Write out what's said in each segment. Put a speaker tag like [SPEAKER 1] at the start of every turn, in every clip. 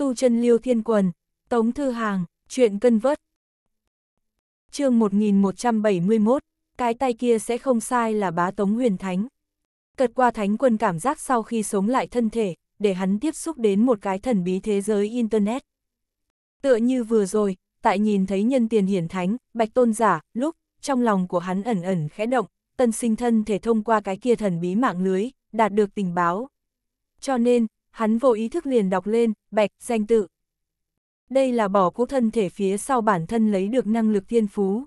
[SPEAKER 1] tu chân liêu thiên quần, tống thư hàng, chuyện cân vớt. chương 1171, cái tay kia sẽ không sai là bá tống huyền thánh. Cật qua thánh quân cảm giác sau khi sống lại thân thể, để hắn tiếp xúc đến một cái thần bí thế giới Internet. Tựa như vừa rồi, tại nhìn thấy nhân tiền hiển thánh, bạch tôn giả, lúc, trong lòng của hắn ẩn ẩn khẽ động, tân sinh thân thể thông qua cái kia thần bí mạng lưới, đạt được tình báo. Cho nên, hắn vô ý thức liền đọc lên, bạch, danh tự. Đây là bỏ cũ thân thể phía sau bản thân lấy được năng lực thiên phú.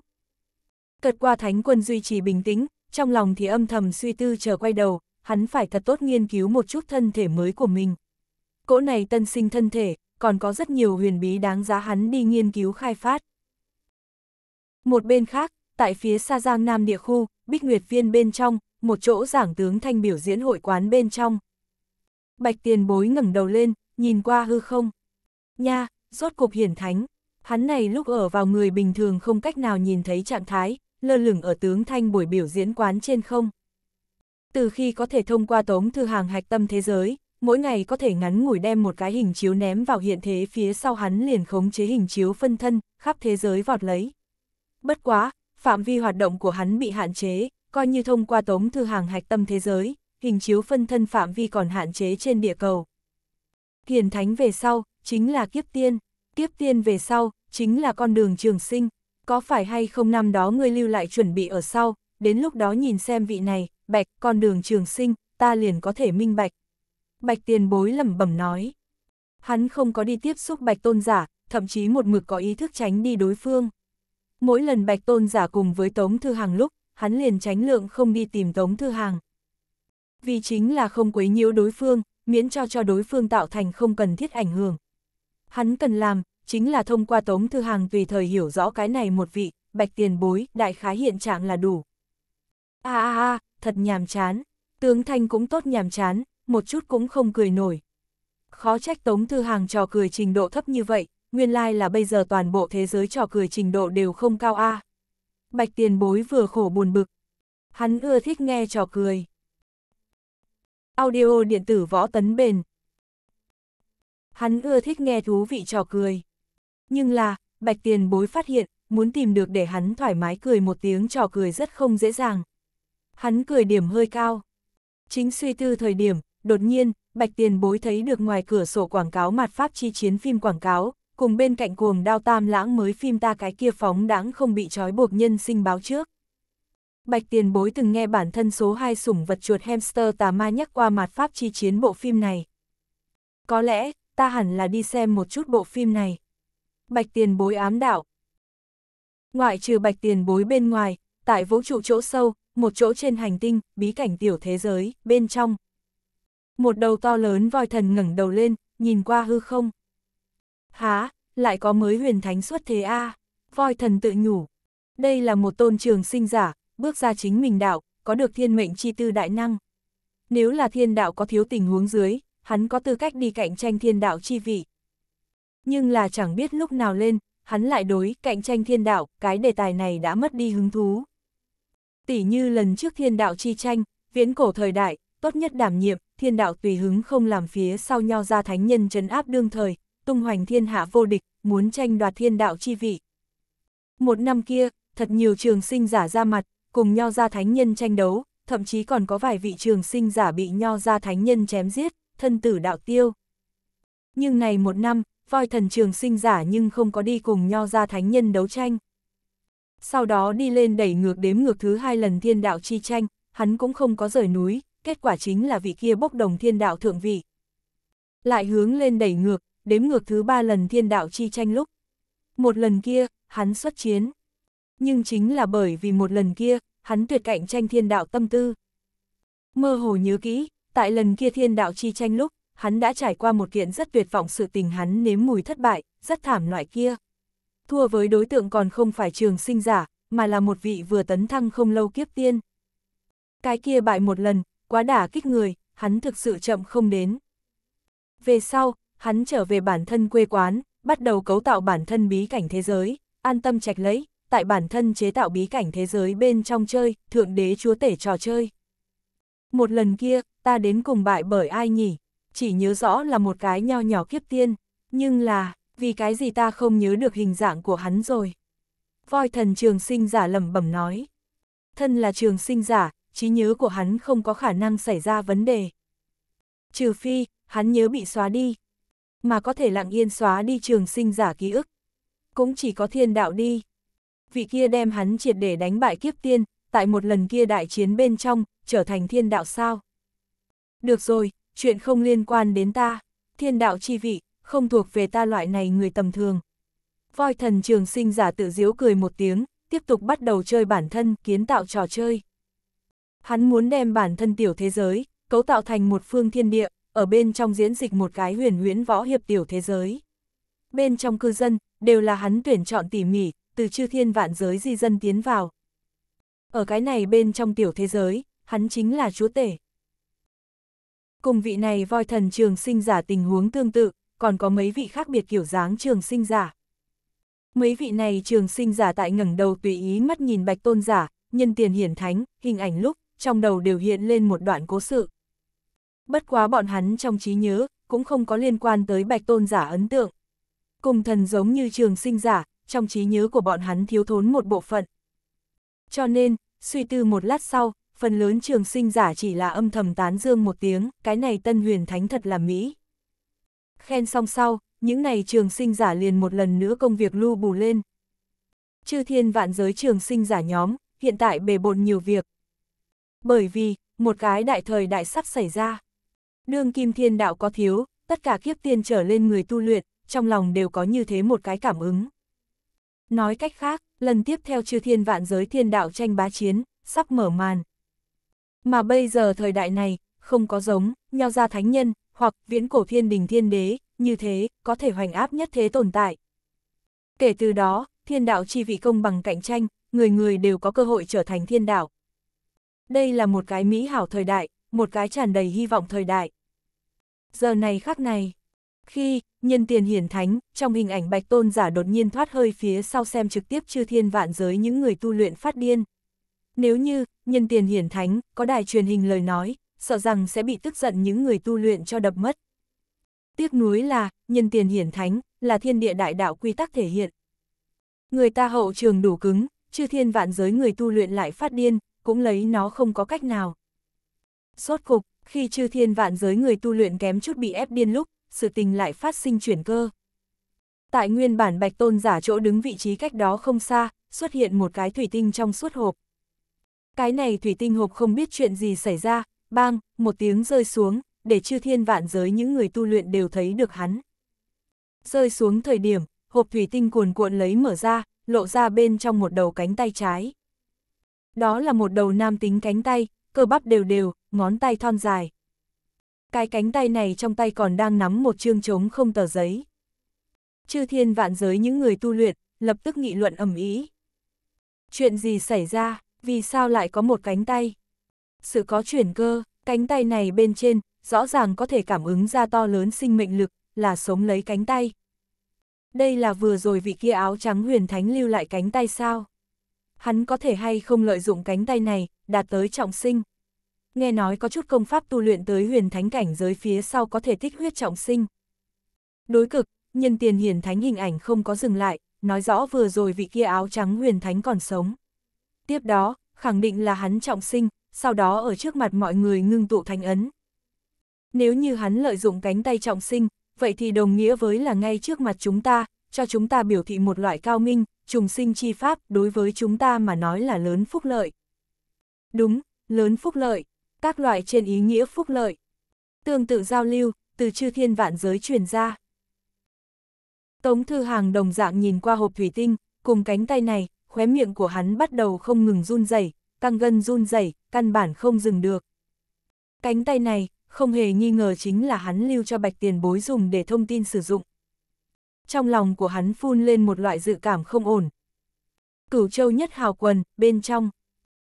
[SPEAKER 1] Cật qua thánh quân duy trì bình tĩnh, trong lòng thì âm thầm suy tư chờ quay đầu, hắn phải thật tốt nghiên cứu một chút thân thể mới của mình. Cỗ này tân sinh thân thể, còn có rất nhiều huyền bí đáng giá hắn đi nghiên cứu khai phát. Một bên khác, tại phía xa Giang Nam địa khu, Bích Nguyệt Viên bên trong, một chỗ giảng tướng thanh biểu diễn hội quán bên trong, Bạch tiền bối ngẩng đầu lên, nhìn qua hư không. Nha, rốt cục hiển thánh. Hắn này lúc ở vào người bình thường không cách nào nhìn thấy trạng thái, lơ lửng ở tướng thanh buổi biểu diễn quán trên không. Từ khi có thể thông qua tống thư hàng hạch tâm thế giới, mỗi ngày có thể ngắn ngủi đem một cái hình chiếu ném vào hiện thế phía sau hắn liền khống chế hình chiếu phân thân, khắp thế giới vọt lấy. Bất quá, phạm vi hoạt động của hắn bị hạn chế, coi như thông qua tống thư hàng hạch tâm thế giới, hình chiếu phân thân phạm vi còn hạn chế trên địa cầu. Hiền thánh về sau, chính là kiếp tiên, kiếp tiên về sau, chính là con đường trường sinh, có phải hay không năm đó ngươi lưu lại chuẩn bị ở sau, đến lúc đó nhìn xem vị này, bạch, con đường trường sinh, ta liền có thể minh bạch. Bạch tiền bối lẩm bẩm nói. Hắn không có đi tiếp xúc bạch tôn giả, thậm chí một mực có ý thức tránh đi đối phương. Mỗi lần bạch tôn giả cùng với Tống Thư Hàng lúc, hắn liền tránh lượng không đi tìm Tống Thư Hàng vì chính là không quấy nhiễu đối phương, miễn cho cho đối phương tạo thành không cần thiết ảnh hưởng. Hắn cần làm, chính là thông qua Tống Thư Hàng tùy thời hiểu rõ cái này một vị, bạch tiền bối, đại khái hiện trạng là đủ. a a a thật nhàm chán, tướng Thanh cũng tốt nhàm chán, một chút cũng không cười nổi. Khó trách Tống Thư Hàng trò cười trình độ thấp như vậy, nguyên lai like là bây giờ toàn bộ thế giới trò cười trình độ đều không cao a Bạch tiền bối vừa khổ buồn bực. Hắn ưa thích nghe trò cười. Audio điện tử võ tấn bền. Hắn ưa thích nghe thú vị trò cười. Nhưng là, bạch tiền bối phát hiện, muốn tìm được để hắn thoải mái cười một tiếng trò cười rất không dễ dàng. Hắn cười điểm hơi cao. Chính suy tư thời điểm, đột nhiên, bạch tiền bối thấy được ngoài cửa sổ quảng cáo mặt pháp chi chiến phim quảng cáo, cùng bên cạnh cuồng đao tam lãng mới phim ta cái kia phóng đáng không bị trói buộc nhân sinh báo trước. Bạch tiền bối từng nghe bản thân số 2 sủng vật chuột hamster tà ma nhắc qua mặt pháp chi chiến bộ phim này. Có lẽ, ta hẳn là đi xem một chút bộ phim này. Bạch tiền bối ám đạo. Ngoại trừ bạch tiền bối bên ngoài, tại vũ trụ chỗ sâu, một chỗ trên hành tinh, bí cảnh tiểu thế giới, bên trong. Một đầu to lớn voi thần ngẩng đầu lên, nhìn qua hư không. Há, lại có mới huyền thánh xuất thế a Voi thần tự nhủ. Đây là một tôn trường sinh giả, bước ra chính mình đạo, có được thiên mệnh chi tư đại năng. Nếu là thiên đạo có thiếu tình huống dưới, hắn có tư cách đi cạnh tranh thiên đạo chi vị. Nhưng là chẳng biết lúc nào lên, hắn lại đối cạnh tranh thiên đạo, cái đề tài này đã mất đi hứng thú. Tỷ như lần trước thiên đạo chi tranh, viễn cổ thời đại, tốt nhất đảm nhiệm, thiên đạo tùy hứng không làm phía sau nho ra thánh nhân trấn áp đương thời, tung hoành thiên hạ vô địch, muốn tranh đoạt thiên đạo chi vị. Một năm kia, thật nhiều trường sinh giả ra mặt, cùng nho gia thánh nhân tranh đấu, thậm chí còn có vài vị trường sinh giả bị nho gia thánh nhân chém giết, thân tử đạo tiêu. Nhưng này một năm, voi thần trường sinh giả nhưng không có đi cùng nho gia thánh nhân đấu tranh. Sau đó đi lên đẩy ngược đếm ngược thứ hai lần thiên đạo chi tranh, hắn cũng không có rời núi, kết quả chính là vị kia bốc đồng thiên đạo thượng vị. Lại hướng lên đẩy ngược, đếm ngược thứ ba lần thiên đạo chi tranh lúc. Một lần kia, hắn xuất chiến. Nhưng chính là bởi vì một lần kia, hắn tuyệt cạnh tranh thiên đạo tâm tư. Mơ hồ nhớ kỹ, tại lần kia thiên đạo chi tranh lúc, hắn đã trải qua một kiện rất tuyệt vọng sự tình hắn nếm mùi thất bại, rất thảm loại kia. Thua với đối tượng còn không phải trường sinh giả, mà là một vị vừa tấn thăng không lâu kiếp tiên. Cái kia bại một lần, quá đả kích người, hắn thực sự chậm không đến. Về sau, hắn trở về bản thân quê quán, bắt đầu cấu tạo bản thân bí cảnh thế giới, an tâm trạch lấy, tại bản thân chế tạo bí cảnh thế giới bên trong chơi, thượng đế chúa tể trò chơi. Một lần kia, ta đến cùng bại bởi ai nhỉ? Chỉ nhớ rõ là một cái nho nhỏ kiếp tiên, nhưng là, vì cái gì ta không nhớ được hình dạng của hắn rồi. Voi thần trường sinh giả lẩm bẩm nói. Thân là trường sinh giả, trí nhớ của hắn không có khả năng xảy ra vấn đề. Trừ phi, hắn nhớ bị xóa đi, mà có thể lặng yên xóa đi trường sinh giả ký ức. Cũng chỉ có thiên đạo đi vị kia đem hắn triệt để đánh bại kiếp tiên, tại một lần kia đại chiến bên trong, trở thành thiên đạo sao. Được rồi, chuyện không liên quan đến ta, thiên đạo chi vị, không thuộc về ta loại này người tầm thường. Voi thần trường sinh giả tự diếu cười một tiếng, tiếp tục bắt đầu chơi bản thân, kiến tạo trò chơi. Hắn muốn đem bản thân tiểu thế giới, cấu tạo thành một phương thiên địa, ở bên trong diễn dịch một cái huyền huyễn võ hiệp tiểu thế giới. Bên trong cư dân, đều là hắn tuyển chọn tỉ mỉ, từ chư thiên vạn giới di dân tiến vào. Ở cái này bên trong tiểu thế giới, hắn chính là chúa tể. Cùng vị này voi thần trường sinh giả tình huống tương tự, còn có mấy vị khác biệt kiểu dáng trường sinh giả. Mấy vị này trường sinh giả tại ngẩng đầu tùy ý mắt nhìn bạch tôn giả, nhân tiền hiển thánh, hình ảnh lúc, trong đầu đều hiện lên một đoạn cố sự. Bất quá bọn hắn trong trí nhớ, cũng không có liên quan tới bạch tôn giả ấn tượng. Cùng thần giống như trường sinh giả, trong trí nhớ của bọn hắn thiếu thốn một bộ phận. Cho nên, suy tư một lát sau, phần lớn trường sinh giả chỉ là âm thầm tán dương một tiếng, cái này tân huyền thánh thật là mỹ. Khen xong sau, những này trường sinh giả liền một lần nữa công việc lưu bù lên. Chư thiên vạn giới trường sinh giả nhóm, hiện tại bề bộn nhiều việc. Bởi vì, một cái đại thời đại sắp xảy ra. Đương kim thiên đạo có thiếu, tất cả kiếp tiên trở lên người tu luyện, trong lòng đều có như thế một cái cảm ứng. Nói cách khác, lần tiếp theo chư thiên vạn giới thiên đạo tranh bá chiến, sắp mở màn. Mà bây giờ thời đại này, không có giống, nhau ra thánh nhân, hoặc viễn cổ thiên đình thiên đế, như thế, có thể hoành áp nhất thế tồn tại. Kể từ đó, thiên đạo chi vị công bằng cạnh tranh, người người đều có cơ hội trở thành thiên đạo. Đây là một cái mỹ hảo thời đại, một cái tràn đầy hy vọng thời đại. Giờ này khác này. Khi, nhân tiền hiển thánh, trong hình ảnh bạch tôn giả đột nhiên thoát hơi phía sau xem trực tiếp chư thiên vạn giới những người tu luyện phát điên. Nếu như, nhân tiền hiển thánh, có đài truyền hình lời nói, sợ rằng sẽ bị tức giận những người tu luyện cho đập mất. Tiếc nuối là, nhân tiền hiển thánh, là thiên địa đại đạo quy tắc thể hiện. Người ta hậu trường đủ cứng, chư thiên vạn giới người tu luyện lại phát điên, cũng lấy nó không có cách nào. Sốt cục, khi chư thiên vạn giới người tu luyện kém chút bị ép điên lúc, sự tình lại phát sinh chuyển cơ. Tại nguyên bản bạch tôn giả chỗ đứng vị trí cách đó không xa, xuất hiện một cái thủy tinh trong suốt hộp. Cái này thủy tinh hộp không biết chuyện gì xảy ra, bang, một tiếng rơi xuống, để chư thiên vạn giới những người tu luyện đều thấy được hắn. Rơi xuống thời điểm, hộp thủy tinh cuồn cuộn lấy mở ra, lộ ra bên trong một đầu cánh tay trái. Đó là một đầu nam tính cánh tay, cơ bắp đều đều, ngón tay thon dài, cái cánh tay này trong tay còn đang nắm một chương trống không tờ giấy. Chư thiên vạn giới những người tu luyện, lập tức nghị luận ầm ý. Chuyện gì xảy ra, vì sao lại có một cánh tay? Sự có chuyển cơ, cánh tay này bên trên, rõ ràng có thể cảm ứng ra to lớn sinh mệnh lực, là sống lấy cánh tay. Đây là vừa rồi vị kia áo trắng huyền thánh lưu lại cánh tay sao? Hắn có thể hay không lợi dụng cánh tay này, đạt tới trọng sinh? nghe nói có chút công pháp tu luyện tới huyền thánh cảnh giới phía sau có thể tích huyết trọng sinh. Đối cực, nhân tiền hiển thánh hình ảnh không có dừng lại, nói rõ vừa rồi vị kia áo trắng huyền thánh còn sống. Tiếp đó, khẳng định là hắn trọng sinh, sau đó ở trước mặt mọi người ngưng tụ thánh ấn. Nếu như hắn lợi dụng cánh tay trọng sinh, vậy thì đồng nghĩa với là ngay trước mặt chúng ta, cho chúng ta biểu thị một loại cao minh, trùng sinh chi pháp đối với chúng ta mà nói là lớn phúc lợi. Đúng, lớn phúc lợi, các loại trên ý nghĩa phúc lợi. Tương tự giao lưu, từ chư thiên vạn giới truyền ra. Tống Thư Hàng đồng dạng nhìn qua hộp thủy tinh, cùng cánh tay này, khóe miệng của hắn bắt đầu không ngừng run rẩy, căng gân run rẩy, căn bản không dừng được. Cánh tay này, không hề nghi ngờ chính là hắn lưu cho bạch tiền bối dùng để thông tin sử dụng. Trong lòng của hắn phun lên một loại dự cảm không ổn. Cửu châu nhất hào quần, bên trong.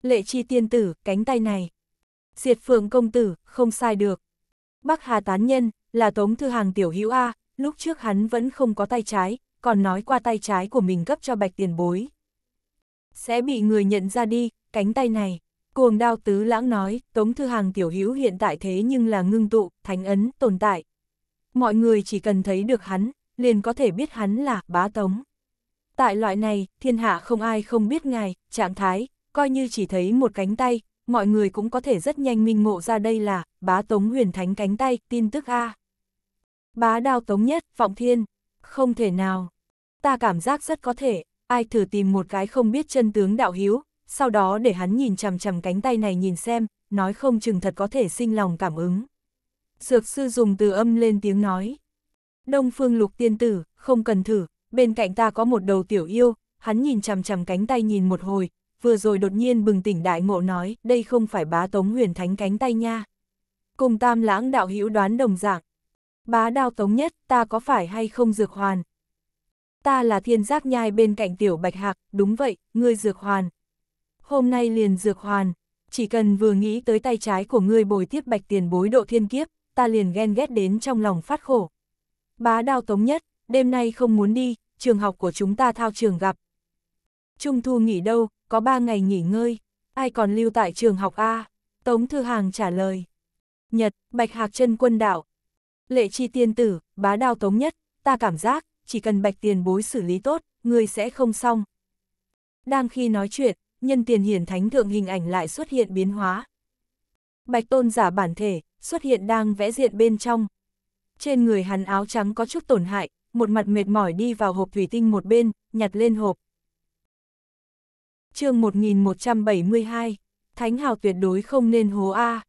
[SPEAKER 1] Lệ chi tiên tử, cánh tay này. Diệt phượng công tử, không sai được. Bắc Hà tán nhân, là tống thư hàng tiểu hữu A, lúc trước hắn vẫn không có tay trái, còn nói qua tay trái của mình cấp cho bạch tiền bối. Sẽ bị người nhận ra đi, cánh tay này. Cuồng đao tứ lãng nói, tống thư hàng tiểu hữu hiện tại thế nhưng là ngưng tụ, thánh ấn, tồn tại. Mọi người chỉ cần thấy được hắn, liền có thể biết hắn là bá tống. Tại loại này, thiên hạ không ai không biết ngài, trạng thái, coi như chỉ thấy một cánh tay, mọi người cũng có thể rất nhanh minh ngộ ra đây là bá tống huyền thánh cánh tay, tin tức A. Bá đao tống nhất, vọng thiên, không thể nào. Ta cảm giác rất có thể, ai thử tìm một cái không biết chân tướng đạo hiếu, sau đó để hắn nhìn chằm chằm cánh tay này nhìn xem, nói không chừng thật có thể sinh lòng cảm ứng. Dược sư dùng từ âm lên tiếng nói. Đông phương lục tiên tử, không cần thử, bên cạnh ta có một đầu tiểu yêu, hắn nhìn chằm chằm cánh tay nhìn một hồi, vừa rồi đột nhiên bừng tỉnh đại ngộ nói, đây không phải bá tống huyền thánh cánh tay nha. Cùng tam lãng đạo hữu đoán đồng dạng. Bá đao tống nhất, ta có phải hay không dược hoàn? Ta là thiên giác nhai bên cạnh tiểu bạch hạc, đúng vậy, ngươi dược hoàn. Hôm nay liền dược hoàn, chỉ cần vừa nghĩ tới tay trái của ngươi bồi tiếp bạch tiền bối độ thiên kiếp, ta liền ghen ghét đến trong lòng phát khổ. Bá đao tống nhất, đêm nay không muốn đi, trường học của chúng ta thao trường gặp. Trung thu nghỉ đâu, có ba ngày nghỉ ngơi, ai còn lưu tại trường học A? Tống Thư Hàng trả lời. Nhật, Bạch Hạc chân quân đạo. Lệ chi tiên tử, bá đao tống nhất, ta cảm giác, chỉ cần bạch tiền bối xử lý tốt, người sẽ không xong. Đang khi nói chuyện, nhân tiền hiển thánh thượng hình ảnh lại xuất hiện biến hóa. Bạch tôn giả bản thể, xuất hiện đang vẽ diện bên trong. Trên người hắn áo trắng có chút tổn hại, một mặt mệt mỏi đi vào hộp thủy tinh một bên, nhặt lên hộp, chương 1172, Thánh Hào tuyệt đối không nên hố A.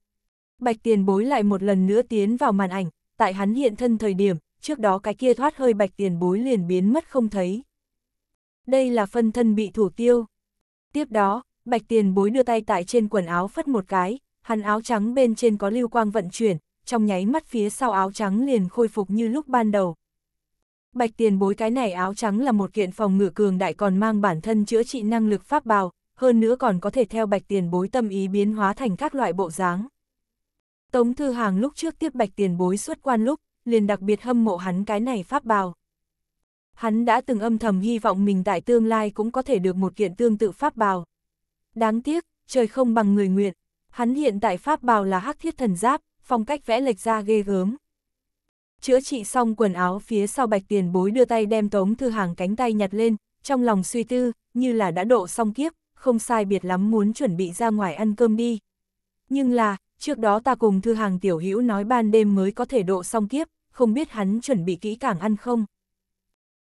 [SPEAKER 1] Bạch tiền bối lại một lần nữa tiến vào màn ảnh, tại hắn hiện thân thời điểm, trước đó cái kia thoát hơi bạch tiền bối liền biến mất không thấy. Đây là phân thân bị thủ tiêu. Tiếp đó, bạch tiền bối đưa tay tại trên quần áo phất một cái, hắn áo trắng bên trên có lưu quang vận chuyển, trong nháy mắt phía sau áo trắng liền khôi phục như lúc ban đầu, Bạch tiền bối cái này áo trắng là một kiện phòng ngự cường đại còn mang bản thân chữa trị năng lực pháp bào, hơn nữa còn có thể theo bạch tiền bối tâm ý biến hóa thành các loại bộ dáng. Tống Thư Hàng lúc trước tiếp bạch tiền bối xuất quan lúc, liền đặc biệt hâm mộ hắn cái này pháp bào. Hắn đã từng âm thầm hy vọng mình tại tương lai cũng có thể được một kiện tương tự pháp bào. Đáng tiếc, trời không bằng người nguyện, hắn hiện tại pháp bào là hắc thiết thần giáp, phong cách vẽ lệch ra ghê gớm chữa trị xong quần áo phía sau bạch tiền bối đưa tay đem tống thư hàng cánh tay nhặt lên, trong lòng suy tư, như là đã độ xong kiếp, không sai biệt lắm muốn chuẩn bị ra ngoài ăn cơm đi. Nhưng là, trước đó ta cùng thư hàng tiểu hữu nói ban đêm mới có thể độ xong kiếp, không biết hắn chuẩn bị kỹ càng ăn không.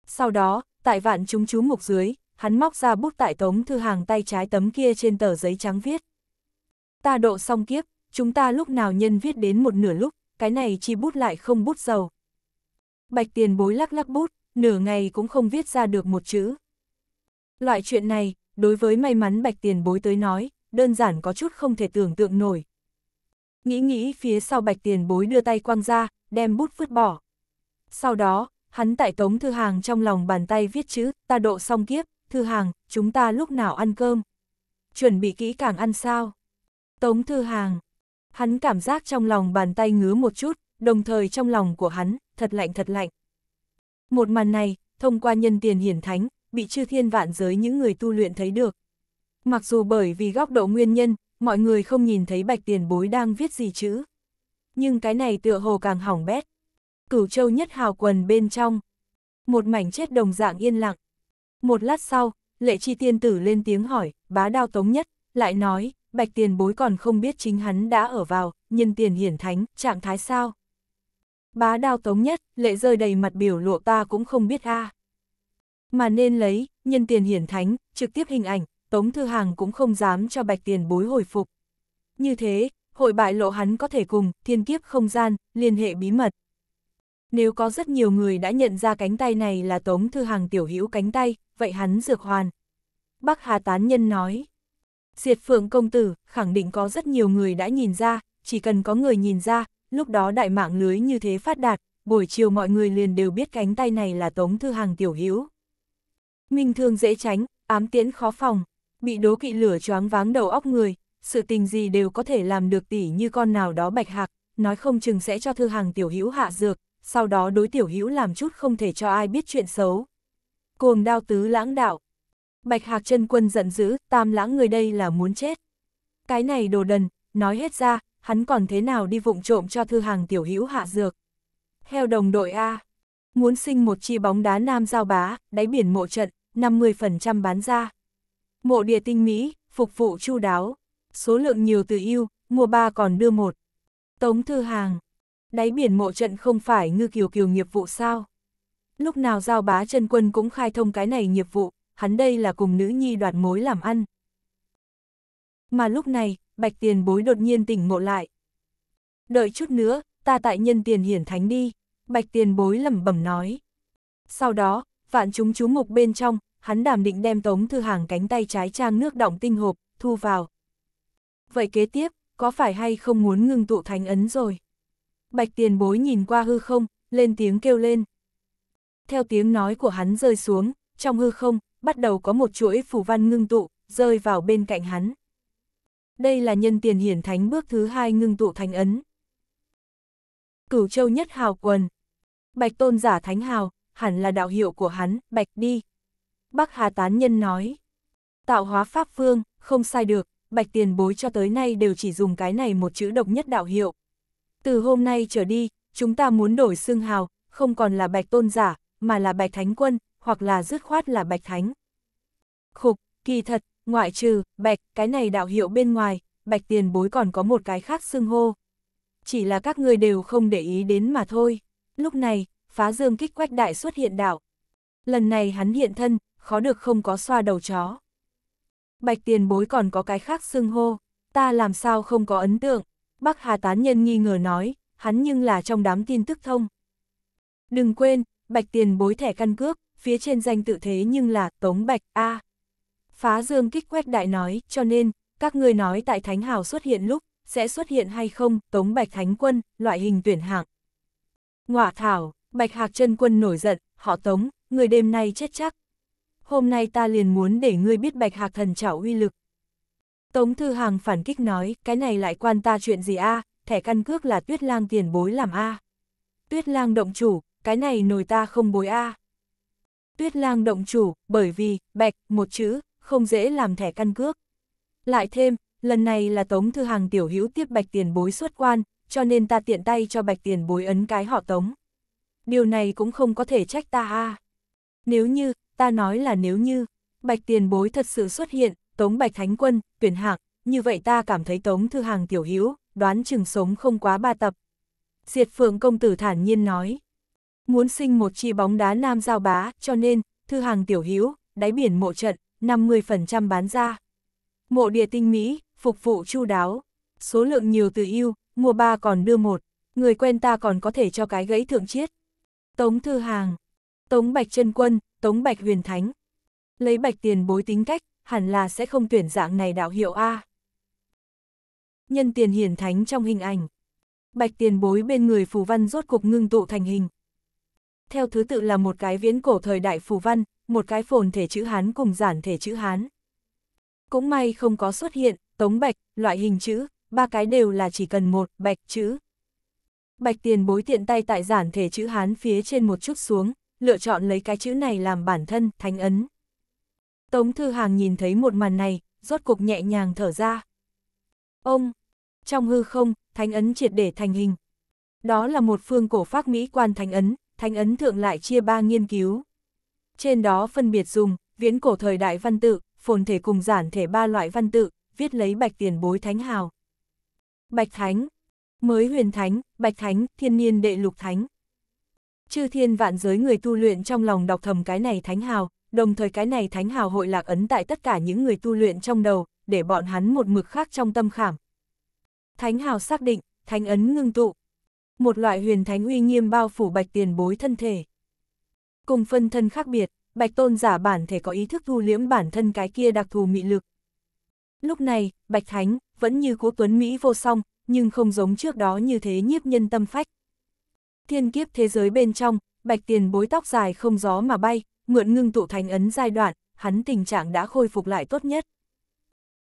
[SPEAKER 1] Sau đó, tại vạn chúng chú mục dưới, hắn móc ra bút tại tống thư hàng tay trái tấm kia trên tờ giấy trắng viết. Ta độ xong kiếp, chúng ta lúc nào nhân viết đến một nửa lúc, cái này chi bút lại không bút dầu. Bạch tiền bối lắc lắc bút, nửa ngày cũng không viết ra được một chữ. Loại chuyện này, đối với may mắn bạch tiền bối tới nói, đơn giản có chút không thể tưởng tượng nổi. Nghĩ nghĩ phía sau bạch tiền bối đưa tay quăng ra, đem bút vứt bỏ. Sau đó, hắn tại tống thư hàng trong lòng bàn tay viết chữ, ta độ xong kiếp, thư hàng, chúng ta lúc nào ăn cơm. Chuẩn bị kỹ càng ăn sao. Tống thư hàng, Hắn cảm giác trong lòng bàn tay ngứa một chút, đồng thời trong lòng của hắn, thật lạnh thật lạnh. Một màn này, thông qua nhân tiền hiển thánh, bị chư thiên vạn giới những người tu luyện thấy được. Mặc dù bởi vì góc độ nguyên nhân, mọi người không nhìn thấy bạch tiền bối đang viết gì chữ. Nhưng cái này tựa hồ càng hỏng bét. Cửu châu nhất hào quần bên trong. Một mảnh chết đồng dạng yên lặng. Một lát sau, lệ chi tiên tử lên tiếng hỏi, bá đao tống nhất, lại nói, bạch tiền bối còn không biết chính hắn đã ở vào, nhân tiền hiển thánh, trạng thái sao. Bá đao tống nhất, lệ rơi đầy mặt biểu lộ ta cũng không biết a Mà nên lấy, nhân tiền hiển thánh, trực tiếp hình ảnh, tống thư hàng cũng không dám cho bạch tiền bối hồi phục. Như thế, hội bại lộ hắn có thể cùng, thiên kiếp không gian, liên hệ bí mật. Nếu có rất nhiều người đã nhận ra cánh tay này là tống thư hàng tiểu hữu cánh tay, vậy hắn dược hoàn. Bắc Hà Tán Nhân nói. Diệt Phượng công tử, khẳng định có rất nhiều người đã nhìn ra, chỉ cần có người nhìn ra, lúc đó đại mạng lưới như thế phát đạt, buổi chiều mọi người liền đều biết cánh tay này là Tống Thư Hàng tiểu hữu. Minh thương dễ tránh, ám tiễn khó phòng, bị đố kỵ lửa choáng váng đầu óc người, sự tình gì đều có thể làm được tỉ như con nào đó bạch hạc, nói không chừng sẽ cho Thư Hàng tiểu hữu hạ dược, sau đó đối tiểu hữu làm chút không thể cho ai biết chuyện xấu. Cuồng đao tứ lãng đạo, Bạch Hạc chân quân giận dữ, tam lãng người đây là muốn chết. Cái này đồ đần, nói hết ra, hắn còn thế nào đi vụng trộm cho thư hàng tiểu hữu hạ dược. Theo đồng đội A, muốn sinh một chi bóng đá nam giao bá, đáy biển mộ trận, 50% bán ra. Mộ địa tinh Mỹ, phục vụ chu đáo, số lượng nhiều từ yêu, mua ba còn đưa một. Tống thư hàng, đáy biển mộ trận không phải ngư kiều kiều nghiệp vụ sao? Lúc nào giao bá chân quân cũng khai thông cái này nghiệp vụ, hắn đây là cùng nữ nhi đoạt mối làm ăn. Mà lúc này, bạch tiền bối đột nhiên tỉnh ngộ lại. Đợi chút nữa, ta tại nhân tiền hiển thánh đi, bạch tiền bối lẩm bẩm nói. Sau đó, vạn chúng chú mục bên trong, hắn đảm định đem tống thư hàng cánh tay trái trang nước động tinh hộp, thu vào. Vậy kế tiếp, có phải hay không muốn ngưng tụ thánh ấn rồi? Bạch tiền bối nhìn qua hư không, lên tiếng kêu lên. Theo tiếng nói của hắn rơi xuống, trong hư không, bắt đầu có một chuỗi phù văn ngưng tụ, rơi vào bên cạnh hắn. Đây là nhân tiền hiển thánh bước thứ hai ngưng tụ thánh ấn. Cửu châu nhất hào quần. Bạch tôn giả thánh hào, hẳn là đạo hiệu của hắn, bạch đi. Bắc Hà Tán Nhân nói. Tạo hóa pháp phương, không sai được, bạch tiền bối cho tới nay đều chỉ dùng cái này một chữ độc nhất đạo hiệu. Từ hôm nay trở đi, chúng ta muốn đổi xương hào, không còn là bạch tôn giả, mà là bạch thánh quân, hoặc là dứt khoát là bạch thánh. Khục, kỳ thật, ngoại trừ, bạch, cái này đạo hiệu bên ngoài, bạch tiền bối còn có một cái khác xưng hô. Chỉ là các người đều không để ý đến mà thôi. Lúc này, phá dương kích quách đại xuất hiện đạo. Lần này hắn hiện thân, khó được không có xoa đầu chó. Bạch tiền bối còn có cái khác xưng hô, ta làm sao không có ấn tượng. Bắc Hà Tán Nhân nghi ngờ nói, hắn nhưng là trong đám tin tức thông. Đừng quên, bạch tiền bối thẻ căn cước, phía trên danh tự thế nhưng là Tống Bạch A. Phá Dương kích quét đại nói, cho nên, các ngươi nói tại Thánh Hào xuất hiện lúc, sẽ xuất hiện hay không, Tống Bạch Thánh Quân, loại hình tuyển hạng. Ngọa Thảo, Bạch Hạc chân Quân nổi giận, họ Tống, người đêm nay chết chắc. Hôm nay ta liền muốn để ngươi biết Bạch Hạc thần trảo uy lực. Tống Thư Hàng phản kích nói, cái này lại quan ta chuyện gì a thẻ căn cước là tuyết lang tiền bối làm a Tuyết lang động chủ, cái này nồi ta không bối a Tuyết lang động chủ, bởi vì, bạch, một chữ, không dễ làm thẻ căn cước. Lại thêm, lần này là Tống Thư Hàng tiểu hữu tiếp bạch tiền bối xuất quan, cho nên ta tiện tay cho bạch tiền bối ấn cái họ Tống. Điều này cũng không có thể trách ta a Nếu như, ta nói là nếu như, bạch tiền bối thật sự xuất hiện, Tống Bạch Thánh Quân, tuyển hạng, như vậy ta cảm thấy Tống Thư Hàng tiểu hữu đoán chừng sống không quá ba tập. Diệt Phượng công tử thản nhiên nói muốn sinh một chi bóng đá nam giao bá, cho nên, thư hàng tiểu hữu đáy biển mộ trận, 50% bán ra. Mộ địa tinh Mỹ, phục vụ chu đáo, số lượng nhiều từ yêu, mua ba còn đưa một, người quen ta còn có thể cho cái gãy thượng chiết. Tống Thư Hàng, Tống Bạch chân Quân, Tống Bạch Huyền Thánh. Lấy bạch tiền bối tính cách, hẳn là sẽ không tuyển dạng này đạo hiệu A. Nhân tiền hiển thánh trong hình ảnh. Bạch tiền bối bên người phù văn rốt cục ngưng tụ thành hình, theo thứ tự là một cái viễn cổ thời đại phù văn, một cái phồn thể chữ Hán cùng giản thể chữ Hán. Cũng may không có xuất hiện, tống bạch, loại hình chữ, ba cái đều là chỉ cần một, bạch chữ. Bạch tiền bối tiện tay tại giản thể chữ Hán phía trên một chút xuống, lựa chọn lấy cái chữ này làm bản thân, thánh ấn. Tống Thư Hàng nhìn thấy một màn này, rốt cục nhẹ nhàng thở ra. Ông, trong hư không, thánh ấn triệt để thành hình. Đó là một phương cổ pháp Mỹ quan thánh ấn, thánh ấn thượng lại chia ba nghiên cứu. Trên đó phân biệt dùng, viễn cổ thời đại văn tự, phồn thể cùng giản thể ba loại văn tự, viết lấy bạch tiền bối thánh hào. Bạch thánh, mới huyền thánh, bạch thánh, thiên niên đệ lục thánh. Chư thiên vạn giới người tu luyện trong lòng đọc thầm cái này thánh hào, đồng thời cái này thánh hào hội lạc ấn tại tất cả những người tu luyện trong đầu, để bọn hắn một mực khác trong tâm khảm. Thánh hào xác định, thánh ấn ngưng tụ, một loại huyền thánh uy nghiêm bao phủ bạch tiền bối thân thể. Cùng phân thân khác biệt, bạch tôn giả bản thể có ý thức thu liễm bản thân cái kia đặc thù mị lực. Lúc này, bạch thánh, vẫn như cố tuấn Mỹ vô song, nhưng không giống trước đó như thế nhiếp nhân tâm phách. Thiên kiếp thế giới bên trong, bạch tiền bối tóc dài không gió mà bay, mượn ngưng tụ thành ấn giai đoạn, hắn tình trạng đã khôi phục lại tốt nhất.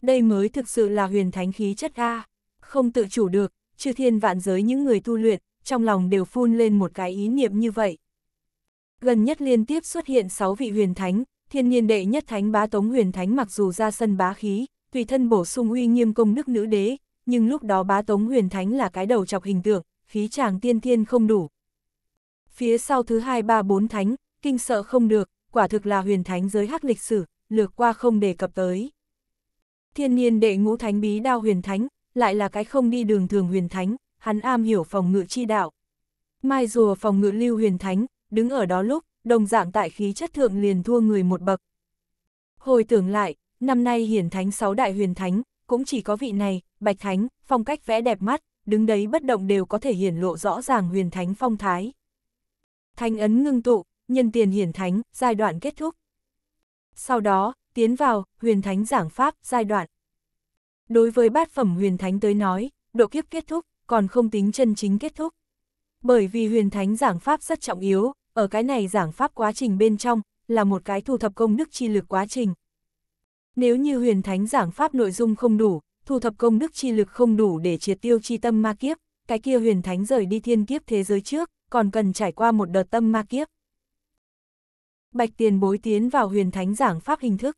[SPEAKER 1] Đây mới thực sự là huyền thánh khí chất A. Không tự chủ được, chư thiên vạn giới những người tu luyện, trong lòng đều phun lên một cái ý niệm như vậy. Gần nhất liên tiếp xuất hiện 6 vị huyền thánh, thiên nhiên đệ nhất thánh bá tống huyền thánh mặc dù ra sân bá khí, tùy thân bổ sung uy nghiêm công đức nữ đế, nhưng lúc đó bá tống huyền thánh là cái đầu chọc hình tượng, khí chàng tiên thiên không đủ. Phía sau thứ hai ba bốn thánh, kinh sợ không được, quả thực là huyền thánh giới hắc lịch sử, lược qua không đề cập tới. Thiên niên đệ ngũ thánh bí đao huyền thánh, lại là cái không đi đường thường huyền thánh, hắn am hiểu phòng ngự chi đạo. Mai rùa phòng ngự lưu huyền thánh, đứng ở đó lúc, đồng dạng tại khí chất thượng liền thua người một bậc. Hồi tưởng lại, năm nay hiển thánh sáu đại huyền thánh, cũng chỉ có vị này, bạch thánh, phong cách vẽ đẹp mắt, đứng đấy bất động đều có thể hiển lộ rõ ràng huyền thánh phong thái. Thanh ấn ngưng tụ, nhân tiền hiển thánh, giai đoạn kết thúc. Sau đó, tiến vào, huyền thánh giảng pháp, giai đoạn. Đối với bát phẩm huyền thánh tới nói, độ kiếp kết thúc, còn không tính chân chính kết thúc. Bởi vì huyền thánh giảng pháp rất trọng yếu, ở cái này giảng pháp quá trình bên trong, là một cái thu thập công đức chi lực quá trình. Nếu như huyền thánh giảng pháp nội dung không đủ, thu thập công đức chi lực không đủ để triệt tiêu chi tâm ma kiếp, cái kia huyền thánh rời đi thiên kiếp thế giới trước, còn cần trải qua một đợt tâm ma kiếp. Bạch tiền bối tiến vào huyền thánh giảng pháp hình thức.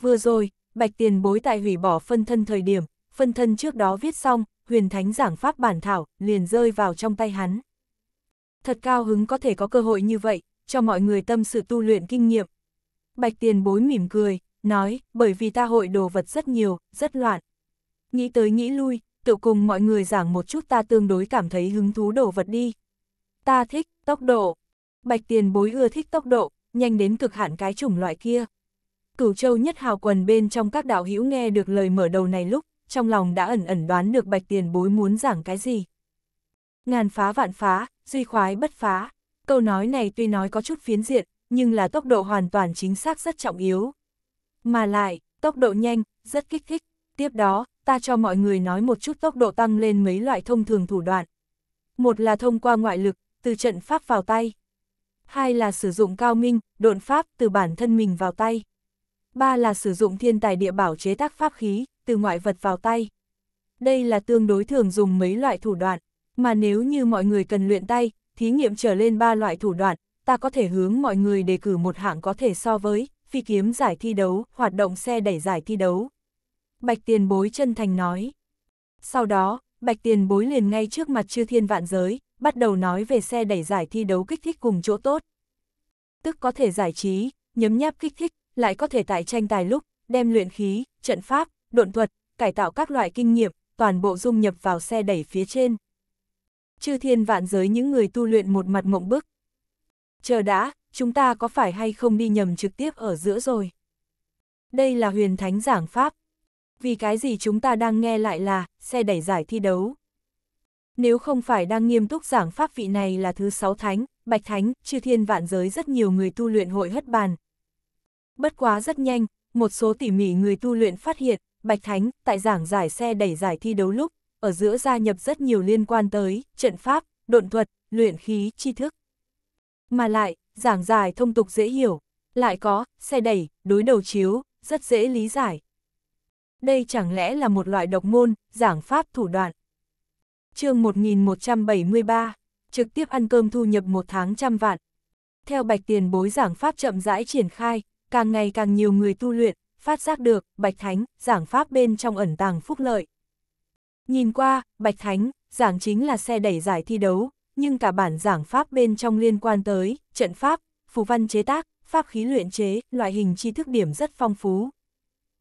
[SPEAKER 1] Vừa rồi, Bạch tiền bối tại hủy bỏ phân thân thời điểm, phân thân trước đó viết xong, huyền thánh giảng pháp bản thảo, liền rơi vào trong tay hắn. Thật cao hứng có thể có cơ hội như vậy, cho mọi người tâm sự tu luyện kinh nghiệm. Bạch tiền bối mỉm cười, nói, bởi vì ta hội đồ vật rất nhiều, rất loạn. Nghĩ tới nghĩ lui, tự cùng mọi người giảng một chút ta tương đối cảm thấy hứng thú đồ vật đi. Ta thích, tốc độ. Bạch tiền bối ưa thích tốc độ, nhanh đến cực hạn cái chủng loại kia. Cửu Châu nhất hào quần bên trong các đạo hữu nghe được lời mở đầu này lúc, trong lòng đã ẩn ẩn đoán được bạch tiền bối muốn giảng cái gì. Ngàn phá vạn phá, duy khoái bất phá. Câu nói này tuy nói có chút phiến diện, nhưng là tốc độ hoàn toàn chính xác rất trọng yếu. Mà lại, tốc độ nhanh, rất kích thích. Tiếp đó, ta cho mọi người nói một chút tốc độ tăng lên mấy loại thông thường thủ đoạn. Một là thông qua ngoại lực, từ trận pháp vào tay. Hai là sử dụng cao minh, độn pháp từ bản thân mình vào tay ba là sử dụng thiên tài địa bảo chế tác pháp khí, từ ngoại vật vào tay. Đây là tương đối thường dùng mấy loại thủ đoạn, mà nếu như mọi người cần luyện tay, thí nghiệm trở lên ba loại thủ đoạn, ta có thể hướng mọi người đề cử một hạng có thể so với, phi kiếm giải thi đấu, hoạt động xe đẩy giải thi đấu. Bạch tiền bối chân thành nói. Sau đó, bạch tiền bối liền ngay trước mặt chư thiên vạn giới, bắt đầu nói về xe đẩy giải thi đấu kích thích cùng chỗ tốt. Tức có thể giải trí, nhấm nháp kích thích, lại có thể tại tranh tài lúc, đem luyện khí, trận pháp, độn thuật, cải tạo các loại kinh nghiệm, toàn bộ dung nhập vào xe đẩy phía trên. Chư thiên vạn giới những người tu luyện một mặt mộng bức. Chờ đã, chúng ta có phải hay không đi nhầm trực tiếp ở giữa rồi? Đây là huyền thánh giảng pháp. Vì cái gì chúng ta đang nghe lại là, xe đẩy giải thi đấu. Nếu không phải đang nghiêm túc giảng pháp vị này là thứ sáu thánh, bạch thánh, chư thiên vạn giới rất nhiều người tu luyện hội hất bàn, Bất quá rất nhanh, một số tỉ mỉ người tu luyện phát hiện, Bạch Thánh, tại giảng giải xe đẩy giải thi đấu lúc, ở giữa gia nhập rất nhiều liên quan tới trận pháp, độn thuật, luyện khí, tri thức. Mà lại, giảng giải thông tục dễ hiểu, lại có, xe đẩy, đối đầu chiếu, rất dễ lý giải. Đây chẳng lẽ là một loại độc môn, giảng pháp thủ đoạn. chương 1173, trực tiếp ăn cơm thu nhập một tháng trăm vạn. Theo bạch tiền bối giảng pháp chậm rãi triển khai, càng ngày càng nhiều người tu luyện, phát giác được, Bạch Thánh, giảng pháp bên trong ẩn tàng phúc lợi. Nhìn qua, Bạch Thánh, giảng chính là xe đẩy giải thi đấu, nhưng cả bản giảng pháp bên trong liên quan tới, trận pháp, phù văn chế tác, pháp khí luyện chế, loại hình tri thức điểm rất phong phú.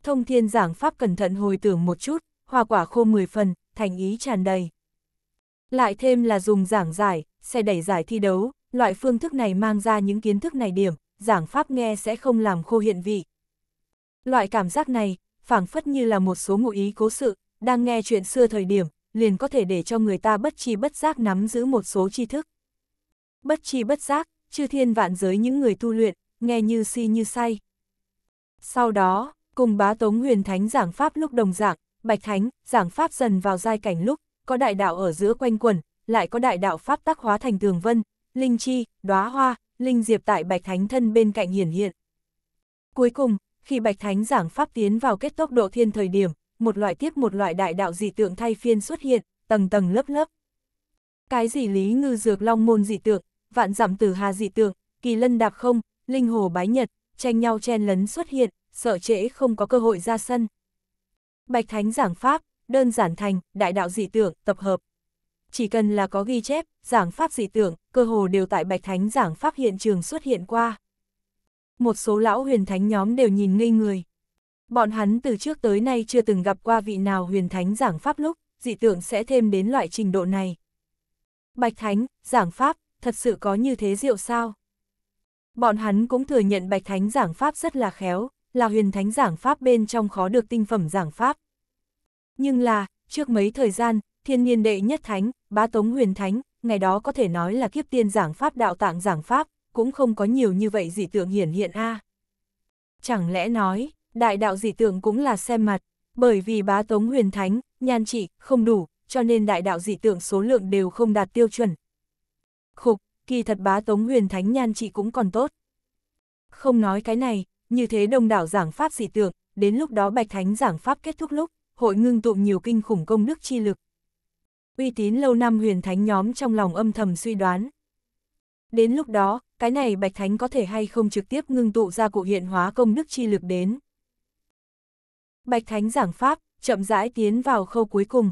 [SPEAKER 1] Thông thiên giảng pháp cẩn thận hồi tưởng một chút, hoa quả khô 10 phần, thành ý tràn đầy. Lại thêm là dùng giảng giải, xe đẩy giải thi đấu, loại phương thức này mang ra những kiến thức này điểm, giảng pháp nghe sẽ không làm khô hiện vị. Loại cảm giác này, phảng phất như là một số ngụ ý cố sự, đang nghe chuyện xưa thời điểm, liền có thể để cho người ta bất chi bất giác nắm giữ một số tri thức. Bất chi bất giác, chư thiên vạn giới những người tu luyện, nghe như si như say. Sau đó, cùng bá tống huyền thánh giảng pháp lúc đồng giảng, bạch thánh, giảng pháp dần vào giai cảnh lúc, có đại đạo ở giữa quanh quần, lại có đại đạo pháp tác hóa thành tường vân, linh chi, đóa hoa, Linh Diệp tại Bạch Thánh thân bên cạnh hiển hiện. Cuối cùng, khi Bạch Thánh giảng pháp tiến vào kết tốc độ thiên thời điểm, một loại tiếp một loại đại đạo dị tượng thay phiên xuất hiện, tầng tầng lớp lớp. Cái gì lý ngư dược long môn dị tượng, vạn giảm tử hà dị tượng, kỳ lân đạp không, linh hồ bái nhật, tranh nhau chen lấn xuất hiện, sợ trễ không có cơ hội ra sân. Bạch Thánh giảng pháp, đơn giản thành, đại đạo dị tượng, tập hợp chỉ cần là có ghi chép, giảng pháp dị tưởng, cơ hồ đều tại Bạch Thánh giảng pháp hiện trường xuất hiện qua. Một số lão huyền thánh nhóm đều nhìn ngây người. Bọn hắn từ trước tới nay chưa từng gặp qua vị nào huyền thánh giảng pháp lúc, dị tưởng sẽ thêm đến loại trình độ này. Bạch Thánh, giảng pháp, thật sự có như thế diệu sao? Bọn hắn cũng thừa nhận Bạch Thánh giảng pháp rất là khéo, là huyền thánh giảng pháp bên trong khó được tinh phẩm giảng pháp. Nhưng là, trước mấy thời gian, thiên nhiên đệ nhất thánh, bá tống huyền thánh, ngày đó có thể nói là kiếp tiên giảng pháp đạo tạng giảng pháp, cũng không có nhiều như vậy dị tượng hiển hiện a. Chẳng lẽ nói, đại đạo dị tượng cũng là xem mặt, bởi vì bá tống huyền thánh, nhan trị, không đủ, cho nên đại đạo dị tượng số lượng đều không đạt tiêu chuẩn. Khục, kỳ thật bá tống huyền thánh nhan trị cũng còn tốt. Không nói cái này, như thế đông đảo giảng pháp dị tượng, đến lúc đó bạch thánh giảng pháp kết thúc lúc, hội ngưng tụ nhiều kinh khủng công đức chi lực, uy tín lâu năm huyền thánh nhóm trong lòng âm thầm suy đoán. Đến lúc đó, cái này bạch thánh có thể hay không trực tiếp ngưng tụ ra cụ hiện hóa công đức chi lực đến. Bạch thánh giảng pháp, chậm rãi tiến vào khâu cuối cùng.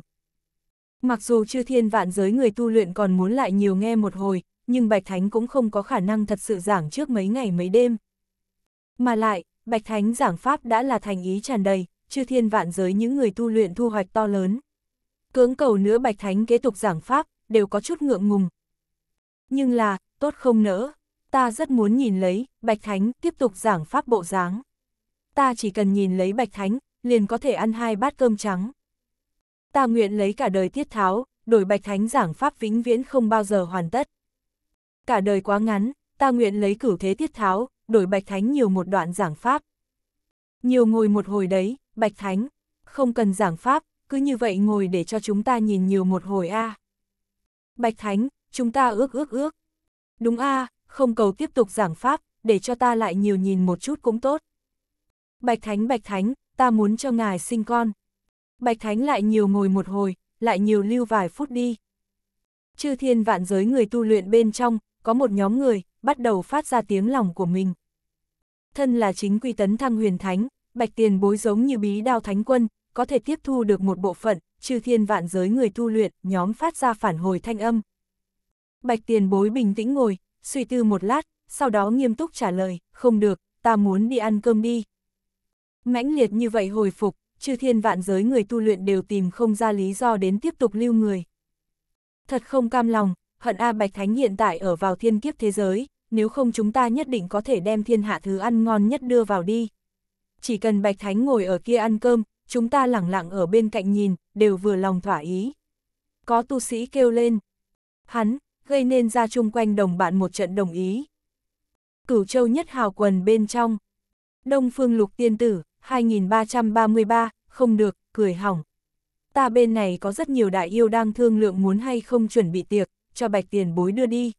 [SPEAKER 1] Mặc dù chư thiên vạn giới người tu luyện còn muốn lại nhiều nghe một hồi, nhưng bạch thánh cũng không có khả năng thật sự giảng trước mấy ngày mấy đêm. Mà lại, bạch thánh giảng pháp đã là thành ý tràn đầy, chư thiên vạn giới những người tu luyện thu hoạch to lớn cưỡng cầu nữa bạch thánh kế tục giảng pháp, đều có chút ngượng ngùng. Nhưng là, tốt không nỡ, ta rất muốn nhìn lấy, bạch thánh tiếp tục giảng pháp bộ dáng. Ta chỉ cần nhìn lấy bạch thánh, liền có thể ăn hai bát cơm trắng. Ta nguyện lấy cả đời tiết tháo, đổi bạch thánh giảng pháp vĩnh viễn không bao giờ hoàn tất. Cả đời quá ngắn, ta nguyện lấy cửu thế tiết tháo, đổi bạch thánh nhiều một đoạn giảng pháp. Nhiều ngồi một hồi đấy, bạch thánh, không cần giảng pháp, cứ như vậy ngồi để cho chúng ta nhìn nhiều một hồi a. À. Bạch Thánh, chúng ta ước ước ước. Đúng a, à, không cầu tiếp tục giảng pháp, để cho ta lại nhiều nhìn một chút cũng tốt. Bạch Thánh Bạch Thánh, ta muốn cho ngài sinh con. Bạch Thánh lại nhiều ngồi một hồi, lại nhiều lưu vài phút đi. Chư thiên vạn giới người tu luyện bên trong, có một nhóm người, bắt đầu phát ra tiếng lòng của mình. Thân là chính quy tấn thăng huyền thánh, Bạch Tiền bối giống như bí đao thánh quân, có thể tiếp thu được một bộ phận, chư thiên vạn giới người tu luyện, nhóm phát ra phản hồi thanh âm. Bạch tiền bối bình tĩnh ngồi, suy tư một lát, sau đó nghiêm túc trả lời, không được, ta muốn đi ăn cơm đi. Mãnh liệt như vậy hồi phục, chư thiên vạn giới người tu luyện đều tìm không ra lý do đến tiếp tục lưu người. Thật không cam lòng, hận A Bạch Thánh hiện tại ở vào thiên kiếp thế giới, nếu không chúng ta nhất định có thể đem thiên hạ thứ ăn ngon nhất đưa vào đi. Chỉ cần Bạch Thánh ngồi ở kia ăn cơm, chúng ta lẳng lặng ở bên cạnh nhìn, đều vừa lòng thỏa ý. Có tu sĩ kêu lên. Hắn, gây nên ra chung quanh đồng bạn một trận đồng ý. Cửu châu nhất hào quần bên trong. Đông phương lục tiên tử, 2333, không được, cười hỏng. Ta bên này có rất nhiều đại yêu đang thương lượng muốn hay không chuẩn bị tiệc, cho bạch tiền bối đưa đi.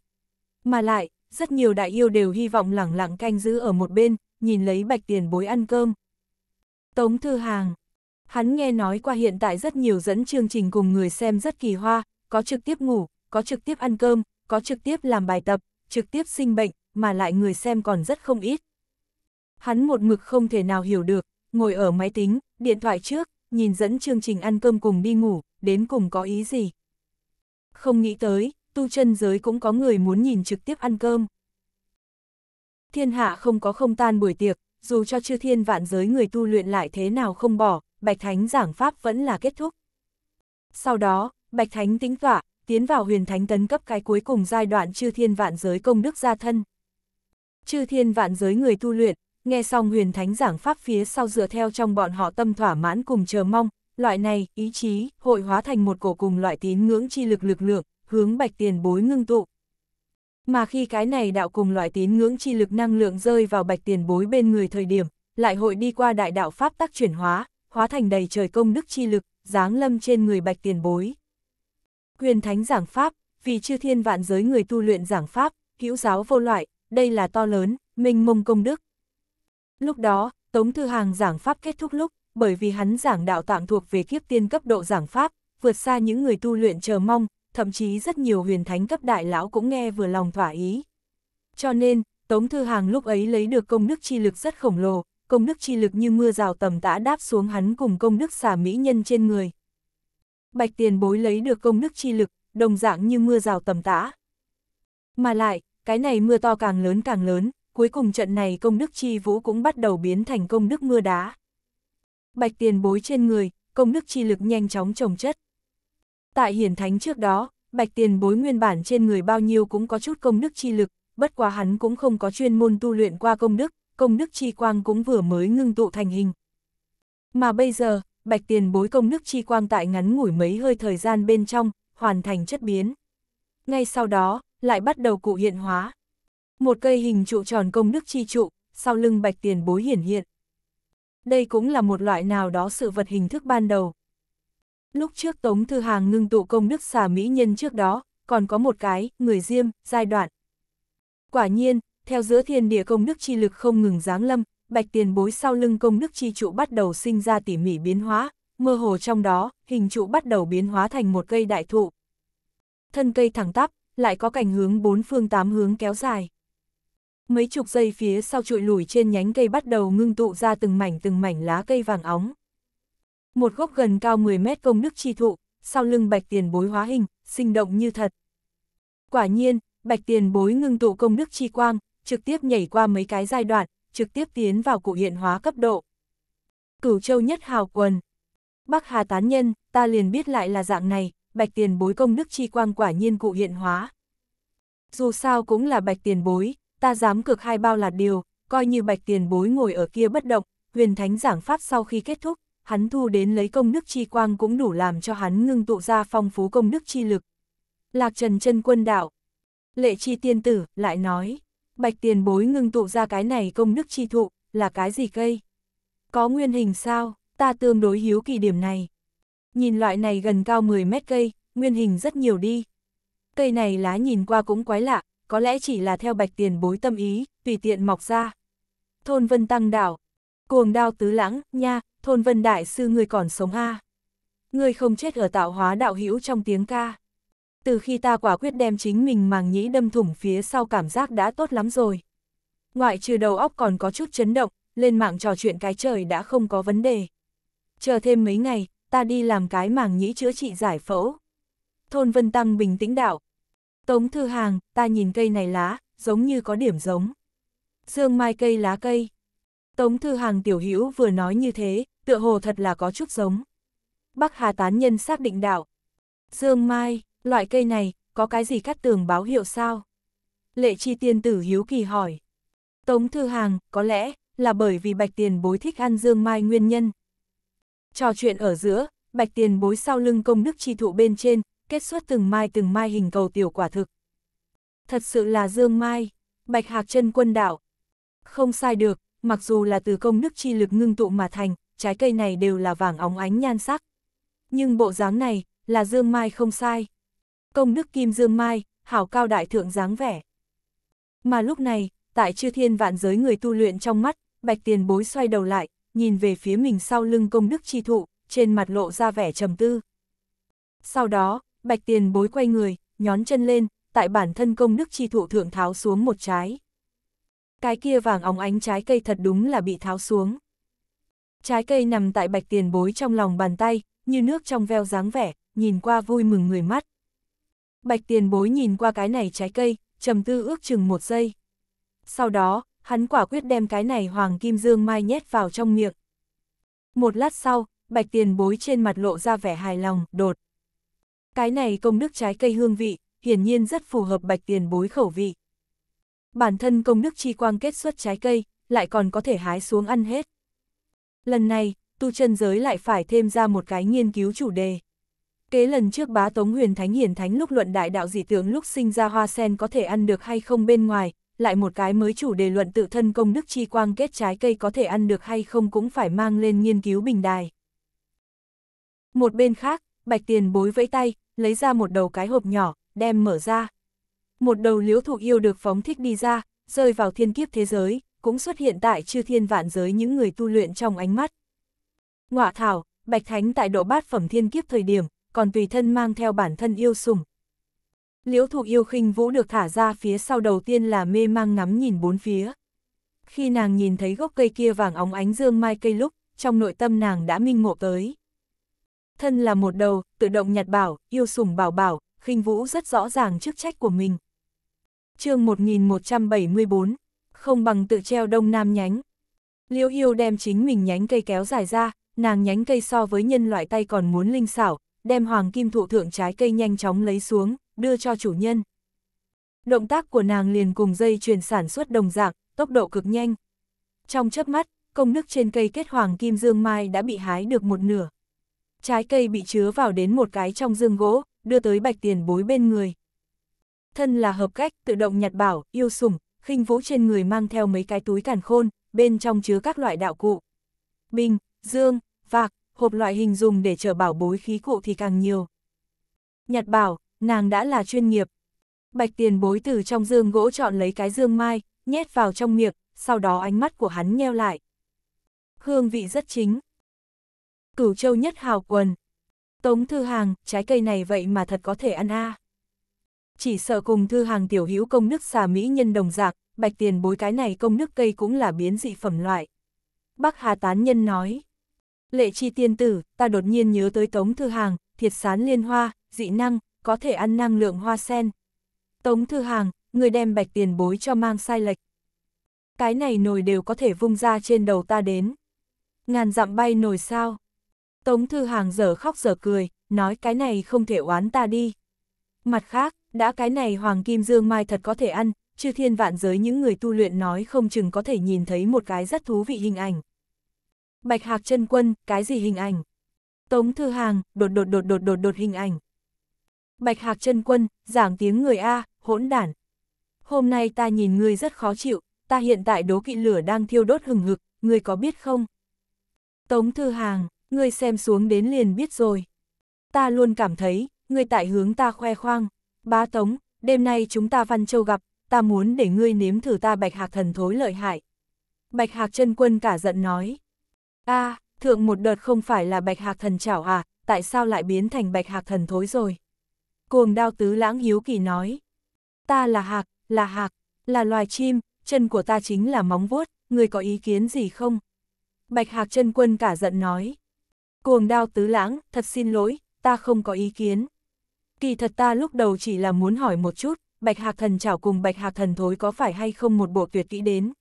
[SPEAKER 1] Mà lại, rất nhiều đại yêu đều hy vọng lẳng lặng canh giữ ở một bên, nhìn lấy bạch tiền bối ăn cơm. Tống Thư Hàng Hắn nghe nói qua hiện tại rất nhiều dẫn chương trình cùng người xem rất kỳ hoa, có trực tiếp ngủ, có trực tiếp ăn cơm, có trực tiếp làm bài tập, trực tiếp sinh bệnh, mà lại người xem còn rất không ít. Hắn một mực không thể nào hiểu được, ngồi ở máy tính, điện thoại trước, nhìn dẫn chương trình ăn cơm cùng đi ngủ, đến cùng có ý gì. Không nghĩ tới, tu chân giới cũng có người muốn nhìn trực tiếp ăn cơm. Thiên hạ không có không tan buổi tiệc, dù cho chư thiên vạn giới người tu luyện lại thế nào không bỏ, Bạch Thánh giảng pháp vẫn là kết thúc. Sau đó, Bạch Thánh tính tỏa, tiến vào huyền thánh tấn cấp cái cuối cùng giai đoạn chư thiên vạn giới công đức gia thân. Chư thiên vạn giới người tu luyện, nghe xong huyền thánh giảng pháp phía sau dựa theo trong bọn họ tâm thỏa mãn cùng chờ mong, loại này, ý chí, hội hóa thành một cổ cùng loại tín ngưỡng chi lực lực lượng, hướng bạch tiền bối ngưng tụ. Mà khi cái này đạo cùng loại tín ngưỡng chi lực năng lượng rơi vào bạch tiền bối bên người thời điểm, lại hội đi qua đại đạo pháp tác chuyển hóa, hóa thành đầy trời công đức chi lực, giáng lâm trên người bạch tiền bối. Quyền thánh giảng Pháp, vì chư thiên vạn giới người tu luyện giảng Pháp, hữu giáo vô loại, đây là to lớn, minh mông công đức. Lúc đó, Tống Thư Hàng giảng Pháp kết thúc lúc, bởi vì hắn giảng đạo tạng thuộc về kiếp tiên cấp độ giảng Pháp, vượt xa những người tu luyện chờ mong, thậm chí rất nhiều huyền thánh cấp đại lão cũng nghe vừa lòng thỏa ý. Cho nên, Tống Thư Hàng lúc ấy lấy được công đức chi lực rất khổng lồ, công đức chi lực như mưa rào tầm tã đáp xuống hắn cùng công đức xả mỹ nhân trên người. Bạch tiền bối lấy được công đức chi lực, đồng dạng như mưa rào tầm tã. Mà lại, cái này mưa to càng lớn càng lớn, cuối cùng trận này công đức chi vũ cũng bắt đầu biến thành công đức mưa đá. Bạch tiền bối trên người, công đức chi lực nhanh chóng trồng chất. Tại hiển thánh trước đó, bạch tiền bối nguyên bản trên người bao nhiêu cũng có chút công đức chi lực, bất quá hắn cũng không có chuyên môn tu luyện qua công đức, công đức chi quang cũng vừa mới ngưng tụ thành hình. Mà bây giờ, bạch tiền bối công đức chi quang tại ngắn ngủi mấy hơi thời gian bên trong, hoàn thành chất biến. Ngay sau đó, lại bắt đầu cụ hiện hóa. Một cây hình trụ tròn công đức chi trụ, sau lưng bạch tiền bối hiển hiện. Đây cũng là một loại nào đó sự vật hình thức ban đầu. Lúc trước Tống Thư Hàng ngưng tụ công đức xà mỹ nhân trước đó, còn có một cái, người diêm, giai đoạn. Quả nhiên, theo giữa thiên địa công đức chi lực không ngừng giáng lâm, bạch tiền bối sau lưng công đức chi trụ bắt đầu sinh ra tỉ mỉ biến hóa, mơ hồ trong đó, hình trụ bắt đầu biến hóa thành một cây đại thụ. Thân cây thẳng tắp, lại có cảnh hướng bốn phương tám hướng kéo dài. Mấy chục giây phía sau trụi lùi trên nhánh cây bắt đầu ngưng tụ ra từng mảnh từng mảnh lá cây vàng óng. Một gốc gần cao 10 mét công đức chi thụ, sau lưng bạch tiền bối hóa hình, sinh động như thật. Quả nhiên, bạch tiền bối ngưng tụ công đức chi quang, trực tiếp nhảy qua mấy cái giai đoạn, trực tiếp tiến vào cụ hiện hóa cấp độ. Cửu châu nhất hào quần. Bắc Hà tán nhân, ta liền biết lại là dạng này, bạch tiền bối công đức chi quang quả nhiên cụ hiện hóa. Dù sao cũng là bạch tiền bối, ta dám cược hai bao là điều, coi như bạch tiền bối ngồi ở kia bất động, huyền thánh giảng pháp sau khi kết thúc, hắn thu đến lấy công đức chi quang cũng đủ làm cho hắn ngưng tụ ra phong phú công đức chi lực. Lạc Trần chân quân đạo. Lệ chi tiên tử lại nói. Bạch tiền bối ngưng tụ ra cái này công đức chi thụ, là cái gì cây? Có nguyên hình sao, ta tương đối hiếu kỳ điểm này. Nhìn loại này gần cao 10 mét cây, nguyên hình rất nhiều đi. Cây này lá nhìn qua cũng quái lạ, có lẽ chỉ là theo bạch tiền bối tâm ý, tùy tiện mọc ra. Thôn vân tăng đảo, cuồng đao tứ lãng, nha, thôn vân đại sư người còn sống a Người không chết ở tạo hóa đạo hữu trong tiếng ca từ khi ta quả quyết đem chính mình màng nhĩ đâm thủng phía sau cảm giác đã tốt lắm rồi. Ngoại trừ đầu óc còn có chút chấn động, lên mạng trò chuyện cái trời đã không có vấn đề. Chờ thêm mấy ngày, ta đi làm cái màng nhĩ chữa trị giải phẫu. Thôn Vân Tăng bình tĩnh đạo. Tống Thư Hàng, ta nhìn cây này lá, giống như có điểm giống. Dương mai cây lá cây. Tống Thư Hàng tiểu hữu vừa nói như thế, tựa hồ thật là có chút giống. Bắc Hà Tán Nhân xác định đạo. Dương mai, Loại cây này, có cái gì cắt tường báo hiệu sao? Lệ chi tiên tử hiếu kỳ hỏi. Tống thư hàng, có lẽ, là bởi vì bạch tiền bối thích ăn dương mai nguyên nhân. Trò chuyện ở giữa, bạch tiền bối sau lưng công đức chi thụ bên trên, kết xuất từng mai từng mai hình cầu tiểu quả thực. Thật sự là dương mai, bạch hạc chân quân đạo. Không sai được, mặc dù là từ công đức chi lực ngưng tụ mà thành, trái cây này đều là vàng óng ánh nhan sắc. Nhưng bộ dáng này, là dương mai không sai công đức kim dương mai, hảo cao đại thượng dáng vẻ. Mà lúc này, tại chư thiên vạn giới người tu luyện trong mắt, bạch tiền bối xoay đầu lại, nhìn về phía mình sau lưng công đức chi thụ, trên mặt lộ ra vẻ trầm tư. Sau đó, bạch tiền bối quay người, nhón chân lên, tại bản thân công đức chi thụ thượng tháo xuống một trái. Cái kia vàng óng ánh trái cây thật đúng là bị tháo xuống. Trái cây nằm tại bạch tiền bối trong lòng bàn tay, như nước trong veo dáng vẻ, nhìn qua vui mừng người mắt bạch tiền bối nhìn qua cái này trái cây, trầm tư ước chừng một giây. Sau đó, hắn quả quyết đem cái này hoàng kim dương mai nhét vào trong miệng. Một lát sau, bạch tiền bối trên mặt lộ ra vẻ hài lòng, đột. Cái này công đức trái cây hương vị, hiển nhiên rất phù hợp bạch tiền bối khẩu vị. Bản thân công đức chi quang kết xuất trái cây, lại còn có thể hái xuống ăn hết. Lần này, tu chân giới lại phải thêm ra một cái nghiên cứu chủ đề. Kế lần trước bá Tống Huyền Thánh Hiển Thánh lúc luận đại đạo dị tướng lúc sinh ra hoa sen có thể ăn được hay không bên ngoài, lại một cái mới chủ đề luận tự thân công đức chi quang kết trái cây có thể ăn được hay không cũng phải mang lên nghiên cứu bình đài. Một bên khác, bạch tiền bối vẫy tay, lấy ra một đầu cái hộp nhỏ, đem mở ra. Một đầu liếu thụ yêu được phóng thích đi ra, rơi vào thiên kiếp thế giới, cũng xuất hiện tại chư thiên vạn giới những người tu luyện trong ánh mắt. Ngọa thảo, bạch thánh tại độ bát phẩm thiên kiếp thời điểm, còn tùy thân mang theo bản thân yêu sủng. Liễu thụ yêu khinh vũ được thả ra phía sau đầu tiên là mê mang ngắm nhìn bốn phía. Khi nàng nhìn thấy gốc cây kia vàng óng ánh dương mai cây lúc, trong nội tâm nàng đã minh ngộ tới. Thân là một đầu, tự động nhặt bảo, yêu sủng bảo bảo, khinh vũ rất rõ ràng chức trách của mình. chương 1174, không bằng tự treo đông nam nhánh. Liễu yêu đem chính mình nhánh cây kéo dài ra, nàng nhánh cây so với nhân loại tay còn muốn linh xảo, đem hoàng kim thụ thượng trái cây nhanh chóng lấy xuống, đưa cho chủ nhân. Động tác của nàng liền cùng dây chuyền sản xuất đồng dạng, tốc độ cực nhanh. Trong chớp mắt, công đức trên cây kết hoàng kim dương mai đã bị hái được một nửa. Trái cây bị chứa vào đến một cái trong dương gỗ, đưa tới bạch tiền bối bên người. Thân là hợp cách, tự động nhặt bảo, yêu sủng, khinh vũ trên người mang theo mấy cái túi càn khôn, bên trong chứa các loại đạo cụ. Bình, dương, vạc, hộp loại hình dùng để chở bảo bối khí cụ thì càng nhiều. Nhặt bảo, nàng đã là chuyên nghiệp. Bạch tiền bối từ trong dương gỗ chọn lấy cái dương mai, nhét vào trong miệng, sau đó ánh mắt của hắn nheo lại. Hương vị rất chính. Cửu châu nhất hào quần. Tống thư hàng, trái cây này vậy mà thật có thể ăn a. Chỉ sợ cùng thư hàng tiểu hữu công nước xà mỹ nhân đồng giạc, bạch tiền bối cái này công nước cây cũng là biến dị phẩm loại. Bác Hà Tán Nhân nói lệ chi tiên tử, ta đột nhiên nhớ tới Tống Thư Hàng, thiệt sán liên hoa, dị năng, có thể ăn năng lượng hoa sen. Tống Thư Hàng, người đem bạch tiền bối cho mang sai lệch. Cái này nồi đều có thể vung ra trên đầu ta đến. Ngàn dặm bay nồi sao. Tống Thư Hàng giờ khóc giờ cười, nói cái này không thể oán ta đi. Mặt khác, đã cái này Hoàng Kim Dương Mai thật có thể ăn, chư thiên vạn giới những người tu luyện nói không chừng có thể nhìn thấy một cái rất thú vị hình ảnh. Bạch Hạc chân quân, cái gì hình ảnh? Tống Thư Hàng, đột đột đột đột đột đột hình ảnh. Bạch Hạc chân quân, giảng tiếng người A, hỗn đản. Hôm nay ta nhìn ngươi rất khó chịu, ta hiện tại đố kỵ lửa đang thiêu đốt hừng hực, ngươi có biết không? Tống Thư Hàng, ngươi xem xuống đến liền biết rồi. Ta luôn cảm thấy, ngươi tại hướng ta khoe khoang. Bá Tống, đêm nay chúng ta văn châu gặp, ta muốn để ngươi nếm thử ta bạch hạc thần thối lợi hại. Bạch hạc chân quân cả giận nói a à, thượng một đợt không phải là bạch hạc thần chảo à, tại sao lại biến thành bạch hạc thần thối rồi? Cuồng đao tứ lãng hiếu kỳ nói. Ta là hạc, là hạc, là loài chim, chân của ta chính là móng vuốt, người có ý kiến gì không? Bạch hạc chân quân cả giận nói. Cuồng đao tứ lãng, thật xin lỗi, ta không có ý kiến. Kỳ thật ta lúc đầu chỉ là muốn hỏi một chút, bạch hạc thần chảo cùng bạch hạc thần thối có phải hay không một bộ tuyệt kỹ đến,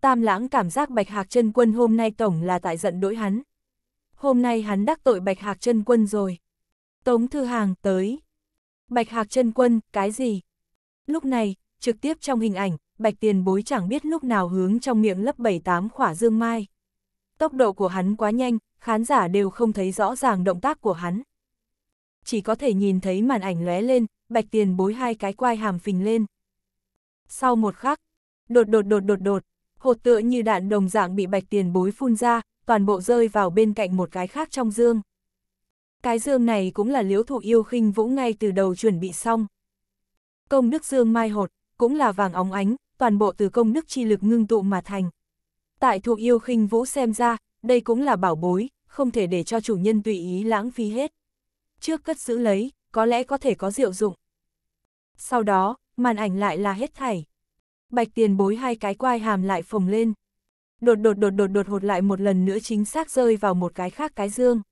[SPEAKER 1] Tam lãng cảm giác Bạch Hạc chân Quân hôm nay tổng là tại giận đỗi hắn. Hôm nay hắn đắc tội Bạch Hạc chân Quân rồi. Tống Thư Hàng tới. Bạch Hạc chân Quân, cái gì? Lúc này, trực tiếp trong hình ảnh, Bạch Tiền Bối chẳng biết lúc nào hướng trong miệng lấp 78 khỏa dương mai. Tốc độ của hắn quá nhanh, khán giả đều không thấy rõ ràng động tác của hắn. Chỉ có thể nhìn thấy màn ảnh lóe lên, Bạch Tiền Bối hai cái quai hàm phình lên. Sau một khắc, đột đột đột đột đột, hột tựa như đạn đồng dạng bị bạch tiền bối phun ra, toàn bộ rơi vào bên cạnh một cái khác trong dương. Cái dương này cũng là liễu thụ yêu khinh vũ ngay từ đầu chuẩn bị xong. Công đức dương mai hột, cũng là vàng óng ánh, toàn bộ từ công đức chi lực ngưng tụ mà thành. Tại thụ yêu khinh vũ xem ra, đây cũng là bảo bối, không thể để cho chủ nhân tùy ý lãng phí hết. Trước cất giữ lấy, có lẽ có thể có diệu dụng. Sau đó, màn ảnh lại là hết thảy. Bạch tiền bối hai cái quai hàm lại phồng lên. Đột đột đột đột đột hột lại một lần nữa chính xác rơi vào một cái khác cái dương.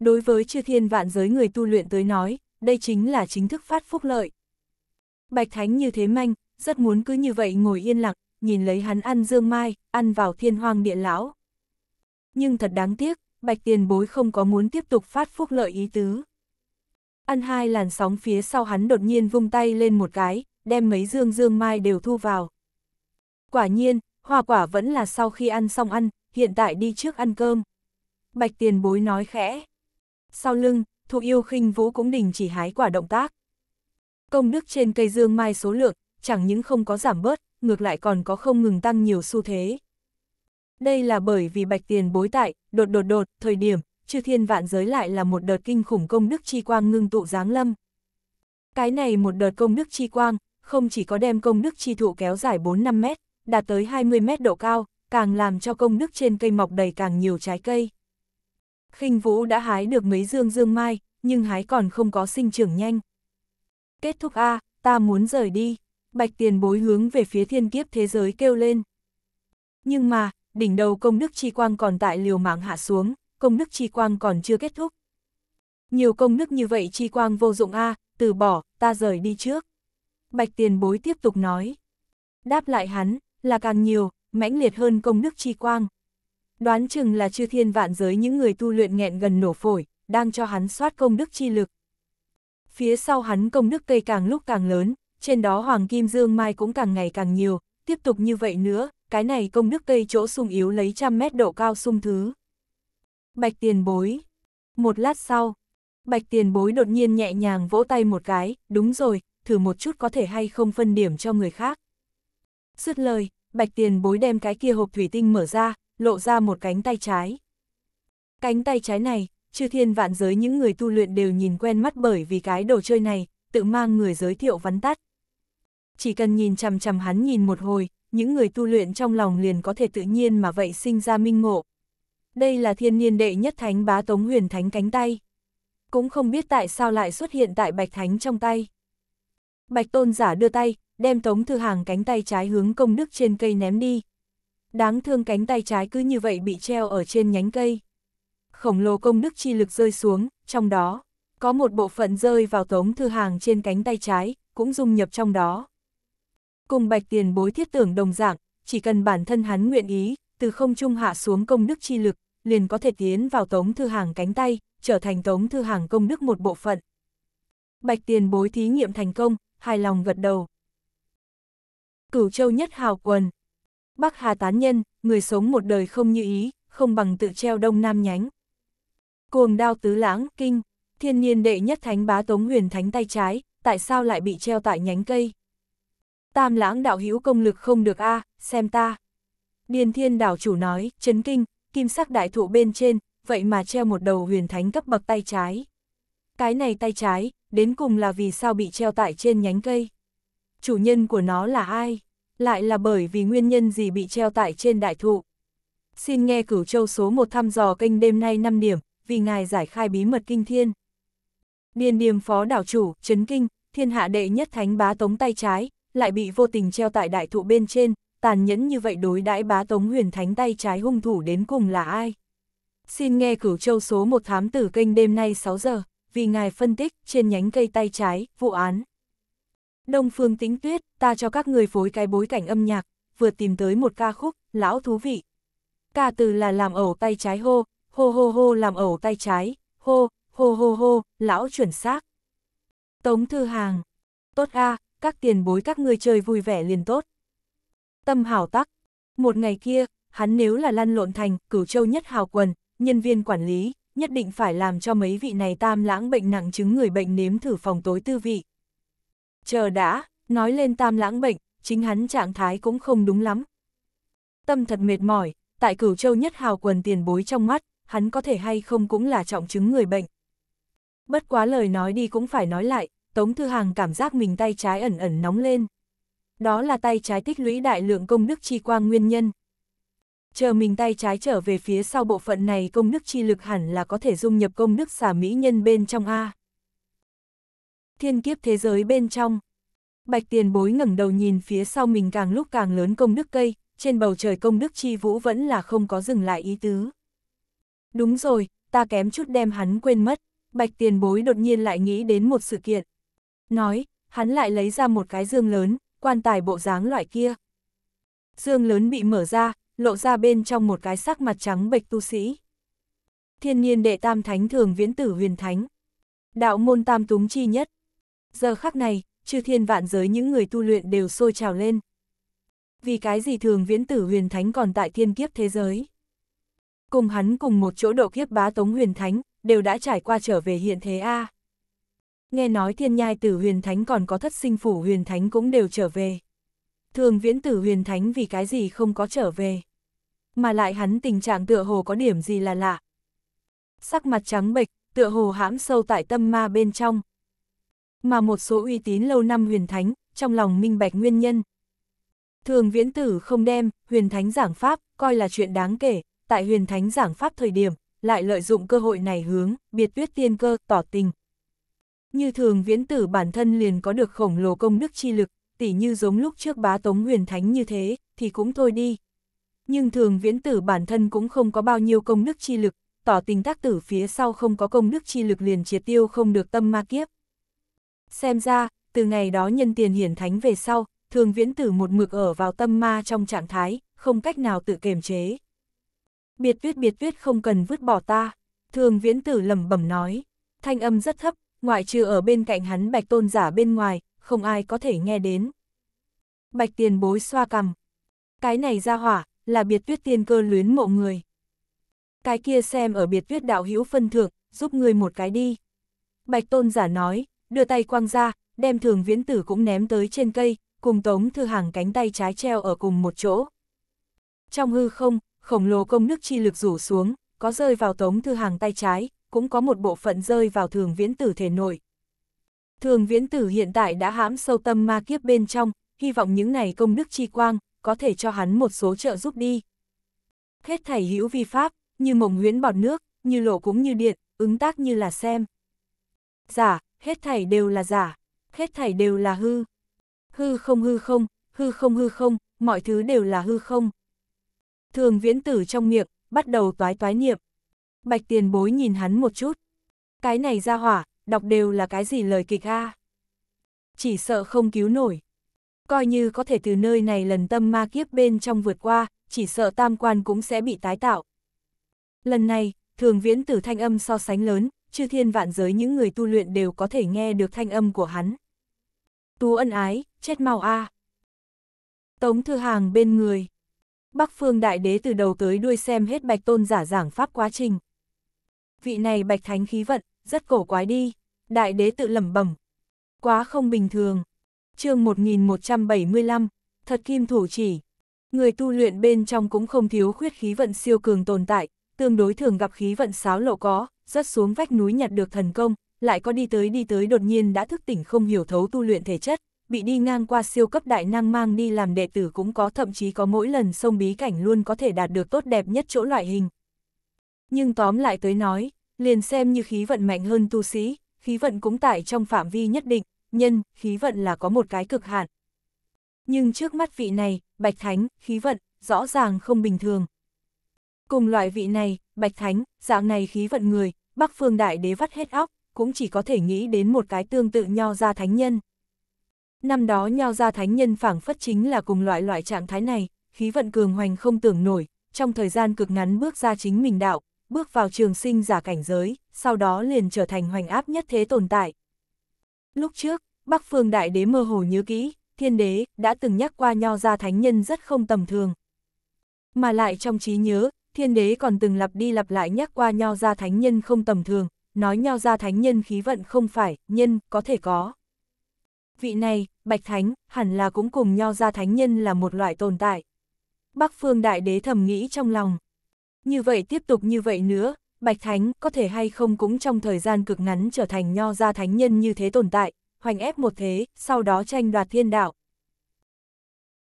[SPEAKER 1] Đối với chư thiên vạn giới người tu luyện tới nói, đây chính là chính thức phát phúc lợi. Bạch Thánh như thế manh, rất muốn cứ như vậy ngồi yên lặng, nhìn lấy hắn ăn dương mai, ăn vào thiên hoang địa lão. Nhưng thật đáng tiếc, Bạch Tiền Bối không có muốn tiếp tục phát phúc lợi ý tứ. Ăn hai làn sóng phía sau hắn đột nhiên vung tay lên một cái, đem mấy dương dương mai đều thu vào. Quả nhiên, hoa quả vẫn là sau khi ăn xong ăn, hiện tại đi trước ăn cơm. Bạch tiền bối nói khẽ. Sau lưng, thụ yêu khinh vũ cũng đình chỉ hái quả động tác. Công đức trên cây dương mai số lượng, chẳng những không có giảm bớt, ngược lại còn có không ngừng tăng nhiều xu thế. Đây là bởi vì bạch tiền bối tại, đột đột đột, thời điểm, chư thiên vạn giới lại là một đợt kinh khủng công đức chi quang ngưng tụ giáng lâm. Cái này một đợt công đức chi quang, không chỉ có đem công đức chi thụ kéo dài 4-5 mét, đạt tới 20 mét độ cao, càng làm cho công đức trên cây mọc đầy càng nhiều trái cây. khinh Vũ đã hái được mấy dương dương mai, nhưng hái còn không có sinh trưởng nhanh. Kết thúc A, ta muốn rời đi, bạch tiền bối hướng về phía thiên kiếp thế giới kêu lên. Nhưng mà, đỉnh đầu công đức chi quang còn tại liều mạng hạ xuống, công đức chi quang còn chưa kết thúc. Nhiều công đức như vậy chi quang vô dụng A, từ bỏ, ta rời đi trước bạch tiền bối tiếp tục nói. Đáp lại hắn, là càng nhiều, mãnh liệt hơn công đức chi quang. Đoán chừng là chư thiên vạn giới những người tu luyện nghẹn gần nổ phổi, đang cho hắn soát công đức chi lực. Phía sau hắn công đức cây càng lúc càng lớn, trên đó hoàng kim dương mai cũng càng ngày càng nhiều, tiếp tục như vậy nữa, cái này công đức cây chỗ sung yếu lấy trăm mét độ cao sung thứ. Bạch tiền bối. Một lát sau, bạch tiền bối đột nhiên nhẹ nhàng vỗ tay một cái, đúng rồi, thử một chút có thể hay không phân điểm cho người khác. Dứt lời, bạch tiền bối đem cái kia hộp thủy tinh mở ra, lộ ra một cánh tay trái. Cánh tay trái này, chư thiên vạn giới những người tu luyện đều nhìn quen mắt bởi vì cái đồ chơi này, tự mang người giới thiệu vắn tắt. Chỉ cần nhìn chằm chằm hắn nhìn một hồi, những người tu luyện trong lòng liền có thể tự nhiên mà vậy sinh ra minh ngộ. Đây là thiên niên đệ nhất thánh bá tống huyền thánh cánh tay. Cũng không biết tại sao lại xuất hiện tại bạch thánh trong tay. Bạch tôn giả đưa tay, đem tống thư hàng cánh tay trái hướng công đức trên cây ném đi. Đáng thương cánh tay trái cứ như vậy bị treo ở trên nhánh cây. Khổng lồ công đức chi lực rơi xuống, trong đó, có một bộ phận rơi vào tống thư hàng trên cánh tay trái, cũng dung nhập trong đó. Cùng bạch tiền bối thiết tưởng đồng dạng, chỉ cần bản thân hắn nguyện ý, từ không trung hạ xuống công đức chi lực, liền có thể tiến vào tống thư hàng cánh tay, trở thành tống thư hàng công đức một bộ phận. Bạch tiền bối thí nghiệm thành công, hài lòng gật đầu. Cửu châu nhất hào quần. Bắc Hà tán nhân, người sống một đời không như ý, không bằng tự treo đông nam nhánh. Cuồng đao tứ lãng, kinh, thiên nhiên đệ nhất thánh bá tống huyền thánh tay trái, tại sao lại bị treo tại nhánh cây? Tam lãng đạo hữu công lực không được a à, xem ta. Điền thiên đảo chủ nói, chấn kinh, kim sắc đại thụ bên trên, vậy mà treo một đầu huyền thánh cấp bậc tay trái. Cái này tay trái, đến cùng là vì sao bị treo tại trên nhánh cây. Chủ nhân của nó là ai? Lại là bởi vì nguyên nhân gì bị treo tại trên đại thụ? Xin nghe cửu châu số 1 thăm dò kênh đêm nay 5 điểm, vì ngài giải khai bí mật kinh thiên. Điền điềm phó đảo chủ, chấn kinh, thiên hạ đệ nhất thánh bá tống tay trái, lại bị vô tình treo tại đại thụ bên trên, tàn nhẫn như vậy đối đãi bá tống huyền thánh tay trái hung thủ đến cùng là ai? Xin nghe cửu châu số 1 thám tử kênh đêm nay 6 giờ vì ngài phân tích, trên nhánh cây tay trái, vụ án. Đông Phương Tĩnh Tuyết, ta cho các người phối cái bối cảnh âm nhạc, vừa tìm tới một ca khúc, lão thú vị. Ca từ là làm ẩu tay trái hô, hô hô hô làm ẩu tay trái, hô, hô hô hô, lão chuẩn xác. Tống Thư Hàng, tốt a, các tiền bối các người chơi vui vẻ liền tốt. Tâm hảo tắc, một ngày kia, hắn nếu là lăn lộn thành, cửu châu nhất hào quần, nhân viên quản lý, nhất định phải làm cho mấy vị này tam lãng bệnh nặng chứng người bệnh nếm thử phòng tối tư vị. Chờ đã, nói lên tam lãng bệnh, chính hắn trạng thái cũng không đúng lắm. Tâm thật mệt mỏi, tại cửu châu nhất hào quần tiền bối trong mắt, hắn có thể hay không cũng là trọng chứng người bệnh. Bất quá lời nói đi cũng phải nói lại, Tống Thư Hàng cảm giác mình tay trái ẩn ẩn nóng lên. Đó là tay trái tích lũy đại lượng công đức chi quang nguyên nhân, chờ mình tay trái trở về phía sau bộ phận này công đức chi lực hẳn là có thể dung nhập công đức xả mỹ nhân bên trong A. Thiên kiếp thế giới bên trong Bạch tiền bối ngẩng đầu nhìn phía sau mình càng lúc càng lớn công đức cây, trên bầu trời công đức chi vũ vẫn là không có dừng lại ý tứ. Đúng rồi, ta kém chút đem hắn quên mất, bạch tiền bối đột nhiên lại nghĩ đến một sự kiện. Nói, hắn lại lấy ra một cái dương lớn, quan tài bộ dáng loại kia. Dương lớn bị mở ra, lộ ra bên trong một cái sắc mặt trắng bệch tu sĩ. Thiên nhiên đệ tam thánh thường viễn tử huyền thánh. Đạo môn tam túng chi nhất. Giờ khắc này, chư thiên vạn giới những người tu luyện đều sôi trào lên. Vì cái gì thường viễn tử huyền thánh còn tại thiên kiếp thế giới? Cùng hắn cùng một chỗ độ kiếp bá tống huyền thánh, đều đã trải qua trở về hiện thế A. Nghe nói thiên nhai tử huyền thánh còn có thất sinh phủ huyền thánh cũng đều trở về thường viễn tử huyền thánh vì cái gì không có trở về. Mà lại hắn tình trạng tựa hồ có điểm gì là lạ. Sắc mặt trắng bệch, tựa hồ hãm sâu tại tâm ma bên trong. Mà một số uy tín lâu năm huyền thánh, trong lòng minh bạch nguyên nhân. Thường viễn tử không đem, huyền thánh giảng pháp, coi là chuyện đáng kể, tại huyền thánh giảng pháp thời điểm, lại lợi dụng cơ hội này hướng, biệt tuyết tiên cơ, tỏ tình. Như thường viễn tử bản thân liền có được khổng lồ công đức chi lực, tỉ như giống lúc trước bá tống huyền thánh như thế, thì cũng thôi đi. Nhưng thường viễn tử bản thân cũng không có bao nhiêu công đức chi lực, tỏ tình tác tử phía sau không có công đức chi lực liền triệt tiêu không được tâm ma kiếp. Xem ra, từ ngày đó nhân tiền hiển thánh về sau, thường viễn tử một mực ở vào tâm ma trong trạng thái, không cách nào tự kiềm chế. Biệt viết biệt viết không cần vứt bỏ ta, thường viễn tử lẩm bẩm nói, thanh âm rất thấp, ngoại trừ ở bên cạnh hắn bạch tôn giả bên ngoài, không ai có thể nghe đến. Bạch tiền bối xoa cằm. Cái này ra hỏa, là biệt tuyết tiên cơ luyến mộ người. Cái kia xem ở biệt tuyết đạo hữu phân thượng, giúp người một cái đi. Bạch tôn giả nói, đưa tay quăng ra, đem thường viễn tử cũng ném tới trên cây, cùng tống thư hàng cánh tay trái treo ở cùng một chỗ. Trong hư không, khổng lồ công đức chi lực rủ xuống, có rơi vào tống thư hàng tay trái, cũng có một bộ phận rơi vào thường viễn tử thể nội, Thường viễn tử hiện tại đã hãm sâu tâm ma kiếp bên trong, hy vọng những này công đức chi quang, có thể cho hắn một số trợ giúp đi. Hết thảy hữu vi pháp, như mộng huyễn bọt nước, như lộ cũng như điện, ứng tác như là xem. Giả, hết thảy đều là giả, hết thảy đều là hư. Hư không hư không, hư không hư không, mọi thứ đều là hư không. Thường viễn tử trong miệng, bắt đầu toái toái niệm. Bạch tiền bối nhìn hắn một chút. Cái này ra hỏa, đọc đều là cái gì lời kịch a Chỉ sợ không cứu nổi. Coi như có thể từ nơi này lần tâm ma kiếp bên trong vượt qua, chỉ sợ tam quan cũng sẽ bị tái tạo. Lần này, thường viễn tử thanh âm so sánh lớn, chư thiên vạn giới những người tu luyện đều có thể nghe được thanh âm của hắn. Tú ân ái, chết mau a Tống thư hàng bên người. Bắc phương đại đế từ đầu tới đuôi xem hết bạch tôn giả giảng pháp quá trình. Vị này bạch thánh khí vận, rất cổ quái đi, đại đế tự lẩm bẩm. Quá không bình thường. chương 1175, thật kim thủ chỉ. Người tu luyện bên trong cũng không thiếu khuyết khí vận siêu cường tồn tại, tương đối thường gặp khí vận sáo lộ có, rất xuống vách núi nhặt được thần công, lại có đi tới đi tới đột nhiên đã thức tỉnh không hiểu thấu tu luyện thể chất, bị đi ngang qua siêu cấp đại năng mang đi làm đệ tử cũng có thậm chí có mỗi lần sông bí cảnh luôn có thể đạt được tốt đẹp nhất chỗ loại hình. Nhưng tóm lại tới nói, liền xem như khí vận mạnh hơn tu sĩ, khí vận cũng tại trong phạm vi nhất định, nhân, khí vận là có một cái cực hạn. Nhưng trước mắt vị này, Bạch Thánh, khí vận, rõ ràng không bình thường. Cùng loại vị này, Bạch Thánh, dạng này khí vận người, Bắc Phương Đại Đế vắt hết óc, cũng chỉ có thể nghĩ đến một cái tương tự nho ra thánh nhân. Năm đó nho ra thánh nhân phảng phất chính là cùng loại loại trạng thái này, khí vận cường hoành không tưởng nổi, trong thời gian cực ngắn bước ra chính mình đạo, bước vào trường sinh giả cảnh giới, sau đó liền trở thành hoành áp nhất thế tồn tại. Lúc trước, Bắc Phương Đại Đế mơ hồ nhớ kỹ, Thiên Đế đã từng nhắc qua nho ra thánh nhân rất không tầm thường. Mà lại trong trí nhớ, Thiên Đế còn từng lặp đi lặp lại nhắc qua nho ra thánh nhân không tầm thường, nói nho ra thánh nhân khí vận không phải, nhân, có thể có. Vị này, Bạch Thánh, hẳn là cũng cùng nho ra thánh nhân là một loại tồn tại. Bắc Phương Đại Đế thầm nghĩ trong lòng như vậy tiếp tục như vậy nữa, Bạch Thánh có thể hay không cũng trong thời gian cực ngắn trở thành nho gia thánh nhân như thế tồn tại, hoành ép một thế, sau đó tranh đoạt thiên đạo.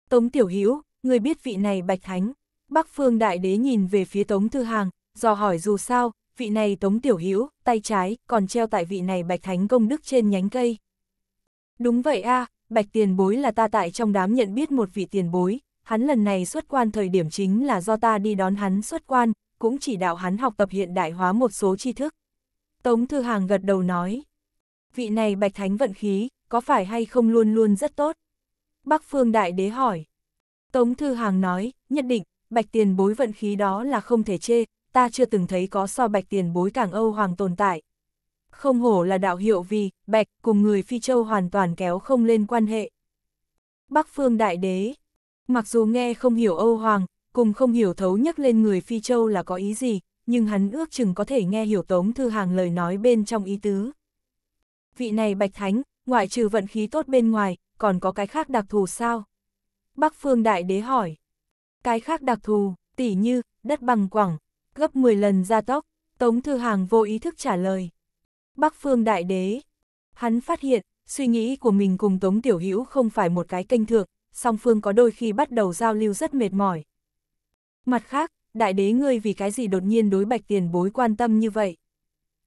[SPEAKER 1] Tống Tiểu Hữu người biết vị này Bạch Thánh, Bắc Phương Đại Đế nhìn về phía Tống Thư Hàng, do hỏi dù sao, vị này Tống Tiểu Hữu tay trái, còn treo tại vị này Bạch Thánh công đức trên nhánh cây. Đúng vậy a à, Bạch tiền bối là ta tại trong đám nhận biết một vị tiền bối, hắn lần này xuất quan thời điểm chính là do ta đi đón hắn xuất quan, cũng chỉ đạo hắn học tập hiện đại hóa một số tri thức. Tống Thư Hàng gật đầu nói, vị này bạch thánh vận khí, có phải hay không luôn luôn rất tốt? Bắc Phương Đại Đế hỏi. Tống Thư Hàng nói, nhất định, bạch tiền bối vận khí đó là không thể chê, ta chưa từng thấy có so bạch tiền bối càng Âu Hoàng tồn tại. Không hổ là đạo hiệu vì, bạch cùng người Phi Châu hoàn toàn kéo không lên quan hệ. Bắc Phương Đại Đế Mặc dù nghe không hiểu Âu Hoàng, cùng không hiểu thấu nhắc lên người Phi Châu là có ý gì, nhưng hắn ước chừng có thể nghe hiểu Tống Thư Hàng lời nói bên trong ý tứ. Vị này Bạch Thánh, ngoại trừ vận khí tốt bên ngoài, còn có cái khác đặc thù sao? Bắc Phương Đại Đế hỏi. Cái khác đặc thù, tỉ như, đất bằng quẳng, gấp 10 lần ra tóc, Tống Thư Hàng vô ý thức trả lời. Bắc Phương Đại Đế. Hắn phát hiện, suy nghĩ của mình cùng Tống Tiểu Hữu không phải một cái kênh thượng, song phương có đôi khi bắt đầu giao lưu rất mệt mỏi. Mặt khác, đại đế ngươi vì cái gì đột nhiên đối bạch tiền bối quan tâm như vậy?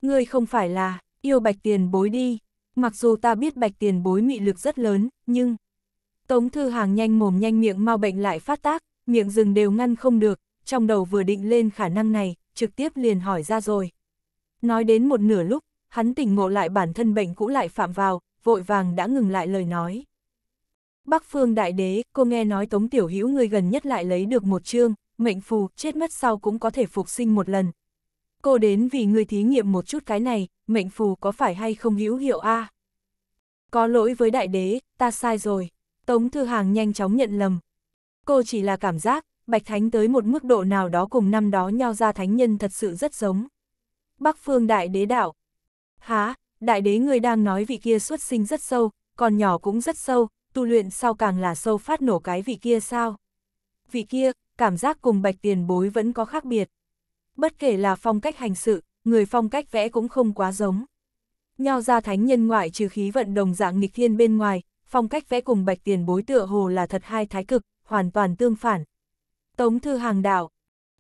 [SPEAKER 1] Ngươi không phải là, yêu bạch tiền bối đi, mặc dù ta biết bạch tiền bối mị lực rất lớn, nhưng... Tống Thư Hàng nhanh mồm nhanh miệng mau bệnh lại phát tác, miệng rừng đều ngăn không được, trong đầu vừa định lên khả năng này, trực tiếp liền hỏi ra rồi. Nói đến một nửa lúc, hắn tỉnh ngộ lại bản thân bệnh cũ lại phạm vào, vội vàng đã ngừng lại lời nói. Bắc Phương Đại Đế, cô nghe nói Tống Tiểu Hữu người gần nhất lại lấy được một chương, mệnh phù, chết mất sau cũng có thể phục sinh một lần. Cô đến vì người thí nghiệm một chút cái này, mệnh phù có phải hay không hữu hiệu a? À? Có lỗi với Đại Đế, ta sai rồi. Tống Thư Hàng nhanh chóng nhận lầm. Cô chỉ là cảm giác, Bạch Thánh tới một mức độ nào đó cùng năm đó nhau ra thánh nhân thật sự rất giống. Bắc Phương Đại Đế đạo. Há, Đại Đế người đang nói vị kia xuất sinh rất sâu, còn nhỏ cũng rất sâu, tu luyện sau càng là sâu phát nổ cái vị kia sao. Vị kia, cảm giác cùng bạch tiền bối vẫn có khác biệt. Bất kể là phong cách hành sự, người phong cách vẽ cũng không quá giống. Nho ra thánh nhân ngoại trừ khí vận đồng dạng nghịch thiên bên ngoài, phong cách vẽ cùng bạch tiền bối tựa hồ là thật hai thái cực, hoàn toàn tương phản. Tống thư hàng đạo,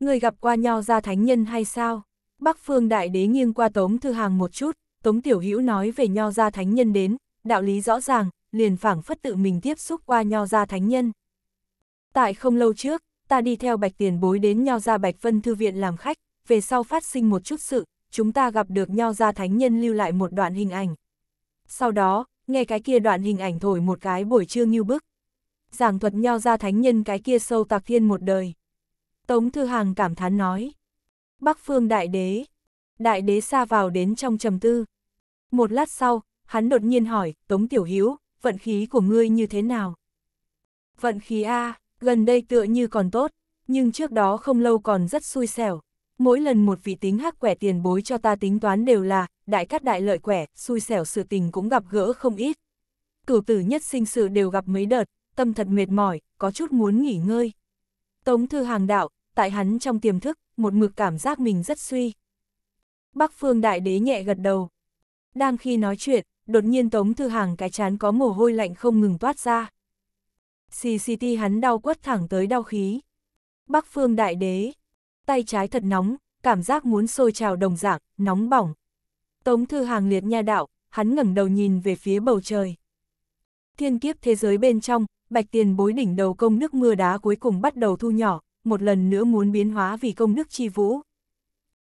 [SPEAKER 1] người gặp qua nho ra thánh nhân hay sao? Bắc phương đại đế nghiêng qua tống thư hàng một chút, tống tiểu hữu nói về nho ra thánh nhân đến, đạo lý rõ ràng, liền phảng phất tự mình tiếp xúc qua nho gia thánh nhân. Tại không lâu trước, ta đi theo bạch tiền bối đến nho gia bạch vân thư viện làm khách, về sau phát sinh một chút sự, chúng ta gặp được nho gia thánh nhân lưu lại một đoạn hình ảnh. Sau đó, nghe cái kia đoạn hình ảnh thổi một cái buổi trưa như bức. Giảng thuật nho gia thánh nhân cái kia sâu tạc thiên một đời. Tống Thư Hàng cảm thán nói. Bắc phương đại đế. Đại đế xa vào đến trong trầm tư. Một lát sau, hắn đột nhiên hỏi, Tống Tiểu Hiếu, vận khí của ngươi như thế nào? Vận khí A, gần đây tựa như còn tốt, nhưng trước đó không lâu còn rất xui xẻo. Mỗi lần một vị tính hắc quẻ tiền bối cho ta tính toán đều là, đại cắt đại lợi quẻ, xui xẻo sự tình cũng gặp gỡ không ít. Cửu tử nhất sinh sự đều gặp mấy đợt, tâm thật mệt mỏi, có chút muốn nghỉ ngơi. Tống thư hàng đạo, tại hắn trong tiềm thức, một mực cảm giác mình rất suy. Bắc phương đại đế nhẹ gật đầu. Đang khi nói chuyện, đột nhiên Tống Thư Hàng cái chán có mồ hôi lạnh không ngừng toát ra. Xì xì ti hắn đau quất thẳng tới đau khí. Bắc Phương Đại Đế, tay trái thật nóng, cảm giác muốn sôi trào đồng dạng, nóng bỏng. Tống Thư Hàng liệt nha đạo, hắn ngẩng đầu nhìn về phía bầu trời. Thiên kiếp thế giới bên trong, bạch tiền bối đỉnh đầu công nước mưa đá cuối cùng bắt đầu thu nhỏ, một lần nữa muốn biến hóa vì công nước chi vũ.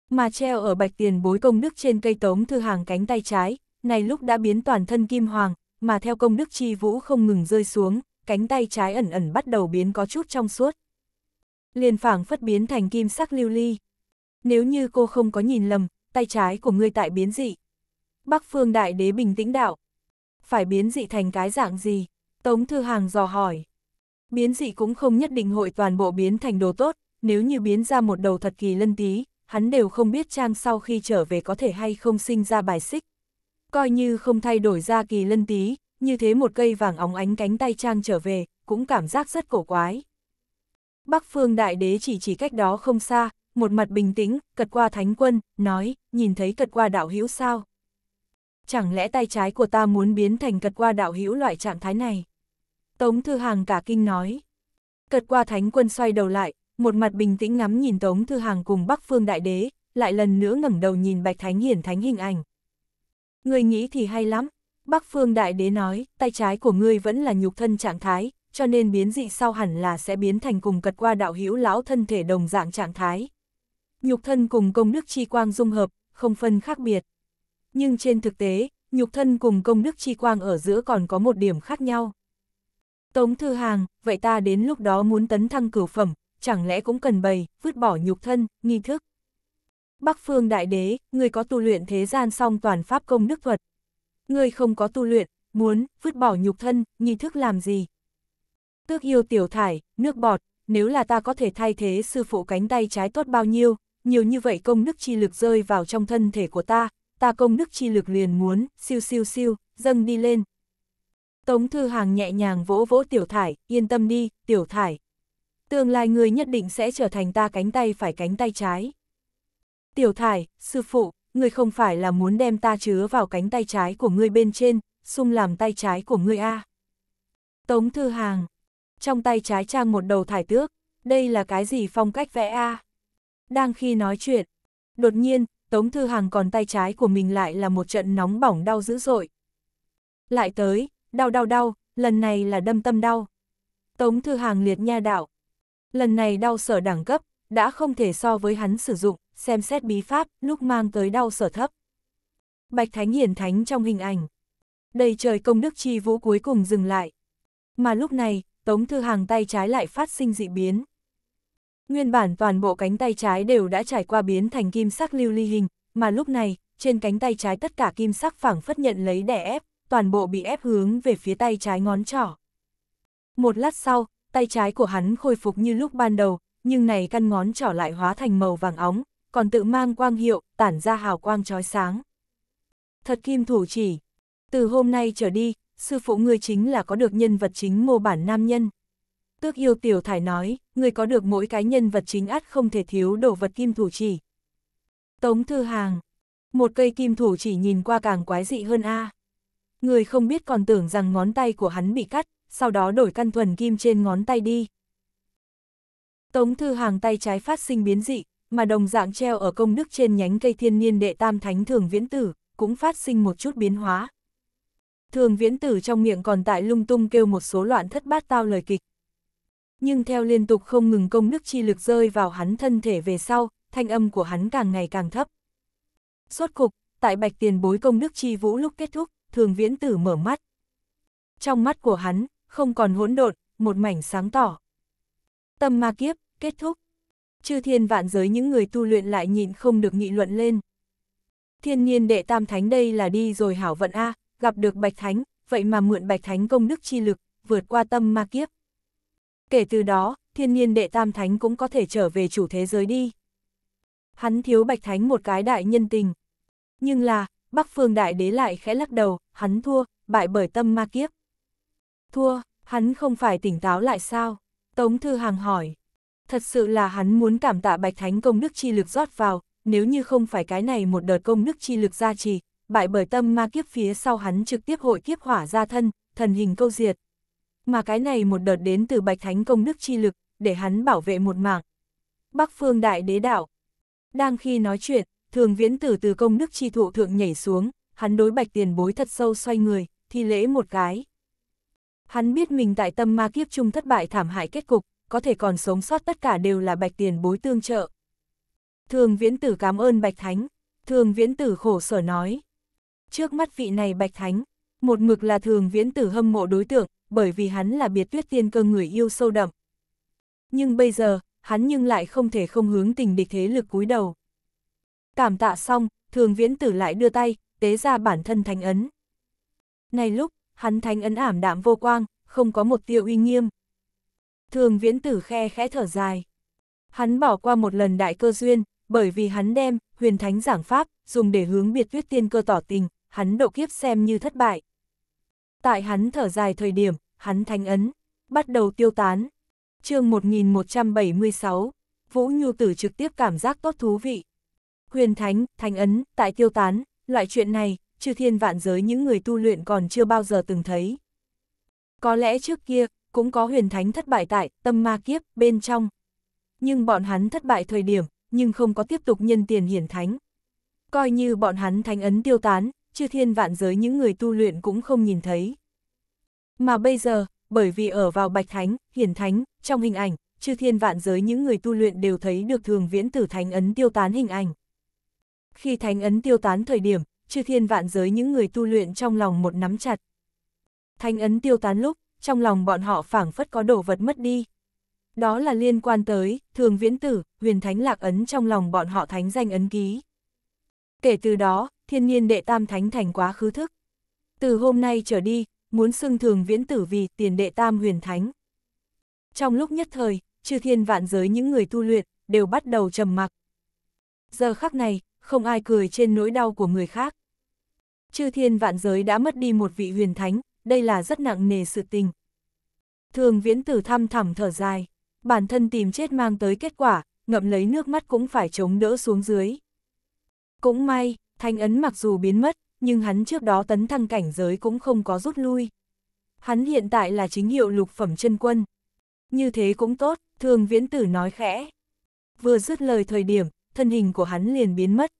[SPEAKER 1] Mà treo ở bạch tiền bối công đức trên cây tống thư hàng cánh tay trái, này lúc đã biến toàn thân kim hoàng, mà theo công đức chi vũ không ngừng rơi xuống, cánh tay trái ẩn ẩn bắt đầu biến có chút trong suốt. Liền phảng phất biến thành kim sắc lưu ly. Nếu như cô không có nhìn lầm, tay trái của ngươi tại biến dị. Bắc phương đại đế bình tĩnh đạo. Phải biến dị thành cái dạng gì? Tống Thư Hàng dò hỏi. Biến dị cũng không nhất định hội toàn bộ biến thành đồ tốt, nếu như biến ra một đầu thật kỳ lân tí, hắn đều không biết trang sau khi trở về có thể hay không sinh ra bài xích coi như không thay đổi ra kỳ lân tí, như thế một cây vàng óng ánh cánh tay trang trở về, cũng cảm giác rất cổ quái. Bắc phương đại đế chỉ chỉ cách đó không xa, một mặt bình tĩnh, cật qua thánh quân, nói, nhìn thấy cật qua đạo hữu sao? Chẳng lẽ tay trái của ta muốn biến thành cật qua đạo hữu loại trạng thái này? Tống Thư Hàng cả kinh nói. Cật qua thánh quân xoay đầu lại, một mặt bình tĩnh ngắm nhìn Tống Thư Hàng cùng Bắc Phương Đại Đế, lại lần nữa ngẩng đầu nhìn Bạch Thánh Hiển Thánh hình ảnh. Ngươi nghĩ thì hay lắm. Bắc phương đại đế nói, tay trái của ngươi vẫn là nhục thân trạng thái, cho nên biến dị sau hẳn là sẽ biến thành cùng cật qua đạo hữu lão thân thể đồng dạng trạng thái. Nhục thân cùng công đức chi quang dung hợp, không phân khác biệt. Nhưng trên thực tế, nhục thân cùng công đức chi quang ở giữa còn có một điểm khác nhau. Tống Thư Hàng, vậy ta đến lúc đó muốn tấn thăng cửu phẩm, chẳng lẽ cũng cần bày, vứt bỏ nhục thân, nghi thức. Bắc Phương Đại Đế, người có tu luyện thế gian song toàn pháp công đức thuật. Người không có tu luyện, muốn, vứt bỏ nhục thân, nghi thức làm gì? Tước yêu tiểu thải, nước bọt, nếu là ta có thể thay thế sư phụ cánh tay trái tốt bao nhiêu, nhiều như vậy công đức chi lực rơi vào trong thân thể của ta, ta công đức chi lực liền muốn, siêu siêu siêu, dâng đi lên. Tống Thư Hàng nhẹ nhàng vỗ vỗ tiểu thải, yên tâm đi, tiểu thải. Tương lai người nhất định sẽ trở thành ta cánh tay phải cánh tay trái. Tiểu thải, sư phụ, ngươi không phải là muốn đem ta chứa vào cánh tay trái của ngươi bên trên, sung làm tay trái của ngươi a à. Tống Thư Hàng, trong tay trái trang một đầu thải tước, đây là cái gì phong cách vẽ a à? Đang khi nói chuyện, đột nhiên, Tống Thư Hàng còn tay trái của mình lại là một trận nóng bỏng đau dữ dội. Lại tới, đau đau đau, lần này là đâm tâm đau. Tống Thư Hàng liệt nha đạo. Lần này đau sở đẳng cấp, đã không thể so với hắn sử dụng xem xét bí pháp, lúc mang tới đau sở thấp. Bạch Thánh hiển thánh trong hình ảnh. Đầy trời công đức chi vũ cuối cùng dừng lại. Mà lúc này, Tống Thư Hàng tay trái lại phát sinh dị biến. Nguyên bản toàn bộ cánh tay trái đều đã trải qua biến thành kim sắc lưu ly hình, mà lúc này, trên cánh tay trái tất cả kim sắc phẳng phất nhận lấy đè ép, toàn bộ bị ép hướng về phía tay trái ngón trỏ. Một lát sau, tay trái của hắn khôi phục như lúc ban đầu, nhưng này căn ngón trỏ lại hóa thành màu vàng óng, còn tự mang quang hiệu, tản ra hào quang trói sáng. Thật kim thủ chỉ, từ hôm nay trở đi, sư phụ ngươi chính là có được nhân vật chính mô bản nam nhân. Tước yêu tiểu thải nói, ngươi có được mỗi cái nhân vật chính ắt không thể thiếu đồ vật kim thủ chỉ. Tống thư hàng, một cây kim thủ chỉ nhìn qua càng quái dị hơn a. À. Người không biết còn tưởng rằng ngón tay của hắn bị cắt, sau đó đổi căn thuần kim trên ngón tay đi. Tống Thư Hàng tay trái phát sinh biến dị, mà đồng dạng treo ở công đức trên nhánh cây thiên niên đệ tam thánh thường viễn tử, cũng phát sinh một chút biến hóa. Thường viễn tử trong miệng còn tại lung tung kêu một số loạn thất bát tao lời kịch. Nhưng theo liên tục không ngừng công đức chi lực rơi vào hắn thân thể về sau, thanh âm của hắn càng ngày càng thấp. Suốt cục, tại bạch tiền bối công đức chi vũ lúc kết thúc, thường viễn tử mở mắt. Trong mắt của hắn, không còn hỗn độn, một mảnh sáng tỏ. Tâm ma kiếp, kết thúc chư thiên vạn giới những người tu luyện lại nhịn không được nghị luận lên. Thiên nhiên đệ tam thánh đây là đi rồi hảo vận A, gặp được bạch thánh, vậy mà mượn bạch thánh công đức chi lực, vượt qua tâm ma kiếp. Kể từ đó, thiên nhiên đệ tam thánh cũng có thể trở về chủ thế giới đi. Hắn thiếu bạch thánh một cái đại nhân tình. Nhưng là, bắc phương đại đế lại khẽ lắc đầu, hắn thua, bại bởi tâm ma kiếp. Thua, hắn không phải tỉnh táo lại sao? Tống Thư Hàng hỏi. Thật sự là hắn muốn cảm tạ Bạch Thánh công đức chi lực rót vào, nếu như không phải cái này một đợt công đức chi lực gia trì, bại bởi tâm ma kiếp phía sau hắn trực tiếp hội kiếp hỏa ra thân, thần hình câu diệt. Mà cái này một đợt đến từ Bạch Thánh công đức chi lực, để hắn bảo vệ một mạng. Bắc phương đại đế đảo. Đang khi nói chuyện, thường viễn tử từ công đức chi thụ thượng nhảy xuống, hắn đối bạch tiền bối thật sâu xoay người, thi lễ một cái. Hắn biết mình tại tâm ma kiếp trung thất bại thảm hại kết cục, có thể còn sống sót tất cả đều là bạch tiền bối tương trợ. Thường viễn tử cảm ơn bạch thánh, thường viễn tử khổ sở nói. Trước mắt vị này bạch thánh, một mực là thường viễn tử hâm mộ đối tượng, bởi vì hắn là biệt tuyết tiên cơ người yêu sâu đậm. Nhưng bây giờ, hắn nhưng lại không thể không hướng tình địch thế lực cúi đầu. Cảm tạ xong, thường viễn tử lại đưa tay, tế ra bản thân thánh ấn. Này lúc, hắn thánh ấn ảm đạm vô quang, không có một tia uy nghiêm, Thường viễn tử khe khẽ thở dài. Hắn bỏ qua một lần đại cơ duyên, bởi vì hắn đem, huyền thánh giảng pháp, dùng để hướng biệt tuyết tiên cơ tỏ tình, hắn độ kiếp xem như thất bại. Tại hắn thở dài thời điểm, hắn thanh ấn, bắt đầu tiêu tán. chương 1176, Vũ Nhu Tử trực tiếp cảm giác tốt thú vị. Huyền thánh, thanh ấn, tại tiêu tán, loại chuyện này, chư thiên vạn giới những người tu luyện còn chưa bao giờ từng thấy. Có lẽ trước kia, cũng có huyền thánh thất bại tại tâm ma kiếp bên trong. Nhưng bọn hắn thất bại thời điểm, nhưng không có tiếp tục nhân tiền hiển thánh. Coi như bọn hắn thánh ấn tiêu tán, chư thiên vạn giới những người tu luyện cũng không nhìn thấy. Mà bây giờ, bởi vì ở vào bạch thánh, hiển thánh, trong hình ảnh, chư thiên vạn giới những người tu luyện đều thấy được thường viễn tử thánh ấn tiêu tán hình ảnh. Khi thánh ấn tiêu tán thời điểm, chư thiên vạn giới những người tu luyện trong lòng một nắm chặt. Thánh ấn tiêu tán lúc, trong lòng bọn họ phảng phất có đồ vật mất đi. Đó là liên quan tới, thường viễn tử, huyền thánh lạc ấn trong lòng bọn họ thánh danh ấn ký. Kể từ đó, thiên nhiên đệ tam thánh thành quá khứ thức. Từ hôm nay trở đi, muốn xưng thường viễn tử vì tiền đệ tam huyền thánh. Trong lúc nhất thời, chư thiên vạn giới những người tu luyện, đều bắt đầu trầm mặc. Giờ khắc này, không ai cười trên nỗi đau của người khác. Chư thiên vạn giới đã mất đi một vị huyền thánh, đây là rất nặng nề sự tình. Thường viễn tử thăm thẳm thở dài, bản thân tìm chết mang tới kết quả, ngậm lấy nước mắt cũng phải chống đỡ xuống dưới. Cũng may, thanh ấn mặc dù biến mất, nhưng hắn trước đó tấn thăng cảnh giới cũng không có rút lui. Hắn hiện tại là chính hiệu lục phẩm chân quân. Như thế cũng tốt, thường viễn tử nói khẽ. Vừa dứt lời thời điểm, thân hình của hắn liền biến mất.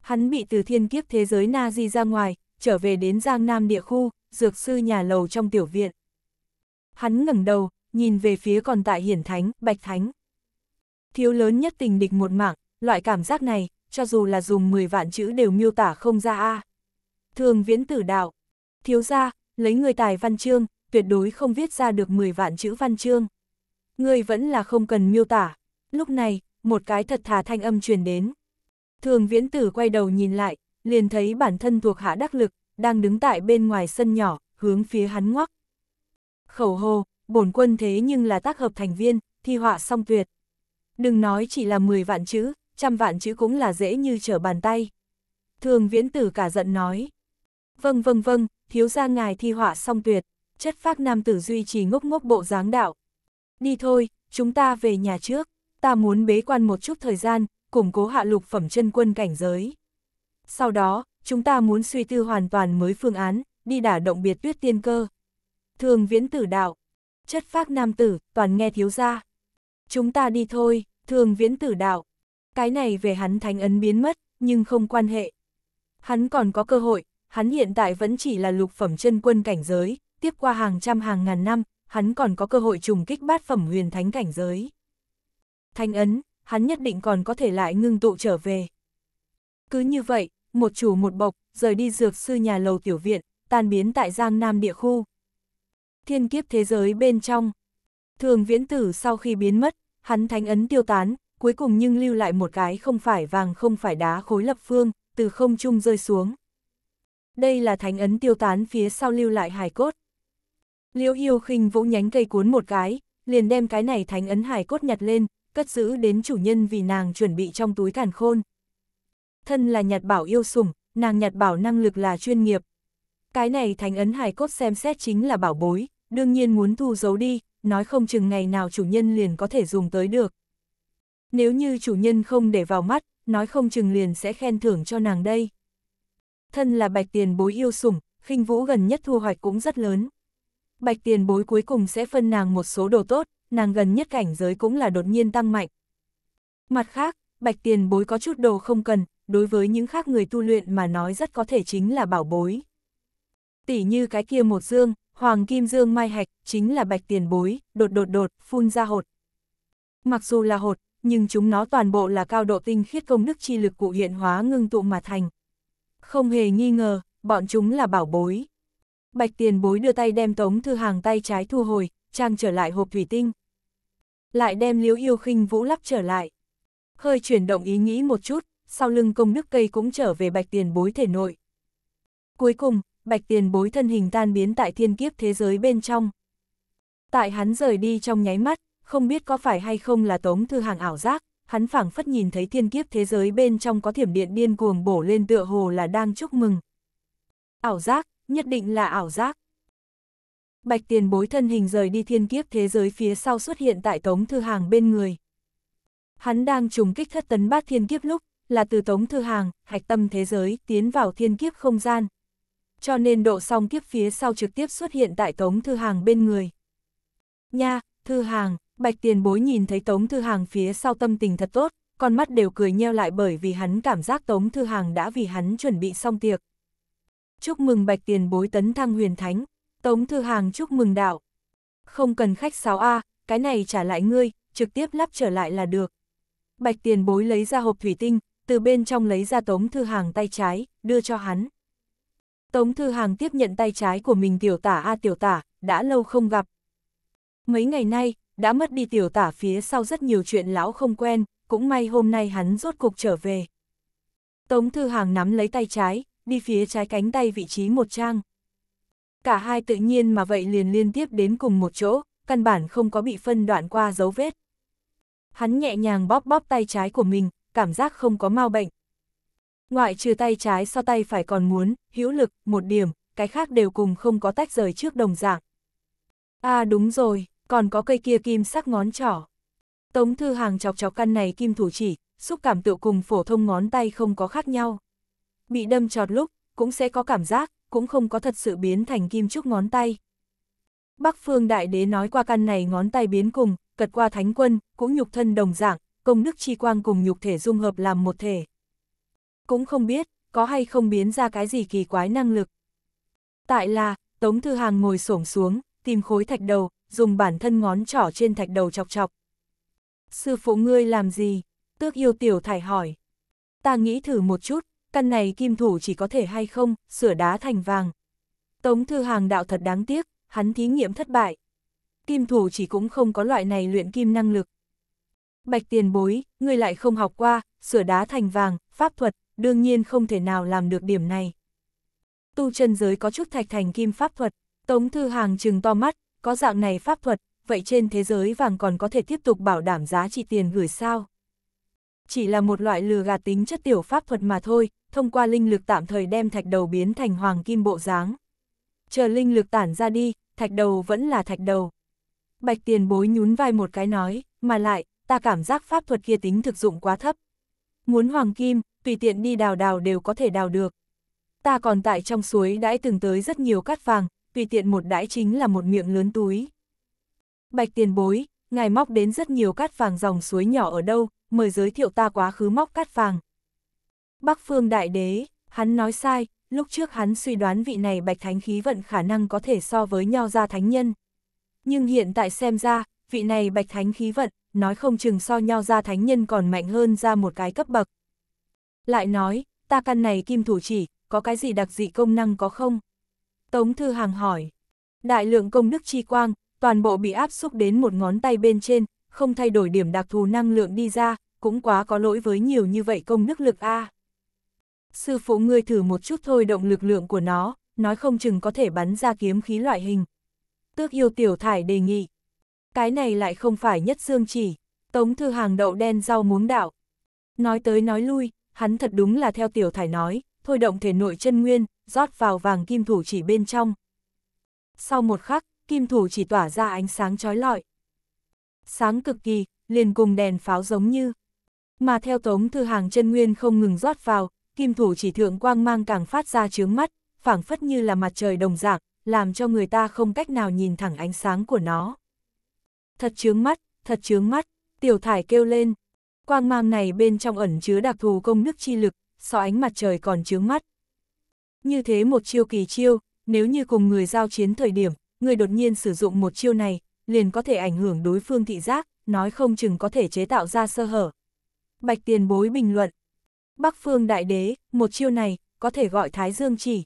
[SPEAKER 1] Hắn bị từ thiên kiếp thế giới Na Di ra ngoài, trở về đến Giang Nam địa khu, dược sư nhà lầu trong tiểu viện. Hắn ngẩng đầu, nhìn về phía còn tại hiển thánh, bạch thánh. Thiếu lớn nhất tình địch một mạng, loại cảm giác này, cho dù là dùng 10 vạn chữ đều miêu tả không ra a. Thường viễn tử đạo, thiếu gia, lấy người tài văn chương, tuyệt đối không viết ra được 10 vạn chữ văn chương. Người vẫn là không cần miêu tả. Lúc này, một cái thật thà thanh âm truyền đến. Thường viễn tử quay đầu nhìn lại, liền thấy bản thân thuộc hạ đắc lực, đang đứng tại bên ngoài sân nhỏ, hướng phía hắn ngoắc. Khẩu hô bổn quân thế nhưng là tác hợp thành viên, thi họa song tuyệt. Đừng nói chỉ là 10 vạn chữ, trăm vạn chữ cũng là dễ như trở bàn tay. Thường viễn tử cả giận nói. Vâng vâng vâng, thiếu gia ngài thi họa song tuyệt, chất phác nam tử duy trì ngốc ngốc bộ dáng đạo. Đi thôi, chúng ta về nhà trước, ta muốn bế quan một chút thời gian, củng cố hạ lục phẩm chân quân cảnh giới. Sau đó, chúng ta muốn suy tư hoàn toàn mới phương án, đi đả động biệt tuyết tiên cơ. Thường viễn tử đạo, chất phác nam tử, toàn nghe thiếu ra. Chúng ta đi thôi, thường viễn tử đạo. Cái này về hắn thánh ấn biến mất, nhưng không quan hệ. Hắn còn có cơ hội, hắn hiện tại vẫn chỉ là lục phẩm chân quân cảnh giới, tiếp qua hàng trăm hàng ngàn năm, hắn còn có cơ hội trùng kích bát phẩm huyền thánh cảnh giới. Thánh ấn, hắn nhất định còn có thể lại ngưng tụ trở về. Cứ như vậy, một chủ một bộc, rời đi dược sư nhà lầu tiểu viện, tan biến tại Giang Nam địa khu. Thiên kiếp thế giới bên trong. Thường viễn tử sau khi biến mất, hắn thánh ấn tiêu tán, cuối cùng nhưng lưu lại một cái không phải vàng không phải đá khối lập phương, từ không trung rơi xuống. Đây là thánh ấn tiêu tán phía sau lưu lại hài cốt. Liễu yêu khinh vũ nhánh cây cuốn một cái, liền đem cái này thánh ấn hài cốt nhặt lên, cất giữ đến chủ nhân vì nàng chuẩn bị trong túi càn khôn thân là nhặt bảo yêu sủng, nàng nhặt bảo năng lực là chuyên nghiệp. Cái này thánh ấn hài cốt xem xét chính là bảo bối, đương nhiên muốn thu giấu đi, nói không chừng ngày nào chủ nhân liền có thể dùng tới được. Nếu như chủ nhân không để vào mắt, nói không chừng liền sẽ khen thưởng cho nàng đây. Thân là bạch tiền bối yêu sủng, khinh vũ gần nhất thu hoạch cũng rất lớn. Bạch tiền bối cuối cùng sẽ phân nàng một số đồ tốt, nàng gần nhất cảnh giới cũng là đột nhiên tăng mạnh. Mặt khác, bạch tiền bối có chút đồ không cần, đối với những khác người tu luyện mà nói rất có thể chính là bảo bối. Tỷ như cái kia một dương, hoàng kim dương mai hạch, chính là bạch tiền bối, đột đột đột, phun ra hột. Mặc dù là hột, nhưng chúng nó toàn bộ là cao độ tinh khiết công đức chi lực cụ hiện hóa ngưng tụ mà thành. Không hề nghi ngờ, bọn chúng là bảo bối. Bạch tiền bối đưa tay đem tống thư hàng tay trái thu hồi, trang trở lại hộp thủy tinh. Lại đem liếu yêu khinh vũ lắp trở lại. Hơi chuyển động ý nghĩ một chút, sau lưng công nước cây cũng trở về bạch tiền bối thể nội. Cuối cùng, bạch tiền bối thân hình tan biến tại thiên kiếp thế giới bên trong. Tại hắn rời đi trong nháy mắt, không biết có phải hay không là tống thư hàng ảo giác, hắn phảng phất nhìn thấy thiên kiếp thế giới bên trong có thiểm điện điên cuồng bổ lên tựa hồ là đang chúc mừng. Ảo giác, nhất định là ảo giác. Bạch tiền bối thân hình rời đi thiên kiếp thế giới phía sau xuất hiện tại tống thư hàng bên người. Hắn đang trùng kích thất tấn bát thiên kiếp lúc, là từ tống thư hàng, hạch tâm thế giới, tiến vào thiên kiếp không gian. Cho nên độ song kiếp phía sau trực tiếp xuất hiện tại tống thư hàng bên người. Nha, thư hàng, bạch tiền bối nhìn thấy tống thư hàng phía sau tâm tình thật tốt, con mắt đều cười nheo lại bởi vì hắn cảm giác tống thư hàng đã vì hắn chuẩn bị xong tiệc. Chúc mừng bạch tiền bối tấn thăng huyền thánh, tống thư hàng chúc mừng đạo. Không cần khách sáo a cái này trả lại ngươi, trực tiếp lắp trở lại là được. Bạch tiền bối lấy ra hộp thủy tinh, từ bên trong lấy ra Tống Thư Hàng tay trái, đưa cho hắn. Tống Thư Hàng tiếp nhận tay trái của mình tiểu tả A tiểu tả, đã lâu không gặp. Mấy ngày nay, đã mất đi tiểu tả phía sau rất nhiều chuyện lão không quen, cũng may hôm nay hắn rốt cục trở về. Tống Thư Hàng nắm lấy tay trái, đi phía trái cánh tay vị trí một trang. Cả hai tự nhiên mà vậy liền liên tiếp đến cùng một chỗ, căn bản không có bị phân đoạn qua dấu vết. Hắn nhẹ nhàng bóp bóp tay trái của mình, cảm giác không có mau bệnh. Ngoại trừ tay trái so tay phải còn muốn, hữu lực, một điểm, cái khác đều cùng không có tách rời trước đồng dạng. À đúng rồi, còn có cây kia kim sắc ngón trỏ. Tống Thư Hàng chọc chọc căn này kim thủ chỉ, xúc cảm tựu cùng phổ thông ngón tay không có khác nhau. Bị đâm trọt lúc, cũng sẽ có cảm giác, cũng không có thật sự biến thành kim trúc ngón tay. Bắc Phương Đại Đế nói qua căn này ngón tay biến cùng, cật qua thánh quân, cũng nhục thân đồng dạng, công đức chi quang cùng nhục thể dung hợp làm một thể. Cũng không biết, có hay không biến ra cái gì kỳ quái năng lực. Tại là, Tống Thư Hàng ngồi xổm xuống, tìm khối thạch đầu, dùng bản thân ngón trỏ trên thạch đầu chọc chọc. Sư phụ ngươi làm gì? Tước yêu tiểu thải hỏi. Ta nghĩ thử một chút, căn này kim thủ chỉ có thể hay không, sửa đá thành vàng. Tống Thư Hàng đạo thật đáng tiếc, hắn thí nghiệm thất bại. Kim thủ chỉ cũng không có loại này luyện kim năng lực. Bạch tiền bối, người lại không học qua, sửa đá thành vàng, pháp thuật, đương nhiên không thể nào làm được điểm này. Tu chân giới có chút thạch thành kim pháp thuật, Tống Thư Hàng trừng to mắt, có dạng này pháp thuật, vậy trên thế giới vàng còn có thể tiếp tục bảo đảm giá trị tiền gửi sao? Chỉ là một loại lừa gạt tính chất tiểu pháp thuật mà thôi, thông qua linh lực tạm thời đem thạch đầu biến thành hoàng kim bộ dáng. Chờ linh lực tản ra đi, thạch đầu vẫn là thạch đầu. Bạch tiền bối nhún vai một cái nói, mà lại, ta cảm giác pháp thuật kia tính thực dụng quá thấp. Muốn hoàng kim, tùy tiện đi đào đào đều có thể đào được. Ta còn tại trong suối đãi từng tới rất nhiều cát vàng, tùy tiện một đãi chính là một miệng lớn túi. Bạch tiền bối, ngài móc đến rất nhiều cát vàng dòng suối nhỏ ở đâu, mời giới thiệu ta quá khứ móc cát vàng. Bắc phương đại đế, hắn nói sai, lúc trước hắn suy đoán vị này bạch thánh khí vận khả năng có thể so với nhau ra thánh nhân. Nhưng hiện tại xem ra, vị này bạch thánh khí vận, nói không chừng so nhau ra thánh nhân còn mạnh hơn ra một cái cấp bậc. Lại nói, ta căn này kim thủ chỉ, có cái gì đặc dị công năng có không? Tống Thư Hàng hỏi. Đại lượng công đức chi quang, toàn bộ bị áp xúc đến một ngón tay bên trên, không thay đổi điểm đặc thù năng lượng đi ra, cũng quá có lỗi với nhiều như vậy công đức lực A. Sư phụ ngươi thử một chút thôi động lực lượng của nó, nói không chừng có thể bắn ra kiếm khí loại hình. Tước yêu tiểu thải đề nghị cái này lại không phải nhất dương chỉ, Tống Thư Hàng đậu đen rau muống đạo. Nói tới nói lui, hắn thật đúng là theo tiểu thải nói, thôi động thể nội chân nguyên, rót vào vàng kim thủ chỉ bên trong. Sau một khắc, kim thủ chỉ tỏa ra ánh sáng trói lọi. Sáng cực kỳ, liền cùng đèn pháo giống như. Mà theo Tống Thư Hàng chân nguyên không ngừng rót vào, kim thủ chỉ thượng quang mang càng phát ra chướng mắt, phảng phất như là mặt trời đồng dạng, làm cho người ta không cách nào nhìn thẳng ánh sáng của nó. Thật chướng mắt, thật chướng mắt, tiểu thải kêu lên. Quang mang này bên trong ẩn chứa đặc thù công đức chi lực, so ánh mặt trời còn chướng mắt. Như thế một chiêu kỳ chiêu, nếu như cùng người giao chiến thời điểm, người đột nhiên sử dụng một chiêu này, liền có thể ảnh hưởng đối phương thị giác, nói không chừng có thể chế tạo ra sơ hở. Bạch tiền bối bình luận. Bắc phương đại đế, một chiêu này, có thể gọi Thái Dương chỉ.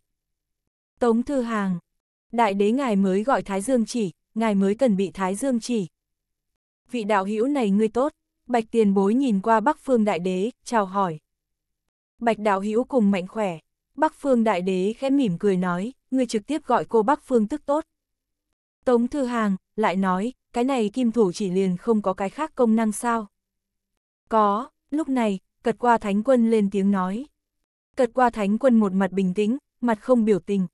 [SPEAKER 1] Tống Thư Hàng. Đại đế ngài mới gọi Thái Dương chỉ, ngài mới cần bị Thái Dương chỉ vị đạo hữu này ngươi tốt, bạch tiền bối nhìn qua bắc phương đại đế, chào hỏi. Bạch đạo hữu cùng mạnh khỏe, bắc phương đại đế khẽ mỉm cười nói, ngươi trực tiếp gọi cô bắc phương tức tốt. Tống Thư Hàng, lại nói, cái này kim thủ chỉ liền không có cái khác công năng sao. Có, lúc này, cật qua thánh quân lên tiếng nói. Cật qua thánh quân một mặt bình tĩnh, mặt không biểu tình.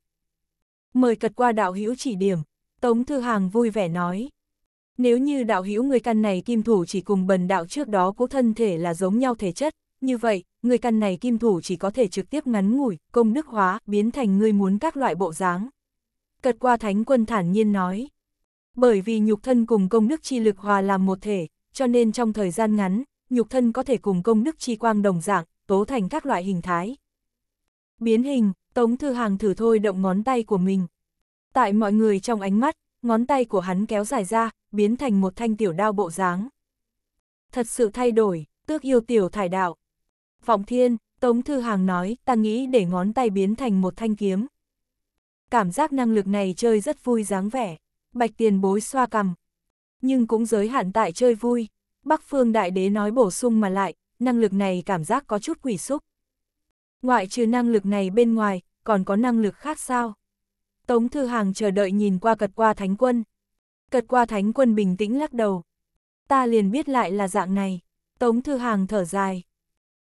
[SPEAKER 1] Mời cật qua đạo hữu chỉ điểm, Tống Thư Hàng vui vẻ nói. Nếu như đạo hữu người căn này kim thủ chỉ cùng bần đạo trước đó cố thân thể là giống nhau thể chất, như vậy, người căn này kim thủ chỉ có thể trực tiếp ngắn ngủi, công đức hóa, biến thành người muốn các loại bộ dáng. Cật qua thánh quân thản nhiên nói. Bởi vì nhục thân cùng công đức chi lực hòa làm một thể, cho nên trong thời gian ngắn, nhục thân có thể cùng công đức chi quang đồng dạng, tố thành các loại hình thái. Biến hình, Tống Thư Hàng thử thôi động ngón tay của mình. Tại mọi người trong ánh mắt, ngón tay của hắn kéo dài ra, biến thành một thanh tiểu đao bộ dáng. Thật sự thay đổi, tước yêu tiểu thải đạo. Vọng thiên, Tống Thư Hàng nói, ta nghĩ để ngón tay biến thành một thanh kiếm. Cảm giác năng lực này chơi rất vui dáng vẻ, bạch tiền bối xoa cằm, Nhưng cũng giới hạn tại chơi vui, Bắc Phương Đại Đế nói bổ sung mà lại, năng lực này cảm giác có chút quỷ xúc. Ngoại trừ năng lực này bên ngoài, còn có năng lực khác sao? Tống Thư Hàng chờ đợi nhìn qua cật qua thánh quân. Cật qua thánh quân bình tĩnh lắc đầu. Ta liền biết lại là dạng này. Tống Thư Hàng thở dài.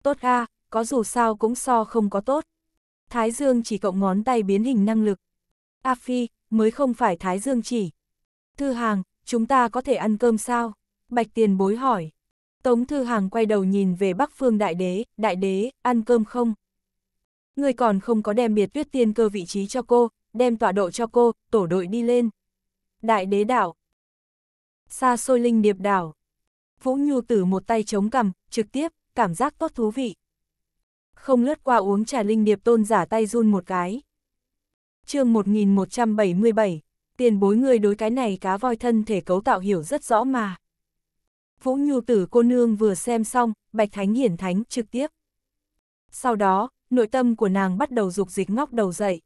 [SPEAKER 1] Tốt ga, có dù sao cũng so không có tốt. Thái Dương chỉ cộng ngón tay biến hình năng lực. A Phi, mới không phải Thái Dương chỉ. Thư Hàng, chúng ta có thể ăn cơm sao? Bạch Tiền bối hỏi. Tống Thư Hàng quay đầu nhìn về Bắc Phương Đại Đế, Đại Đế, ăn cơm không? Người còn không có đem biệt tuyết tiên cơ vị trí cho cô, đem tọa độ cho cô, tổ đội đi lên. Đại đế đảo. Xa xôi linh điệp đảo. Vũ Nhu Tử một tay chống cằm, trực tiếp, cảm giác tốt thú vị. Không lướt qua uống trà linh điệp tôn giả tay run một cái. chương 1177, tiền bối người đối cái này cá voi thân thể cấu tạo hiểu rất rõ mà. Vũ Nhu Tử cô nương vừa xem xong, Bạch Thánh hiển thánh trực tiếp. Sau đó, nội tâm của nàng bắt đầu dục dịch ngóc đầu dậy.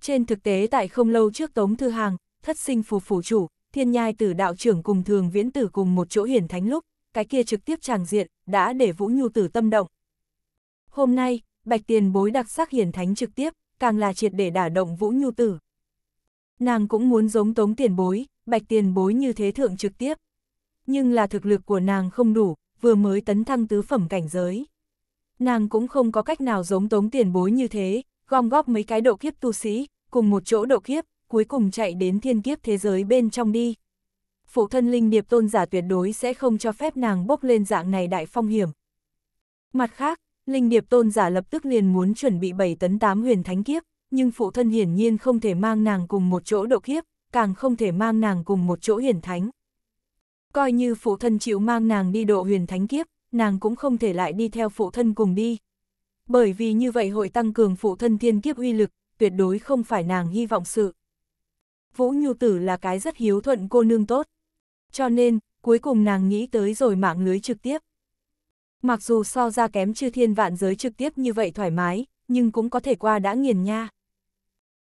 [SPEAKER 1] Trên thực tế tại không lâu trước Tống Thư Hàng, thất sinh phù phủ chủ, thiên nhai tử đạo trưởng cùng thường viễn tử cùng một chỗ hiển thánh lúc, cái kia trực tiếp tràng diện, đã để Vũ Nhu tử tâm động. Hôm nay, Bạch Tiền bối đặc sắc hiển thánh trực tiếp, càng là triệt để đả động Vũ Nhu tử. Nàng cũng muốn giống Tống Tiền bối, Bạch Tiền bối như thế thượng trực tiếp. Nhưng là thực lực của nàng không đủ, vừa mới tấn thăng tứ phẩm cảnh giới. Nàng cũng không có cách nào giống Tống Tiền bối như thế, gom góp mấy cái độ kiếp tu sĩ, cùng một chỗ độ kiếp, cuối cùng chạy đến thiên kiếp thế giới bên trong đi. Phụ thân linh điệp tôn giả tuyệt đối sẽ không cho phép nàng bốc lên dạng này đại phong hiểm. Mặt khác, linh điệp tôn giả lập tức liền muốn chuẩn bị 7 tấn 8 huyền thánh kiếp, nhưng phụ thân hiển nhiên không thể mang nàng cùng một chỗ độ kiếp, càng không thể mang nàng cùng một chỗ hiển thánh. Coi như phụ thân chịu mang nàng đi độ huyền thánh kiếp, nàng cũng không thể lại đi theo phụ thân cùng đi, bởi vì như vậy hội tăng cường phụ thân thiên kiếp uy lực, tuyệt đối không phải nàng hy vọng sự. Vũ Nhu Tử là cái rất hiếu thuận cô nương tốt. Cho nên, cuối cùng nàng nghĩ tới rồi mạng lưới trực tiếp. Mặc dù so ra kém chư thiên vạn giới trực tiếp như vậy thoải mái, nhưng cũng có thể qua đã nghiền nha.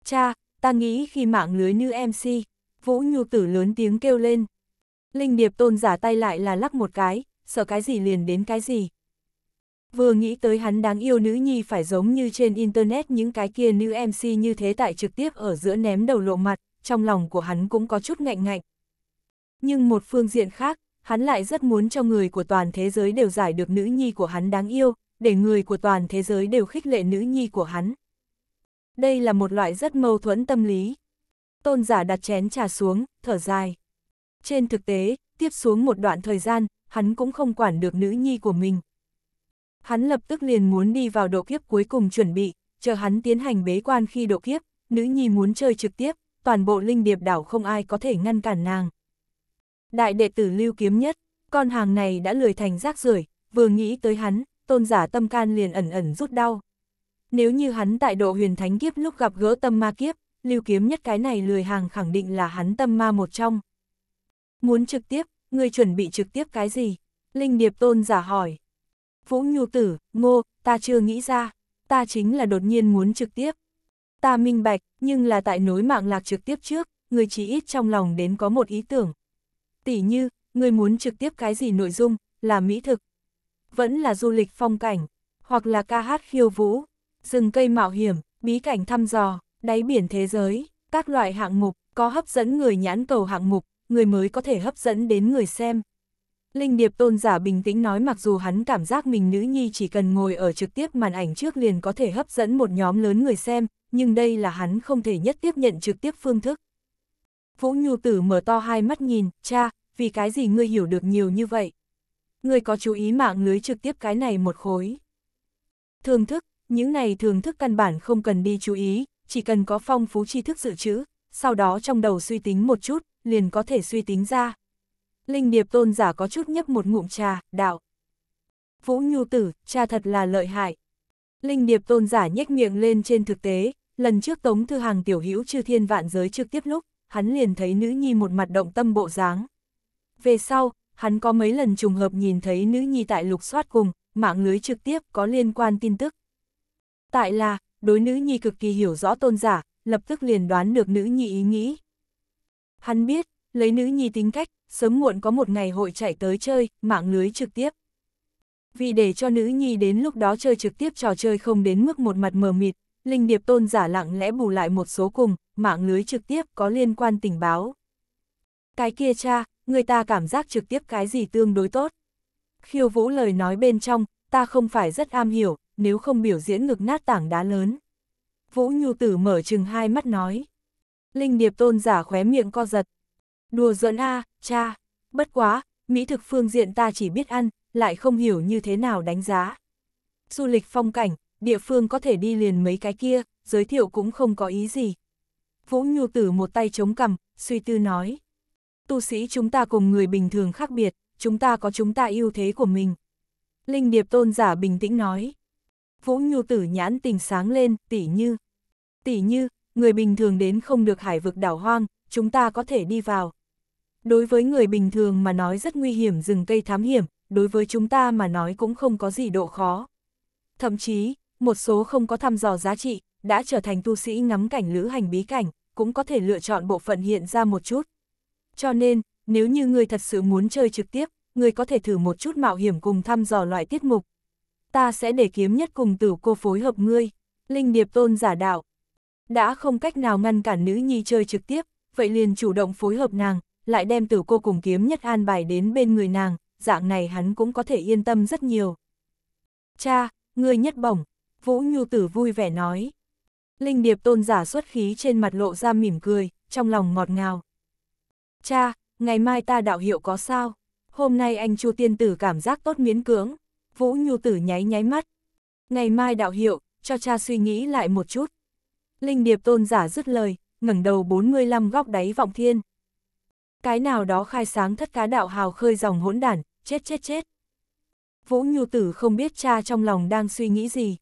[SPEAKER 1] Cha, ta nghĩ khi mạng lưới nữ MC, Vũ Nhu Tử lớn tiếng kêu lên. Linh Điệp tôn giả tay lại là lắc một cái, sợ cái gì liền đến cái gì. Vừa nghĩ tới hắn đáng yêu nữ nhi phải giống như trên internet những cái kia nữ MC như thế tại trực tiếp ở giữa ném đầu lộ mặt, trong lòng của hắn cũng có chút ngạnh ngạnh. Nhưng một phương diện khác, hắn lại rất muốn cho người của toàn thế giới đều giải được nữ nhi của hắn đáng yêu, để người của toàn thế giới đều khích lệ nữ nhi của hắn. Đây là một loại rất mâu thuẫn tâm lý. Tôn giả đặt chén trà xuống, thở dài. Trên thực tế, tiếp xuống một đoạn thời gian, hắn cũng không quản được nữ nhi của mình. Hắn lập tức liền muốn đi vào độ kiếp cuối cùng chuẩn bị, chờ hắn tiến hành bế quan khi độ kiếp, nữ nhi muốn chơi trực tiếp, toàn bộ linh điệp đảo không ai có thể ngăn cản nàng. Đại đệ tử lưu kiếm nhất, con hàng này đã lười thành rác rưởi vừa nghĩ tới hắn, tôn giả tâm can liền ẩn ẩn rút đau. Nếu như hắn tại độ huyền thánh kiếp lúc gặp gỡ tâm ma kiếp, lưu kiếm nhất cái này lười hàng khẳng định là hắn tâm ma một trong. Muốn trực tiếp, người chuẩn bị trực tiếp cái gì? Linh điệp tôn giả hỏi. Vũ Nhu Tử, Ngô, ta chưa nghĩ ra, ta chính là đột nhiên muốn trực tiếp. Ta minh bạch, nhưng là tại nối mạng lạc trực tiếp trước, người chỉ ít trong lòng đến có một ý tưởng. Tỷ như, người muốn trực tiếp cái gì nội dung, là mỹ thực, vẫn là du lịch phong cảnh, hoặc là ca hát khiêu vũ, rừng cây mạo hiểm, bí cảnh thăm dò, đáy biển thế giới, các loại hạng mục, có hấp dẫn người nhãn cầu hạng mục, người mới có thể hấp dẫn đến người xem. Linh điệp tôn giả bình tĩnh nói mặc dù hắn cảm giác mình nữ nhi chỉ cần ngồi ở trực tiếp màn ảnh trước liền có thể hấp dẫn một nhóm lớn người xem, nhưng đây là hắn không thể nhất tiếp nhận trực tiếp phương thức. Vũ Nhu Tử mở to hai mắt nhìn, cha, vì cái gì ngươi hiểu được nhiều như vậy? Ngươi có chú ý mạng lưới trực tiếp cái này một khối. Thường thức, những này thường thức căn bản không cần đi chú ý, chỉ cần có phong phú tri thức dự trữ, sau đó trong đầu suy tính một chút, liền có thể suy tính ra. Linh điệp tôn giả có chút nhấp một ngụm trà, đạo. Vũ nhu tử, cha thật là lợi hại. Linh điệp tôn giả nhếch miệng lên trên thực tế, lần trước tống thư hàng tiểu hữu chư thiên vạn giới trực tiếp lúc, hắn liền thấy nữ nhi một mặt động tâm bộ dáng. Về sau, hắn có mấy lần trùng hợp nhìn thấy nữ nhi tại lục soát cùng, mạng lưới trực tiếp có liên quan tin tức. Tại là, đối nữ nhi cực kỳ hiểu rõ tôn giả, lập tức liền đoán được nữ nhi ý nghĩ. Hắn biết, lấy nữ nhi tính cách, sớm muộn có một ngày hội chạy tới chơi, mạng lưới trực tiếp. Vì để cho nữ nhi đến lúc đó chơi trực tiếp trò chơi không đến mức một mặt mờ mịt, Linh Điệp Tôn giả lặng lẽ bù lại một số cùng, mạng lưới trực tiếp có liên quan tình báo. Cái kia cha, người ta cảm giác trực tiếp cái gì tương đối tốt. Khiêu vũ lời nói bên trong, ta không phải rất am hiểu, nếu không biểu diễn ngực nát tảng đá lớn. Vũ Nhu Tử mở chừng hai mắt nói. Linh Điệp Tôn giả khóe miệng co giật, Đùa giỡn a, cha. Bất quá, mỹ thực phương diện ta chỉ biết ăn, lại không hiểu như thế nào đánh giá. Du lịch phong cảnh, địa phương có thể đi liền mấy cái kia, giới thiệu cũng không có ý gì. Vũ Nhu Tử một tay chống cằm, suy tư nói. Tu sĩ chúng ta cùng người bình thường khác biệt, chúng ta có chúng ta ưu thế của mình. Linh Điệp Tôn giả bình tĩnh nói. Vũ Nhu Tử nhãn tình sáng lên, tỉ như. Tỉ như, người bình thường đến không được hải vực đảo hoang, chúng ta có thể đi vào. Đối với người bình thường mà nói rất nguy hiểm rừng cây thám hiểm, đối với chúng ta mà nói cũng không có gì độ khó. Thậm chí, một số không có thăm dò giá trị, đã trở thành tu sĩ ngắm cảnh lữ hành bí cảnh, cũng có thể lựa chọn bộ phận hiện ra một chút. Cho nên, nếu như người thật sự muốn chơi trực tiếp, người có thể thử một chút mạo hiểm cùng thăm dò loại tiết mục. Ta sẽ để kiếm nhất cùng tử cô phối hợp ngươi, linh điệp tôn giả đạo. Đã không cách nào ngăn cản nữ nhi chơi trực tiếp, vậy liền chủ động phối hợp nàng, lại đem tử cô cùng kiếm nhất an bài đến bên người nàng, dạng này hắn cũng có thể yên tâm rất nhiều. Cha, ngươi nhất bổng, Vũ Nhu Tử vui vẻ nói. Linh Điệp tôn giả xuất khí trên mặt lộ ra mỉm cười, trong lòng ngọt ngào. Cha, ngày mai ta đạo hiệu có sao? Hôm nay anh Chu Tiên Tử cảm giác tốt miến cưỡng. Vũ Nhu Tử nháy nháy mắt. Ngày mai đạo hiệu, cho cha suy nghĩ lại một chút. Linh Điệp tôn giả dứt lời, ngẩng đầu 45 góc đáy vọng thiên. Cái nào đó khai sáng thất cá đạo hào khơi dòng hỗn đản, chết chết chết. Vũ Nhu Tử không biết cha trong lòng đang suy nghĩ gì.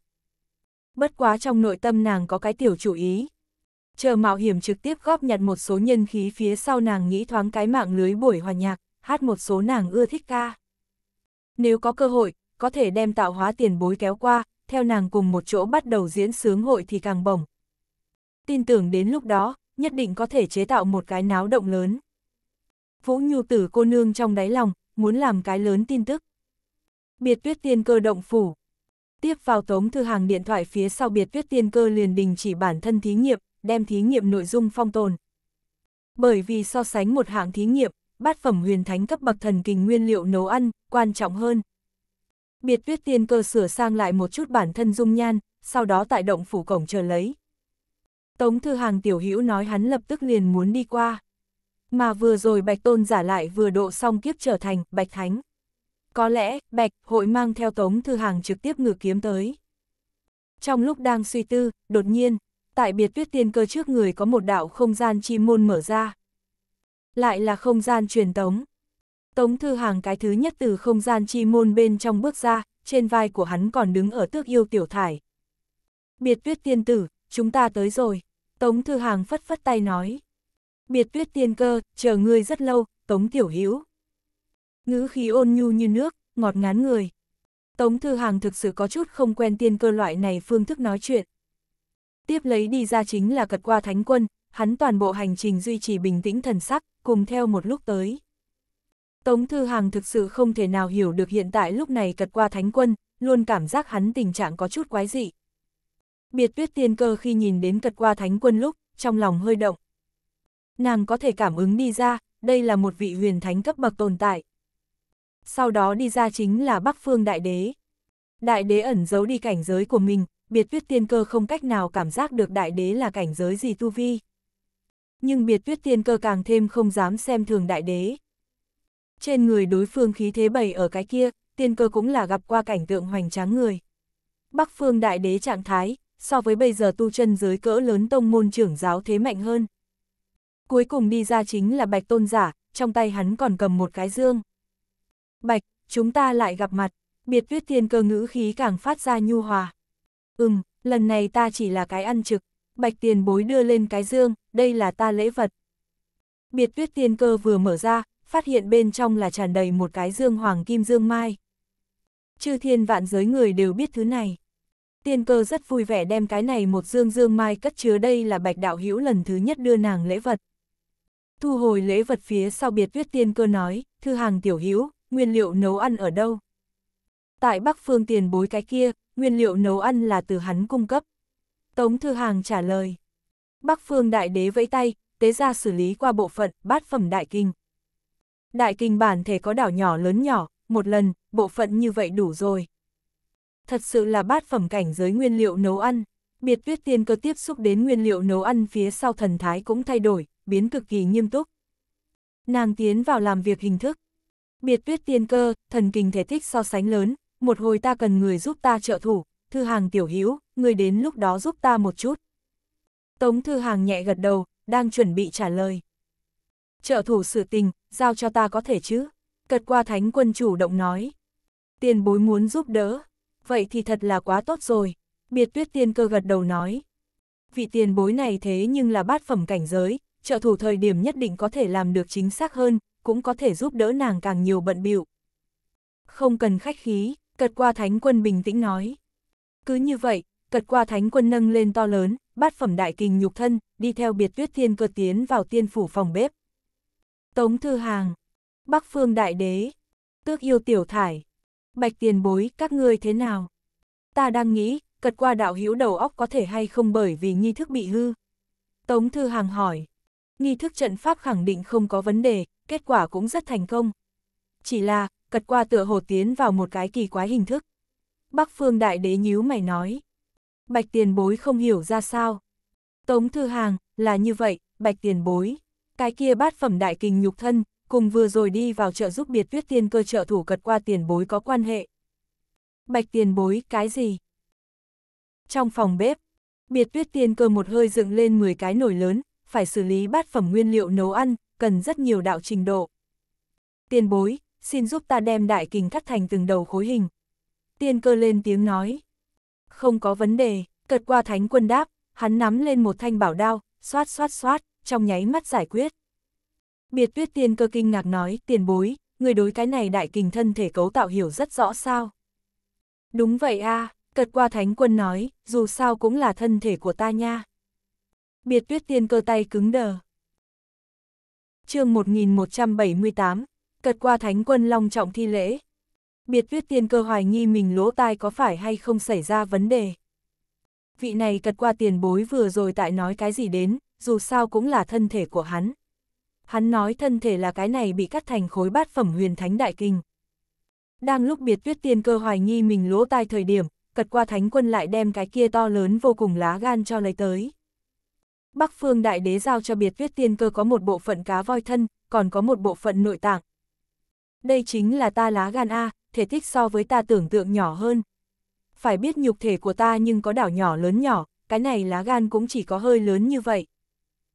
[SPEAKER 1] Bất quá trong nội tâm nàng có cái tiểu chủ ý. Chờ mạo hiểm trực tiếp góp nhặt một số nhân khí phía sau nàng nghĩ thoáng cái mạng lưới buổi hòa nhạc, hát một số nàng ưa thích ca. Nếu có cơ hội, có thể đem tạo hóa tiền bối kéo qua, theo nàng cùng một chỗ bắt đầu diễn sướng hội thì càng bổng. Tin tưởng đến lúc đó, nhất định có thể chế tạo một cái náo động lớn. Vũ nhu tử cô nương trong đáy lòng, muốn làm cái lớn tin tức. Biệt tuyết tiên cơ động phủ. Tiếp vào tống thư hàng điện thoại phía sau biệt tuyết tiên cơ liền đình chỉ bản thân thí nghiệm, đem thí nghiệm nội dung phong tồn. Bởi vì so sánh một hạng thí nghiệm, bát phẩm huyền thánh cấp bậc thần kình nguyên liệu nấu ăn, quan trọng hơn. Biệt tuyết tiên cơ sửa sang lại một chút bản thân dung nhan, sau đó tại động phủ cổng chờ lấy. Tống thư hàng tiểu hữu nói hắn lập tức liền muốn đi qua. Mà vừa rồi Bạch Tôn giả lại vừa độ xong kiếp trở thành Bạch Thánh. Có lẽ, Bạch hội mang theo Tống Thư Hàng trực tiếp ngự kiếm tới. Trong lúc đang suy tư, đột nhiên, tại biệt tuyết tiên cơ trước người có một đạo không gian chi môn mở ra. Lại là không gian truyền tống. Tống Thư Hàng cái thứ nhất từ không gian chi môn bên trong bước ra, trên vai của hắn còn đứng ở tước yêu tiểu thải. Biệt tuyết tiên tử, chúng ta tới rồi. Tống Thư Hàng phất phất tay nói biệt tuyết tiên cơ, chờ ngươi rất lâu, Tống Tiểu Hữu Ngữ khí ôn nhu như nước, ngọt ngán người. Tống Thư Hàng thực sự có chút không quen tiên cơ loại này phương thức nói chuyện. Tiếp lấy đi ra chính là cật qua thánh quân, hắn toàn bộ hành trình duy trì bình tĩnh thần sắc, cùng theo một lúc tới. Tống Thư Hàng thực sự không thể nào hiểu được hiện tại lúc này cật qua thánh quân, luôn cảm giác hắn tình trạng có chút quái dị. Biệt tuyết tiên cơ khi nhìn đến cật qua thánh quân lúc, trong lòng hơi động nàng có thể cảm ứng đi ra, đây là một vị huyền thánh cấp bậc tồn tại. Sau đó đi ra chính là Bắc Phương Đại Đế. Đại Đế ẩn giấu đi cảnh giới của mình, biệt Viết tiên cơ không cách nào cảm giác được Đại Đế là cảnh giới gì tu vi. Nhưng biệt Viết tiên cơ càng thêm không dám xem thường Đại Đế. Trên người đối phương khí thế bầy ở cái kia, tiên cơ cũng là gặp qua cảnh tượng hoành tráng người. Bắc Phương Đại Đế trạng thái, so với bây giờ tu chân giới cỡ lớn tông môn trưởng giáo thế mạnh hơn cuối cùng đi ra chính là Bạch Tôn giả, trong tay hắn còn cầm một cái dương. Bạch, chúng ta lại gặp mặt, biệt tuyết thiên cơ ngữ khí càng phát ra nhu hòa. Ừm, lần này ta chỉ là cái ăn trực, Bạch tiền bối đưa lên cái dương, đây là ta lễ vật. Biệt tuyết thiên cơ vừa mở ra, phát hiện bên trong là tràn đầy một cái dương hoàng kim dương mai. Chư thiên vạn giới người đều biết thứ này. Tiên cơ rất vui vẻ đem cái này một dương dương mai cất chứa đây là bạch đạo hữu lần thứ nhất đưa nàng lễ vật. Thu hồi lễ vật phía sau biệt viết tiên cơ nói, thư hàng tiểu hữu nguyên liệu nấu ăn ở đâu? Tại Bắc Phương tiền bối cái kia, nguyên liệu nấu ăn là từ hắn cung cấp. Tống Thư Hàng trả lời. Bắc Phương Đại Đế vẫy tay, tế ra xử lý qua bộ phận bát phẩm Đại Kinh. Đại Kinh bản thể có đảo nhỏ lớn nhỏ, một lần, bộ phận như vậy đủ rồi. Thật sự là bát phẩm cảnh giới nguyên liệu nấu ăn. Biệt tuyết tiên cơ tiếp xúc đến nguyên liệu nấu ăn phía sau thần thái cũng thay đổi, biến cực kỳ nghiêm túc. Nàng tiến vào làm việc hình thức. Biệt tuyết tiên cơ, thần kinh thể thích so sánh lớn, một hồi ta cần người giúp ta trợ thủ, thư hàng tiểu hữu người đến lúc đó giúp ta một chút. Tống thư hàng nhẹ gật đầu, đang chuẩn bị trả lời. Trợ thủ sự tình, giao cho ta có thể chứ? Cật qua thánh quân chủ động nói. Tiền bối muốn giúp đỡ, vậy thì thật là quá tốt rồi biệt tuyết tiên cơ gật đầu nói. Vị tiền bối này thế nhưng là bát phẩm cảnh giới, trợ thủ thời điểm nhất định có thể làm được chính xác hơn, cũng có thể giúp đỡ nàng càng nhiều bận bịu. Không cần khách khí, cật qua thánh quân bình tĩnh nói. Cứ như vậy, cật qua thánh quân nâng lên to lớn, bát phẩm đại kình nhục thân, đi theo biệt tuyết tiên cơ tiến vào tiên phủ phòng bếp. Tống Thư Hàng, Bắc Phương Đại Đế, Tước Yêu Tiểu Thải, Bạch Tiền Bối, các ngươi thế nào? Ta đang nghĩ, cật qua đạo hữu đầu óc có thể hay không bởi vì nghi thức bị hư. Tống Thư Hàng hỏi, nghi thức trận pháp khẳng định không có vấn đề, kết quả cũng rất thành công. Chỉ là, cật qua tựa hồ tiến vào một cái kỳ quái hình thức. Bắc Phương Đại Đế nhíu mày nói, Bạch Tiền Bối không hiểu ra sao. Tống Thư Hàng, là như vậy, Bạch Tiền Bối, cái kia bát phẩm đại kình nhục thân, cùng vừa rồi đi vào chợ giúp biệt viết tiên cơ trợ thủ cật qua tiền bối có quan hệ. Bạch tiền bối, cái gì? Trong phòng bếp, biệt tuyết tiên cơ một hơi dựng lên 10 cái nồi lớn, phải xử lý bát phẩm nguyên liệu nấu ăn, cần rất nhiều đạo trình độ. Tiên bối, xin giúp ta đem đại kình cắt thành từng đầu khối hình. Tiên cơ lên tiếng nói. Không có vấn đề, cật qua thánh quân đáp, hắn nắm lên một thanh bảo đao, xoát xoát xoát, trong nháy mắt giải quyết. Biệt tuyết tiên cơ kinh ngạc nói, tiền bối, người đối cái này đại kình thân thể cấu tạo hiểu rất rõ sao. Đúng vậy a à. Cật qua thánh quân nói, dù sao cũng là thân thể của ta nha. Biệt tuyết tiên cơ tay cứng đờ. chương 1178, cật qua thánh quân long trọng thi lễ. Biệt tuyết tiên cơ hoài nghi mình lỗ tai có phải hay không xảy ra vấn đề. Vị này cật qua tiền bối vừa rồi tại nói cái gì đến, dù sao cũng là thân thể của hắn. Hắn nói thân thể là cái này bị cắt thành khối bát phẩm huyền thánh đại kinh. Đang lúc biệt tuyết tiên cơ hoài nghi mình lỗ tai thời điểm, cật qua thánh quân lại đem cái kia to lớn vô cùng lá gan cho lấy tới. Bắc phương đại đế giao cho biệt viết tiên cơ có một bộ phận cá voi thân, còn có một bộ phận nội tạng. Đây chính là ta lá gan A, thể tích so với ta tưởng tượng nhỏ hơn. Phải biết nhục thể của ta nhưng có đảo nhỏ lớn nhỏ, cái này lá gan cũng chỉ có hơi lớn như vậy.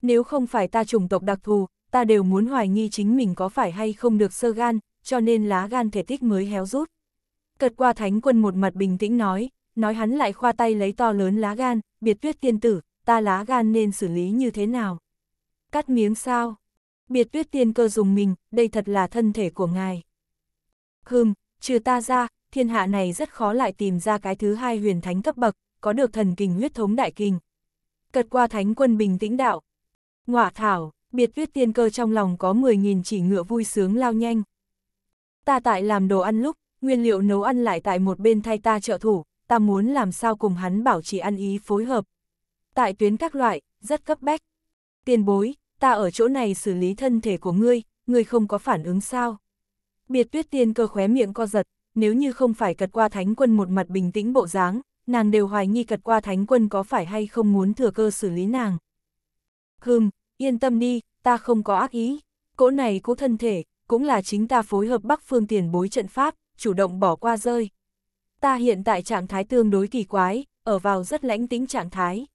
[SPEAKER 1] Nếu không phải ta chủng tộc đặc thù, ta đều muốn hoài nghi chính mình có phải hay không được sơ gan, cho nên lá gan thể tích mới héo rút. Cật qua thánh quân một mặt bình tĩnh nói, nói hắn lại khoa tay lấy to lớn lá gan, biệt tuyết tiên tử, ta lá gan nên xử lý như thế nào? Cắt miếng sao? Biệt tuyết tiên cơ dùng mình, đây thật là thân thể của ngài. Hừm, trừ ta ra, thiên hạ này rất khó lại tìm ra cái thứ hai huyền thánh cấp bậc, có được thần kinh huyết thống đại kình. Cật qua thánh quân bình tĩnh đạo. Ngọa thảo, biệt tuyết tiên cơ trong lòng có 10.000 chỉ ngựa vui sướng lao nhanh. Ta tại làm đồ ăn lúc, nguyên liệu nấu ăn lại tại một bên thay ta trợ thủ, ta muốn làm sao cùng hắn bảo trì ăn ý phối hợp. Tại tuyến các loại, rất cấp bách. Tiền bối, ta ở chỗ này xử lý thân thể của ngươi, ngươi không có phản ứng sao? Biệt tuyết tiên cơ khóe miệng co giật, nếu như không phải cật qua thánh quân một mặt bình tĩnh bộ dáng, nàng đều hoài nghi cật qua thánh quân có phải hay không muốn thừa cơ xử lý nàng. Hừm, yên tâm đi, ta không có ác ý, cỗ này cố thân thể, cũng là chính ta phối hợp bắc phương tiền bối trận pháp, chủ động bỏ qua rơi. Ta hiện tại trạng thái tương đối kỳ quái, ở vào rất lãnh tính trạng thái.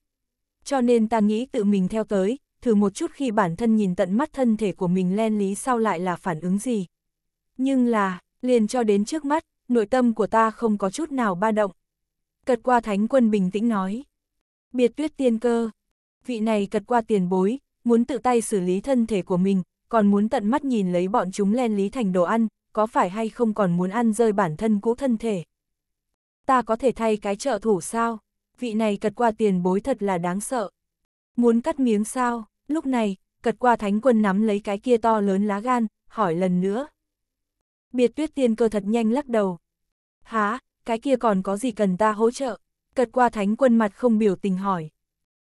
[SPEAKER 1] Cho nên ta nghĩ tự mình theo tới, thử một chút khi bản thân nhìn tận mắt thân thể của mình len lý sau lại là phản ứng gì. Nhưng là, liền cho đến trước mắt, nội tâm của ta không có chút nào ba động. Cật qua thánh quân bình tĩnh nói. Biệt tuyết tiên cơ. Vị này cật qua tiền bối, muốn tự tay xử lý thân thể của mình, còn muốn tận mắt nhìn lấy bọn chúng len lý thành đồ ăn, có phải hay không còn muốn ăn rơi bản thân cũ thân thể? Ta có thể thay cái trợ thủ sao? Vị này cật qua tiền bối thật là đáng sợ. Muốn cắt miếng sao? Lúc này, cật qua thánh quân nắm lấy cái kia to lớn lá gan, hỏi lần nữa. Biệt tuyết tiên cơ thật nhanh lắc đầu. Há, cái kia còn có gì cần ta hỗ trợ? Cật qua thánh quân mặt không biểu tình hỏi.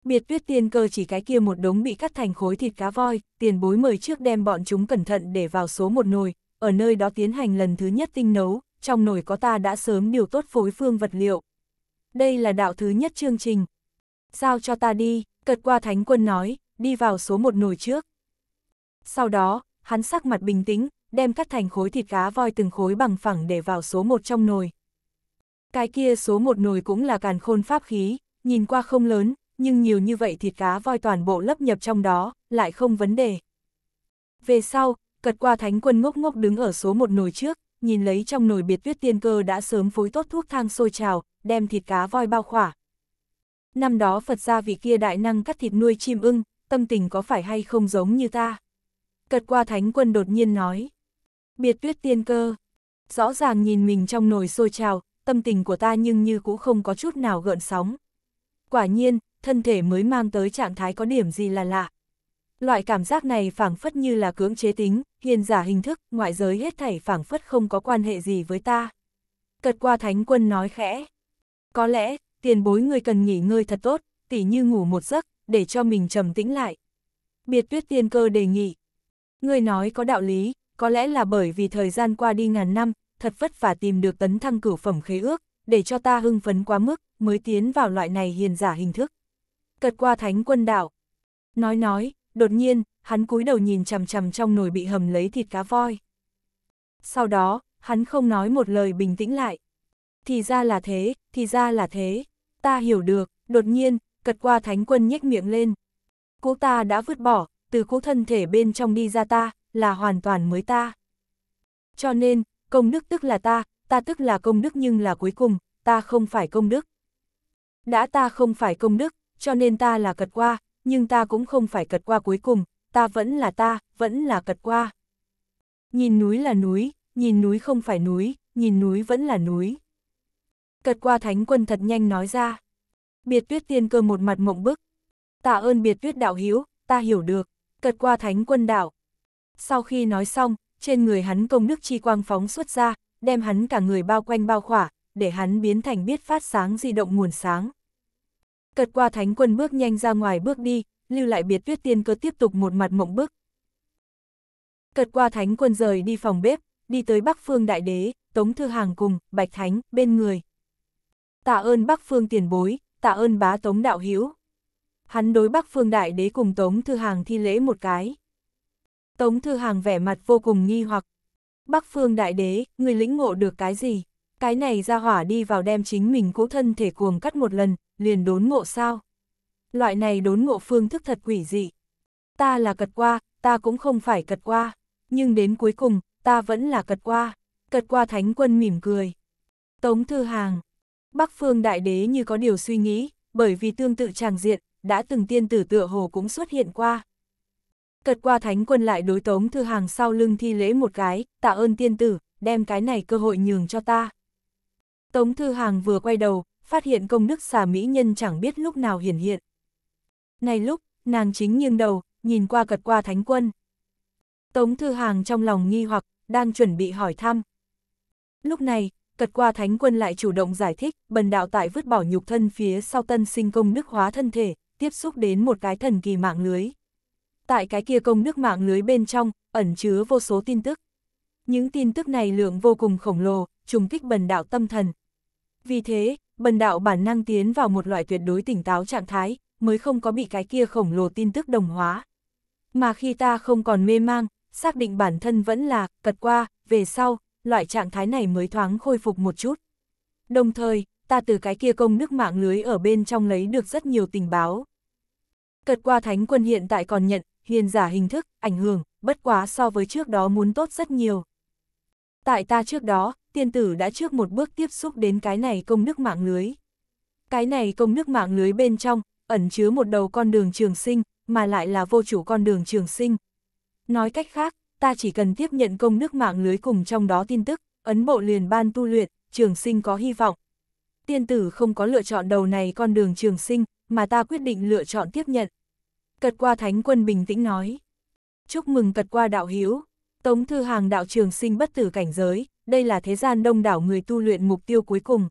[SPEAKER 1] Biệt tuyết tiên cơ chỉ cái kia một đống bị cắt thành khối thịt cá voi, tiền bối mời trước đem bọn chúng cẩn thận để vào số một nồi, ở nơi đó tiến hành lần thứ nhất tinh nấu, trong nồi có ta đã sớm điều tốt phối phương vật liệu. Đây là đạo thứ nhất chương trình. Giao cho ta đi, cật qua thánh quân nói, đi vào số một nồi trước. Sau đó, hắn sắc mặt bình tĩnh, đem cắt thành khối thịt cá voi từng khối bằng phẳng để vào số một trong nồi. Cái kia số một nồi cũng là càn khôn pháp khí, nhìn qua không lớn, nhưng nhiều như vậy thịt cá voi toàn bộ lấp nhập trong đó, lại không vấn đề. Về sau, cật qua thánh quân ngốc ngốc đứng ở số một nồi trước, nhìn lấy trong nồi biệt tuyết tiên cơ đã sớm phối tốt thuốc thang sôi trào, đem thịt cá voi bao khỏa. Năm đó Phật gia vị kia đại năng cắt thịt nuôi chim ưng, tâm tình có phải hay không giống như ta? Cật qua thánh quân đột nhiên nói. Biệt tuyết tiên cơ. Rõ ràng nhìn mình trong nồi sôi trào, tâm tình của ta nhưng như cũng không có chút nào gợn sóng. Quả nhiên, thân thể mới mang tới trạng thái có điểm gì là lạ. Loại cảm giác này phảng phất như là cưỡng chế tính, hiền giả hình thức, ngoại giới hết thảy phảng phất không có quan hệ gì với ta. Cật qua thánh quân nói khẽ. Có lẽ, tiền bối người cần nghỉ ngơi thật tốt, tỉ như ngủ một giấc, để cho mình trầm tĩnh lại. Biệt tuyết tiên cơ đề nghị. Người nói có đạo lý, có lẽ là bởi vì thời gian qua đi ngàn năm, thật vất vả tìm được tấn thăng cửu phẩm khế ước, để cho ta hưng phấn quá mức, mới tiến vào loại này hiền giả hình thức. Cật qua thánh quân đạo. Nói nói, đột nhiên, hắn cúi đầu nhìn chằm chằm trong nồi bị hầm lấy thịt cá voi. Sau đó, hắn không nói một lời bình tĩnh lại. Thì ra là thế, thì ra là thế, ta hiểu được, đột nhiên, cật qua thánh quân nhếch miệng lên. Cũ ta đã vứt bỏ, từ cũ thân thể bên trong đi ra ta, là hoàn toàn mới ta. Cho nên, công đức tức là ta, ta tức là công đức nhưng là cuối cùng, ta không phải công đức. Đã ta không phải công đức, cho nên ta là cật qua, nhưng ta cũng không phải cật qua cuối cùng, ta vẫn là ta, vẫn là cật qua. Nhìn núi là núi, nhìn núi không phải núi, nhìn núi vẫn là núi. Cật qua thánh quân thật nhanh nói ra. Biệt tuyết tiên cơ một mặt mộng bức. Tạ ơn biệt tuyết đạo hiếu, ta hiểu được, cật qua thánh quân đạo. Sau khi nói xong, trên người hắn công đức chi quang phóng xuất ra, đem hắn cả người bao quanh bao khỏa, để hắn biến thành biết phát sáng di động nguồn sáng. Cật qua thánh quân bước nhanh ra ngoài bước đi, lưu lại biệt tuyết tiên cơ tiếp tục một mặt mộng bức. Cật qua thánh quân rời đi phòng bếp, đi tới Bắc Phương Đại Đế, Tống Thư Hàng cùng, Bạch Thánh, bên người. Tạ ơn Bắc Phương tiền bối, tạ ơn bá Tống Đạo Hiếu. Hắn đối Bắc Phương Đại Đế cùng Tống Thư Hàng thi lễ một cái. Tống Thư Hàng vẻ mặt vô cùng nghi hoặc. Bắc Phương Đại Đế, người lĩnh ngộ được cái gì? Cái này ra hỏa đi vào đem chính mình cũ thân thể cuồng cắt một lần, liền đốn ngộ sao? Loại này đốn ngộ phương thức thật quỷ dị. Ta là cật qua, ta cũng không phải cật qua, nhưng đến cuối cùng, ta vẫn là cật qua. Cật qua thánh quân mỉm cười. Tống Thư Hàng Bắc phương đại đế như có điều suy nghĩ, bởi vì tương tự tràng diện, đã từng tiên tử tựa hồ cũng xuất hiện qua. Cật qua thánh quân lại đối tống thư hàng sau lưng thi lễ một cái, tạ ơn tiên tử, đem cái này cơ hội nhường cho ta. Tống thư hàng vừa quay đầu, phát hiện công đức xà mỹ nhân chẳng biết lúc nào hiển hiện. Này lúc, nàng chính nghiêng đầu, nhìn qua cật qua thánh quân. Tống Thư Hàng trong lòng nghi hoặc, đang chuẩn bị hỏi thăm. Lúc này, cật qua thánh quân lại chủ động giải thích, bần đạo tại vứt bỏ nhục thân phía sau tân sinh công đức hóa thân thể, tiếp xúc đến một cái thần kỳ mạng lưới. Tại cái kia công đức mạng lưới bên trong, ẩn chứa vô số tin tức. Những tin tức này lượng vô cùng khổng lồ, trùng kích bần đạo tâm thần. Vì thế, bần đạo bản năng tiến vào một loại tuyệt đối tỉnh táo trạng thái, mới không có bị cái kia khổng lồ tin tức đồng hóa. Mà khi ta không còn mê mang, xác định bản thân vẫn là, cật qua, về sau, loại trạng thái này mới thoáng khôi phục một chút. Đồng thời, ta từ cái kia công nước mạng lưới ở bên trong lấy được rất nhiều tình báo. Cật qua thánh quân hiện tại còn nhận, hiền giả hình thức, ảnh hưởng, bất quá so với trước đó muốn tốt rất nhiều. Tại ta trước đó, tiên tử đã trước một bước tiếp xúc đến cái này công đức mạng lưới. Cái này công đức mạng lưới bên trong, ẩn chứa một đầu con đường trường sinh, mà lại là vô chủ con đường trường sinh. Nói cách khác, ta chỉ cần tiếp nhận công đức mạng lưới cùng trong đó tin tức, ấn bộ liền ban tu luyện, trường sinh có hy vọng. Tiên tử không có lựa chọn đầu này con đường trường sinh, mà ta quyết định lựa chọn tiếp nhận. Cật qua thánh quân bình tĩnh nói. Chúc mừng cật qua đạo hữu Tống Thư Hàng đạo trường sinh bất tử cảnh giới, đây là thế gian đông đảo người tu luyện mục tiêu cuối cùng.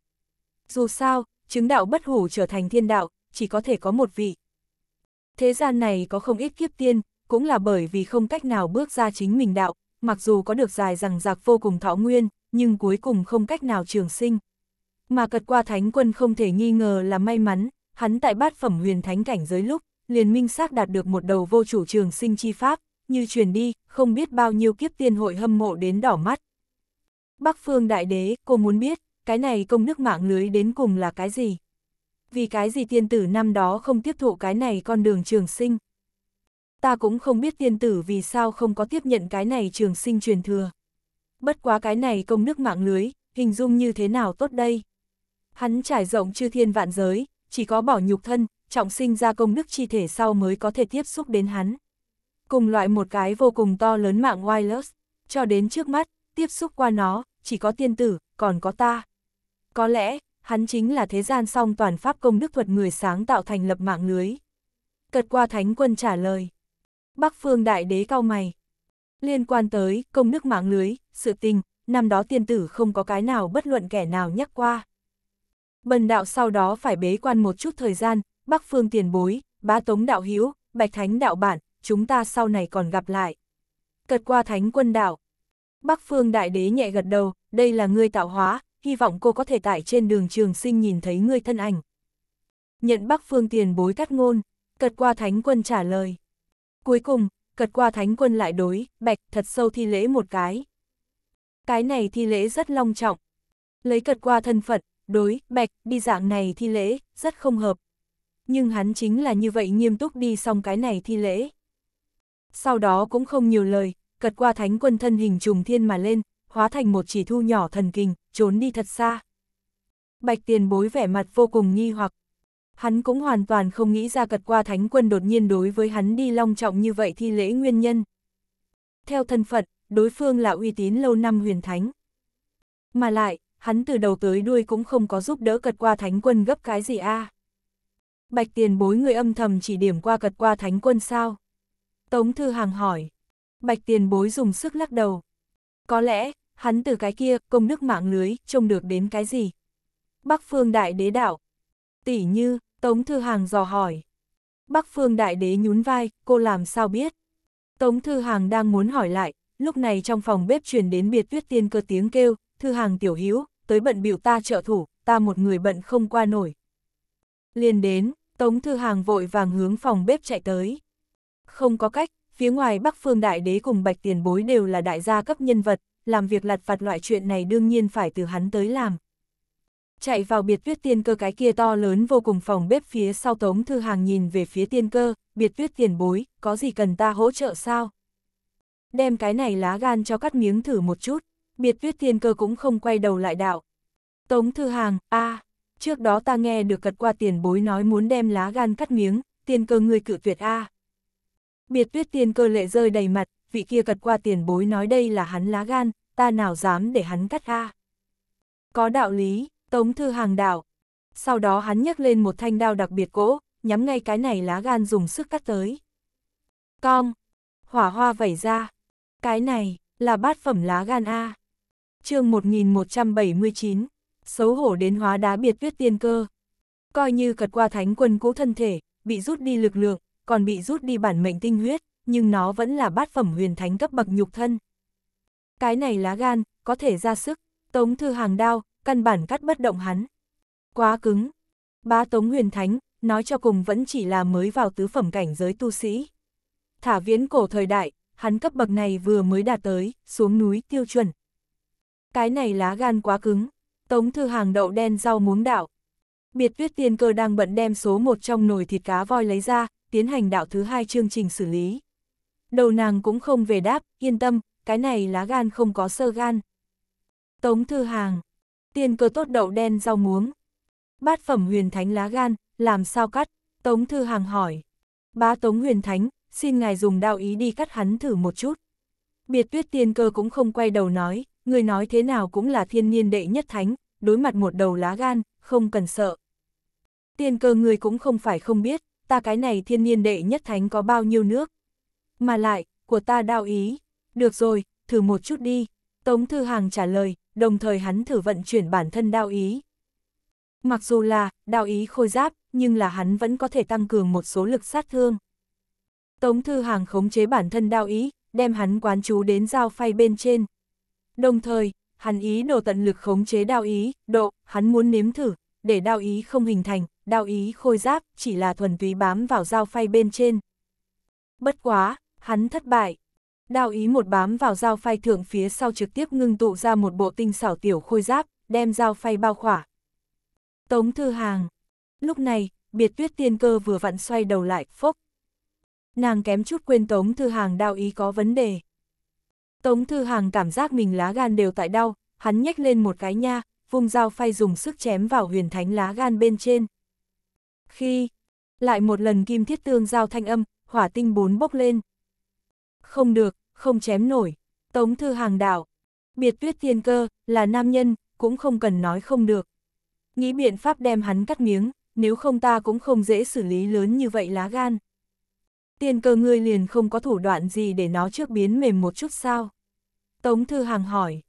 [SPEAKER 1] Dù sao, chứng đạo bất hủ trở thành thiên đạo, chỉ có thể có một vị. Thế gian này có không ít kiếp tiên, cũng là bởi vì không cách nào bước ra chính mình đạo, mặc dù có được dài rằng giặc vô cùng thọ nguyên, nhưng cuối cùng không cách nào trường sinh. Mà cật qua thánh quân không thể nghi ngờ là may mắn, hắn tại bát phẩm huyền thánh cảnh giới lúc, liền minh xác đạt được một đầu vô chủ trường sinh chi pháp, như truyền đi, không biết bao nhiêu kiếp tiên hội hâm mộ đến đỏ mắt, Bắc Phương Đại Đế, cô muốn biết, cái này công nước mạng lưới đến cùng là cái gì? Vì cái gì tiên tử năm đó không tiếp thụ cái này con đường trường sinh? Ta cũng không biết tiên tử vì sao không có tiếp nhận cái này trường sinh truyền thừa. Bất quá cái này công nước mạng lưới, hình dung như thế nào tốt đây? Hắn trải rộng chư thiên vạn giới, chỉ có bỏ nhục thân, trọng sinh ra công đức chi thể sau mới có thể tiếp xúc đến hắn. Cùng loại một cái vô cùng to lớn mạng wireless, cho đến trước mắt, tiếp xúc qua nó, chỉ có tiên tử, còn có ta. Có lẽ, hắn chính là thế gian song toàn pháp công đức thuật người sáng tạo thành lập mạng lưới. Cật qua thánh quân trả lời. Bắc phương đại đế cao mày. Liên quan tới công đức mạng lưới, sự tình, năm đó tiên tử không có cái nào bất luận kẻ nào nhắc qua. Bần đạo sau đó phải bế quan một chút thời gian, Bắc phương tiền bối, bá tống đạo hiếu, bạch thánh đạo bản, chúng ta sau này còn gặp lại. Cật qua thánh quân đạo. Bắc Phương Đại Đế nhẹ gật đầu, đây là ngươi tạo hóa, hy vọng cô có thể tại trên đường trường sinh nhìn thấy ngươi thân ảnh. Nhận Bắc Phương tiền bối cắt ngôn, cật qua thánh quân trả lời. Cuối cùng, cật qua thánh quân lại đối, bạch thật sâu thi lễ một cái. Cái này thi lễ rất long trọng. Lấy cật qua thân phận, đối, bạch, đi dạng này thi lễ, rất không hợp. Nhưng hắn chính là như vậy nghiêm túc đi xong cái này thi lễ. Sau đó cũng không nhiều lời, cật qua thánh quân thân hình trùng thiên mà lên, hóa thành một chỉ thu nhỏ thần kinh trốn đi thật xa. Bạch tiền bối vẻ mặt vô cùng nghi hoặc. Hắn cũng hoàn toàn không nghĩ ra cật qua thánh quân đột nhiên đối với hắn đi long trọng như vậy thi lễ nguyên nhân. Theo thân phận, đối phương là uy tín lâu năm huyền thánh. Mà lại, hắn từ đầu tới đuôi cũng không có giúp đỡ cật qua thánh quân gấp cái gì a à. Bạch tiền bối người âm thầm chỉ điểm qua cật qua thánh quân sao? Tống Thư Hàng hỏi bạch tiền bối dùng sức lắc đầu. Có lẽ, hắn từ cái kia, công nước mạng lưới, trông được đến cái gì? Bắc phương đại đế đảo. Tỷ như, Tống Thư Hàng dò hỏi. Bắc phương đại đế nhún vai, cô làm sao biết? Tống Thư Hàng đang muốn hỏi lại, lúc này trong phòng bếp truyền đến biệt tuyết tiên cơ tiếng kêu, Thư Hàng tiểu hiếu, tới bận biểu ta trợ thủ, ta một người bận không qua nổi. Liên đến, Tống Thư Hàng vội vàng hướng phòng bếp chạy tới. Không có cách, Phía ngoài Bắc Phương Đại Đế cùng Bạch Tiền Bối đều là đại gia cấp nhân vật, làm việc lặt vặt loại chuyện này đương nhiên phải từ hắn tới làm. Chạy vào biệt tuyết tiên cơ cái kia to lớn vô cùng phòng bếp phía sau tống thư hàng nhìn về phía tiên cơ, biệt tuyết tiền bối, có gì cần ta hỗ trợ sao? Đem cái này lá gan cho cắt miếng thử một chút, biệt tuyết tiên cơ cũng không quay đầu lại đạo. Tống thư hàng, a à, trước đó ta nghe được cật qua tiền bối nói muốn đem lá gan cắt miếng, tiên cơ người cự tuyệt a à. Biệt tuyết tiên cơ lệ rơi đầy mặt, vị kia cật qua tiền bối nói đây là hắn lá gan, ta nào dám để hắn cắt a Có đạo lý, tống thư hàng đạo. Sau đó hắn nhấc lên một thanh đao đặc biệt cỗ, nhắm ngay cái này lá gan dùng sức cắt tới. Cong, hỏa hoa vẩy ra. Cái này, là bát phẩm lá gan A. chương 1179, xấu hổ đến hóa đá biệt tuyết tiên cơ. Coi như cật qua thánh quân cũ thân thể, bị rút đi lực lượng, còn bị rút đi bản mệnh tinh huyết, nhưng nó vẫn là bát phẩm huyền thánh cấp bậc nhục thân. Cái này lá gan, có thể ra sức, Tống Thư Hàng đao, căn bản cắt bất động hắn. Quá cứng. ba Tống huyền thánh, nói cho cùng vẫn chỉ là mới vào tứ phẩm cảnh giới tu sĩ. Thả viễn cổ thời đại, hắn cấp bậc này vừa mới đạt tới, xuống núi tiêu chuẩn. Cái này lá gan quá cứng, Tống Thư Hàng đậu đen rau muống đạo. Biệt viết tiên cơ đang bận đem số một trong nồi thịt cá voi lấy ra, tiến hành đạo thứ hai chương trình xử lý. Đầu nàng cũng không về đáp, yên tâm, cái này lá gan không có sơ gan. Tống Thư Hàng, tiên cơ tốt đậu đen rau muống. Bát phẩm huyền thánh lá gan, làm sao cắt? Tống Thư Hàng hỏi. Bá Tống huyền thánh, xin ngài dùng đạo ý đi cắt hắn thử một chút. Biệt tuyết tiên cơ cũng không quay đầu nói, người nói thế nào cũng là thiên niên đệ nhất thánh, đối mặt một đầu lá gan, không cần sợ. Tiên cơ người cũng không phải không biết, ta cái này thiên niên đệ nhất thánh có bao nhiêu nước. Mà lại, của ta đao ý. Được rồi, thử một chút đi. Tống Thư Hàng trả lời, đồng thời hắn thử vận chuyển bản thân đao ý. Mặc dù là, đao ý khôi giáp, nhưng là hắn vẫn có thể tăng cường một số lực sát thương. Tống Thư Hàng khống chế bản thân đao ý, đem hắn quán chú đến giao phay bên trên. Đồng thời, hắn ý đồ tận lực khống chế đao ý, độ, hắn muốn nếm thử, để đao ý không hình thành, đao ý khôi giáp chỉ là thuần túy bám vào dao phay bên trên. Bất quá, hắn thất bại. Đao ý một bám vào dao phay thượng phía sau trực tiếp ngưng tụ ra một bộ tinh xảo tiểu khôi giáp, đem dao phay bao khỏa. Tống thư hàng. Lúc này, biệt tuyết tiên cơ vừa vặn xoay đầu lại, phốc. Nàng kém chút quên Tống Thư Hàng đao ý có vấn đề. Tống Thư Hàng cảm giác mình lá gan đều tại đau, hắn nhếch lên một cái nha, vùng dao phay dùng sức chém vào huyền thánh lá gan bên trên. Khi, lại một lần kim thiết tương giao thanh âm, hỏa tinh bốn bốc lên. Không được, không chém nổi, Tống Thư Hàng đảo. Biệt tuyết tiên cơ, là nam nhân, cũng không cần nói không được. Nghĩ biện pháp đem hắn cắt miếng, nếu không ta cũng không dễ xử lý lớn như vậy lá gan. Tiên cơ ngươi liền không có thủ đoạn gì để nó trước biến mềm một chút sao? Tống Thư Hàng hỏi.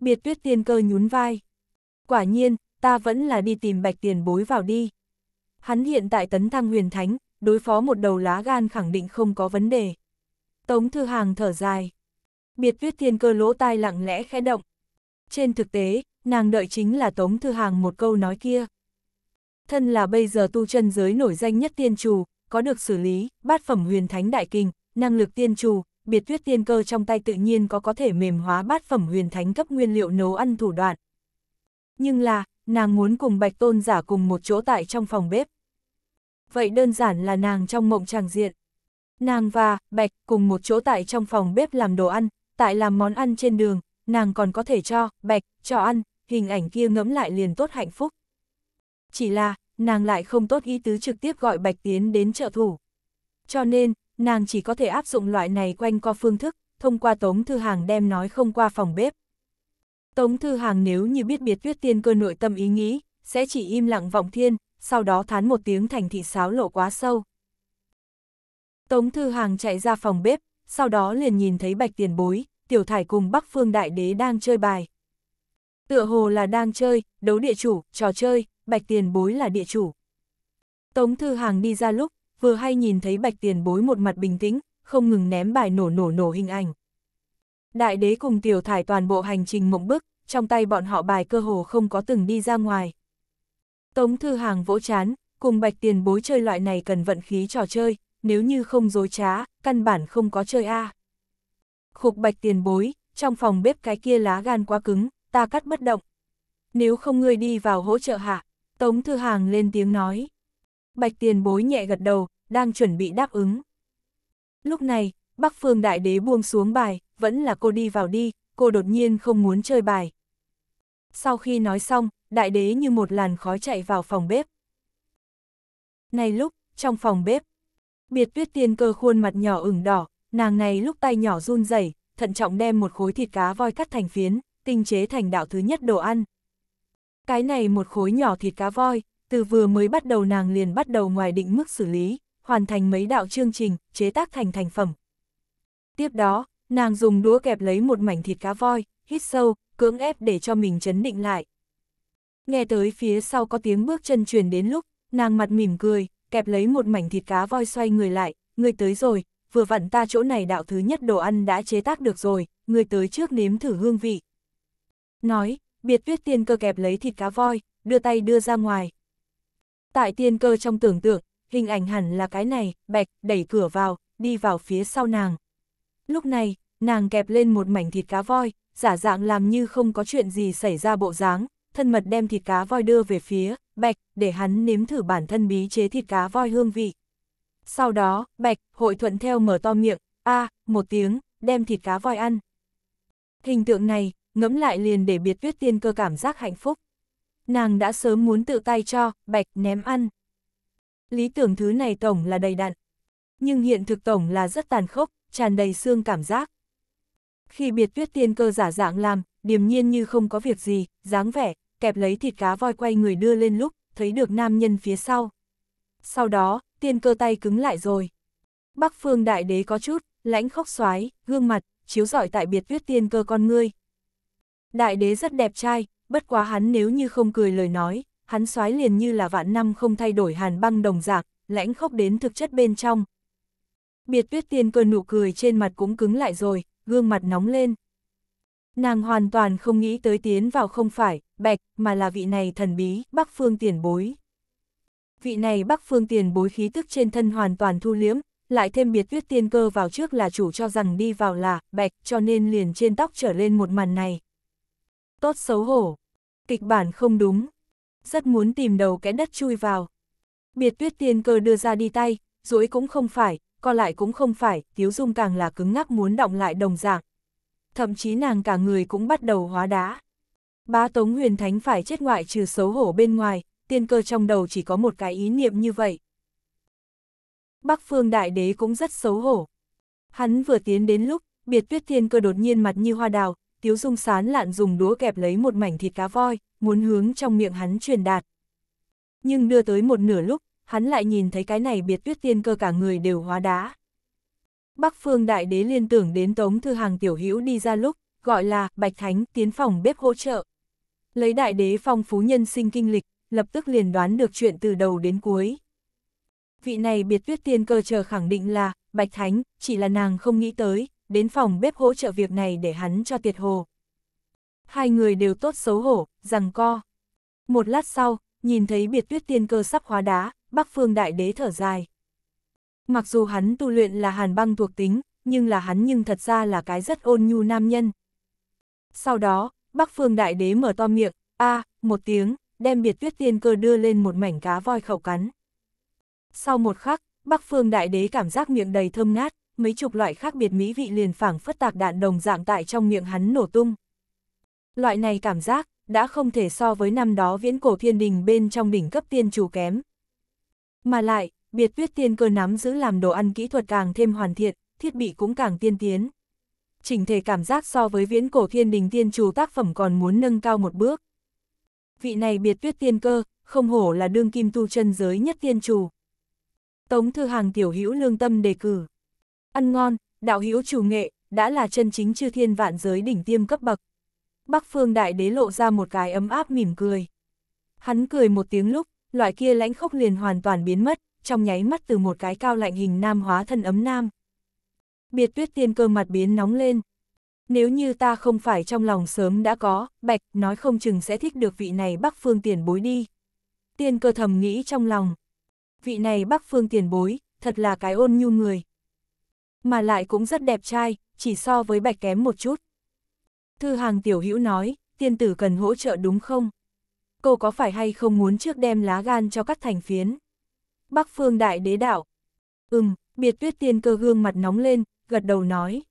[SPEAKER 1] Biệt tuyết tiên cơ nhún vai. Quả nhiên, ta vẫn là đi tìm bạch tiền bối vào đi. Hắn hiện tại tấn thăng huyền thánh, đối phó một đầu lá gan khẳng định không có vấn đề. Tống Thư Hàng thở dài. Biệt tuyết thiên cơ lỗ tai lặng lẽ khẽ động. Trên thực tế, nàng đợi chính là Tống Thư Hàng một câu nói kia. Thân là bây giờ tu chân giới nổi danh nhất tiên trù, có được xử lý, bát phẩm huyền thánh đại kinh, năng lực tiên trù, biệt tuyết tiên cơ trong tay tự nhiên có có thể mềm hóa bát phẩm huyền thánh cấp nguyên liệu nấu ăn thủ đoạn. Nhưng là, nàng muốn cùng bạch tôn giả cùng một chỗ tại trong phòng bếp. Vậy đơn giản là nàng trong mộng tràng diện. Nàng và bạch cùng một chỗ tại trong phòng bếp làm đồ ăn, tại làm món ăn trên đường, nàng còn có thể cho bạch, cho ăn, hình ảnh kia ngẫm lại liền tốt hạnh phúc. Chỉ là, nàng lại không tốt ý tứ trực tiếp gọi bạch tiến đến trợ thủ. Cho nên, nàng chỉ có thể áp dụng loại này quanh co phương thức, thông qua tống thư hàng đem nói không qua phòng bếp. Tống Thư Hàng nếu như biết biệt viết tiên cơ nội tâm ý nghĩ, sẽ chỉ im lặng vọng thiên, sau đó thán một tiếng thành thị sáo lộ quá sâu. Tống Thư Hàng chạy ra phòng bếp, sau đó liền nhìn thấy bạch tiền bối, tiểu thải cùng Bắc Phương Đại Đế đang chơi bài. Tựa hồ là đang chơi, đấu địa chủ, trò chơi, bạch tiền bối là địa chủ. Tống Thư Hàng đi ra lúc, vừa hay nhìn thấy bạch tiền bối một mặt bình tĩnh, không ngừng ném bài nổ nổ nổ hình ảnh. Đại đế cùng tiểu thải toàn bộ hành trình mộng bức, trong tay bọn họ bài cơ hồ không có từng đi ra ngoài. Tống thư hàng vỗ chán, cùng bạch tiền bối chơi loại này cần vận khí trò chơi, nếu như không dối trá, căn bản không có chơi a. À. Khục bạch tiền bối, trong phòng bếp cái kia lá gan quá cứng, ta cắt bất động. Nếu không ngươi đi vào hỗ trợ hạ, Tống Thư Hàng lên tiếng nói. Bạch tiền bối nhẹ gật đầu, đang chuẩn bị đáp ứng. Lúc này, Bắc Phương Đại Đế buông xuống bài, vẫn là cô đi vào đi, cô đột nhiên không muốn chơi bài. Sau khi nói xong, đại đế như một làn khói chạy vào phòng bếp. Này lúc, trong phòng bếp, biệt tuyết tiên cơ khuôn mặt nhỏ ửng đỏ, nàng này lúc tay nhỏ run rẩy thận trọng đem một khối thịt cá voi cắt thành phiến, tinh chế thành đạo thứ nhất đồ ăn. Cái này một khối nhỏ thịt cá voi, từ vừa mới bắt đầu nàng liền bắt đầu ngoài định mức xử lý, hoàn thành mấy đạo chương trình, chế tác thành thành phẩm. Tiếp đó, Nàng dùng đũa kẹp lấy một mảnh thịt cá voi, hít sâu, cưỡng ép để cho mình chấn định lại. Nghe tới phía sau có tiếng bước chân truyền đến lúc, nàng mặt mỉm cười, kẹp lấy một mảnh thịt cá voi xoay người lại, người tới rồi, vừa vặn ta chỗ này đạo thứ nhất đồ ăn đã chế tác được rồi, người tới trước nếm thử hương vị. Nói, biệt viết tiên cơ kẹp lấy thịt cá voi, đưa tay đưa ra ngoài. Tại tiên cơ trong tưởng tượng, hình ảnh hẳn là cái này, bạch, đẩy cửa vào, đi vào phía sau nàng. Lúc này, nàng kẹp lên một mảnh thịt cá voi, giả dạng làm như không có chuyện gì xảy ra bộ dáng, thân mật đem thịt cá voi đưa về phía, bạch, để hắn nếm thử bản thân bí chế thịt cá voi hương vị. Sau đó, bạch, hội thuận theo mở to miệng, a một tiếng, đem thịt cá voi ăn. Hình tượng này, ngẫm lại liền để biệt tuyết tiên cơ cảm giác hạnh phúc. Nàng đã sớm muốn tự tay cho, bạch, ném ăn. Lý tưởng thứ này tổng là đầy đặn. Nhưng hiện thực tổng là rất tàn khốc, tràn đầy xương cảm giác. Khi biệt tuyết tiên cơ giả dạng làm, điềm nhiên như không có việc gì, dáng vẻ, kẹp lấy thịt cá voi quay người đưa lên lúc, thấy được nam nhân phía sau. Sau đó, tiên cơ tay cứng lại rồi. Bắc phương đại đế có chút, lãnh khóc xoái, gương mặt, chiếu rọi tại biệt tuyết tiên cơ con ngươi. Đại đế rất đẹp trai, bất quá hắn nếu như không cười lời nói, hắn xoái liền như là vạn năm không thay đổi hàn băng đồng dạng, lãnh khóc đến thực chất bên trong. Biệt tuyết tiên cơ nụ cười trên mặt cũng cứng lại rồi, gương mặt nóng lên. Nàng hoàn toàn không nghĩ tới tiến vào không phải, bạch, mà là vị này thần bí, bắc phương tiền bối. Vị này bắc phương tiền bối khí tức trên thân hoàn toàn thu liếm, lại thêm biệt tuyết tiên cơ vào trước là chủ cho rằng đi vào là, bạch, cho nên liền trên tóc trở lên một màn này. Tốt xấu hổ, kịch bản không đúng, rất muốn tìm đầu cái đất chui vào. Biệt tuyết tiên cơ đưa ra đi tay, dỗi cũng không phải, co lại cũng không phải, Tiếu Dung càng là cứng ngắc muốn động lại đồng dạng. Thậm chí nàng cả người cũng bắt đầu hóa đá. Bá Tống Huyền Thánh phải chết ngoại trừ xấu hổ bên ngoài, tiên cơ trong đầu chỉ có một cái ý niệm như vậy. Bắc Phương Đại Đế cũng rất xấu hổ. Hắn vừa tiến đến lúc, biệt tuyết Tiên cơ đột nhiên mặt như hoa đào, Tiếu Dung sán lạn dùng đũa kẹp lấy một mảnh thịt cá voi, muốn hướng trong miệng hắn truyền đạt. Nhưng đưa tới một nửa lúc, hắn lại nhìn thấy cái này biệt tuyết tiên cơ cả người đều hóa đá. Bắc phương đại đế liên tưởng đến tống thư hàng tiểu hữu đi ra lúc, gọi là Bạch Thánh tiến phòng bếp hỗ trợ. Lấy đại đế phong phú nhân sinh kinh lịch, lập tức liền đoán được chuyện từ đầu đến cuối. Vị này biệt tuyết tiên cơ chờ khẳng định là, Bạch Thánh, chỉ là nàng không nghĩ tới, đến phòng bếp hỗ trợ việc này để hắn cho tiệt hồ. Hai người đều tốt xấu hổ, rằng co. Một lát sau, nhìn thấy biệt tuyết tiên cơ sắp hóa đá, Bắc Phương Đại Đế thở dài. Mặc dù hắn tu luyện là hàn băng thuộc tính, nhưng là hắn nhưng thật ra là cái rất ôn nhu nam nhân. Sau đó, Bắc Phương Đại Đế mở to miệng, a một tiếng, đem biệt tuyết tiên cơ đưa lên một mảnh cá voi khẩu cắn. Sau một khắc, Bắc Phương Đại Đế cảm giác miệng đầy thơm ngát, mấy chục loại khác biệt mỹ vị liền phảng phất tạc đạn đồng dạng tại trong miệng hắn nổ tung. Loại này cảm giác, đã không thể so với năm đó viễn cổ thiên đình bên trong đỉnh cấp tiên chủ kém. Mà lại, biệt tuyết tiên cơ nắm giữ làm đồ ăn kỹ thuật càng thêm hoàn thiện, thiết bị cũng càng tiên tiến. Chỉnh thể cảm giác so với viễn cổ thiên đình tiên chủ tác phẩm còn muốn nâng cao một bước. Vị này biệt tuyết tiên cơ, không hổ là đương kim tu chân giới nhất tiên chủ Tống thư hàng tiểu hữu lương tâm đề cử. Ăn ngon, đạo hữu chủ nghệ, đã là chân chính chư thiên vạn giới đỉnh tiêm cấp bậc. Bắc phương đại đế lộ ra một cái ấm áp mỉm cười. Hắn cười một tiếng lúc, loại kia lãnh khốc liền hoàn toàn biến mất, trong nháy mắt từ một cái cao lạnh hình nam hóa thân ấm nam. Biệt tuyết tiên cơ mặt biến nóng lên. Nếu như ta không phải trong lòng sớm đã có, bạch, nói không chừng sẽ thích được vị này bắc phương tiền bối đi. Tiên cơ thầm nghĩ trong lòng. Vị này bắc phương tiền bối, thật là cái ôn nhu người. Mà lại cũng rất đẹp trai, chỉ so với bạch kém một chút. Thư hàng tiểu hữu nói, tiên tử cần hỗ trợ đúng không? cô có phải hay không muốn trước đem lá gan cho các thành phiến? Bắc phương đại đế đảo. Ừm, biệt tuyết tiên cơ gương mặt nóng lên, gật đầu nói.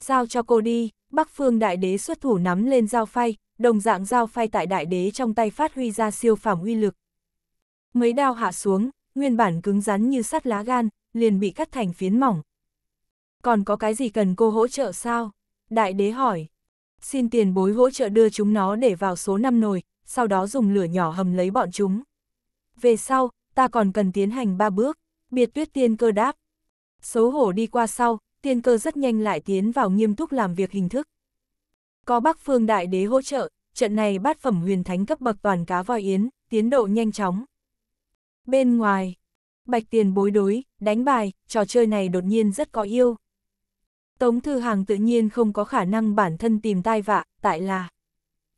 [SPEAKER 1] Giao cho cô đi, Bắc phương đại đế xuất thủ nắm lên dao phay, đồng dạng dao phay tại đại đế trong tay phát huy ra siêu phẩm uy lực. Mấy đao hạ xuống, nguyên bản cứng rắn như sắt lá gan, liền bị cắt thành phiến mỏng. Còn có cái gì cần cô hỗ trợ sao? Đại đế hỏi. Xin tiền bối hỗ trợ đưa chúng nó để vào số 5 nồi, sau đó dùng lửa nhỏ hầm lấy bọn chúng. Về sau, ta còn cần tiến hành ba bước, biệt tuyết tiên cơ đáp. Xấu hổ đi qua sau, tiên cơ rất nhanh lại tiến vào nghiêm túc làm việc hình thức. Có Bắc Phương Đại Đế hỗ trợ, trận này bát phẩm huyền thánh cấp bậc toàn cá voi yến, tiến độ nhanh chóng. Bên ngoài, Bạch Tiền bối đối, đánh bài, trò chơi này đột nhiên rất có yêu. Tống Thư Hàng tự nhiên không có khả năng bản thân tìm tai vạ, tại là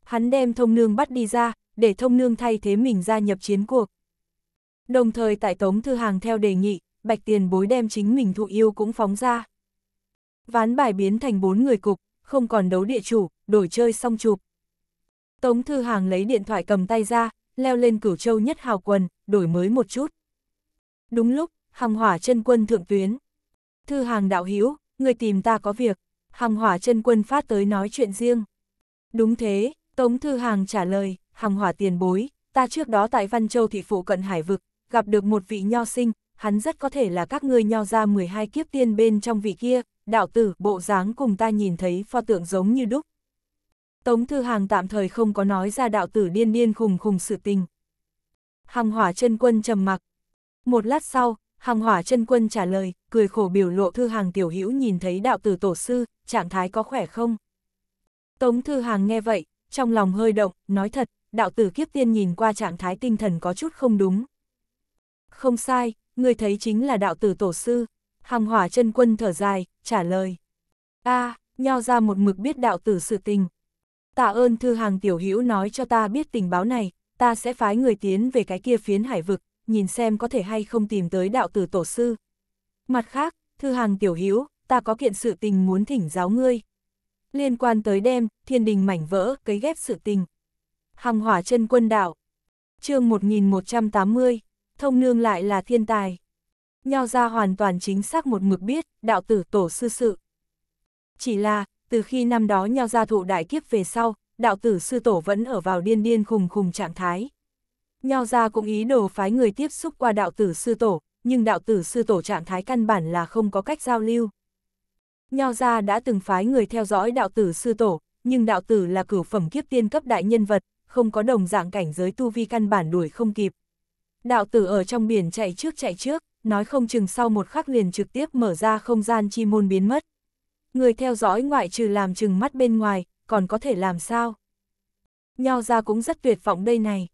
[SPEAKER 1] hắn đem thông nương bắt đi ra, để thông nương thay thế mình gia nhập chiến cuộc. Đồng thời tại Tống Thư Hàng theo đề nghị, Bạch Tiền bối đem chính mình thụ yêu cũng phóng ra. Ván bài biến thành bốn người cục, không còn đấu địa chủ, đổi chơi xong chụp. Tống Thư Hàng lấy điện thoại cầm tay ra, leo lên cửu châu nhất hào quần, đổi mới một chút. Đúng lúc, hàng hỏa chân quân thượng tuyến. Thư Hàng đạo hữu người tìm ta có việc, hàng hỏa chân quân phát tới nói chuyện riêng. Đúng thế, Tống Thư Hàng trả lời, hàng hỏa tiền bối, ta trước đó tại Văn Châu thị phụ cận hải vực, gặp được một vị nho sinh, hắn rất có thể là các ngươi nho ra 12 kiếp tiên bên trong vị kia, đạo tử, bộ dáng cùng ta nhìn thấy pho tượng giống như đúc. Tống Thư Hàng tạm thời không có nói ra đạo tử điên điên khùng khùng sự tình. Hàng hỏa chân quân trầm mặc. Một lát sau, hàng hỏa chân quân trả lời, cười khổ biểu lộ Thư Hàng tiểu hữu nhìn thấy đạo tử tổ sư, trạng thái có khỏe không? Tống Thư Hàng nghe vậy, trong lòng hơi động, nói thật, đạo tử kiếp tiên nhìn qua trạng thái tinh thần có chút không đúng. Không sai, người thấy chính là đạo tử tổ sư, hàng hỏa chân quân thở dài, trả lời. a à, nho ra một mực biết đạo tử sự tình. Tạ ơn thư hàng tiểu hữu nói cho ta biết tình báo này, ta sẽ phái người tiến về cái kia phiến hải vực, nhìn xem có thể hay không tìm tới đạo tử tổ sư. Mặt khác, thư hàng tiểu hữu ta có kiện sự tình muốn thỉnh giáo ngươi, liên quan tới đêm, thiên đình mảnh vỡ, cấy ghép sự tình. Hằng hỏa chân quân đạo. chương 1180, thông nương lại là thiên tài. Nho ra hoàn toàn chính xác một mực biết, đạo tử tổ sư sự. Chỉ là, từ khi năm đó nho ra thụ đại kiếp về sau, đạo tử sư tổ vẫn ở vào điên điên khùng khùng trạng thái. Nho ra cũng ý đồ phái người tiếp xúc qua đạo tử sư tổ, nhưng đạo tử sư tổ trạng thái căn bản là không có cách giao lưu. Nho gia đã từng phái người theo dõi đạo tử sư tổ, nhưng đạo tử là cửu phẩm kiếp tiên cấp đại nhân vật, không có đồng dạng cảnh giới tu vi căn bản đuổi không kịp. Đạo tử ở trong biển chạy trước chạy trước, nói không chừng sau một khắc liền trực tiếp mở ra không gian chi môn biến mất. Người theo dõi ngoại trừ làm chừng mắt bên ngoài, còn có thể làm sao? Nho gia cũng rất tuyệt vọng đây này.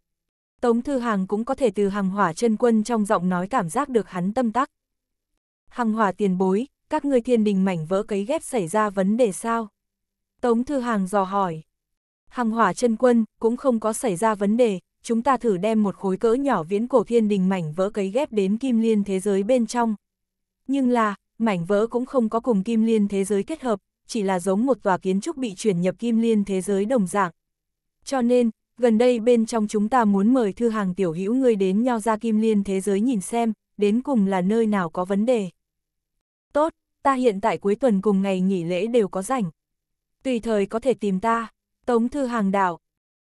[SPEAKER 1] Tống Thư Hàng cũng có thể từ hàng hỏa chân quân trong giọng nói cảm giác được hắn tâm tắc. Hàng hỏa tiền bối, các ngươi thiên đình mảnh vỡ cấy ghép xảy ra vấn đề sao? Tống Thư Hàng dò hỏi. hằng hỏa chân quân cũng không có xảy ra vấn đề, chúng ta thử đem một khối cỡ nhỏ viễn cổ thiên đình mảnh vỡ cấy ghép đến kim liên thế giới bên trong. Nhưng là, mảnh vỡ cũng không có cùng kim liên thế giới kết hợp, chỉ là giống một tòa kiến trúc bị chuyển nhập kim liên thế giới đồng dạng. Cho nên, gần đây bên trong chúng ta muốn mời thư hàng tiểu hữu ngươi đến nhau ra kim liên thế giới nhìn xem, đến cùng là nơi nào có vấn đề. Tốt, ta hiện tại cuối tuần cùng ngày nghỉ lễ đều có rảnh. Tùy thời có thể tìm ta, Tống Thư Hàng đảo.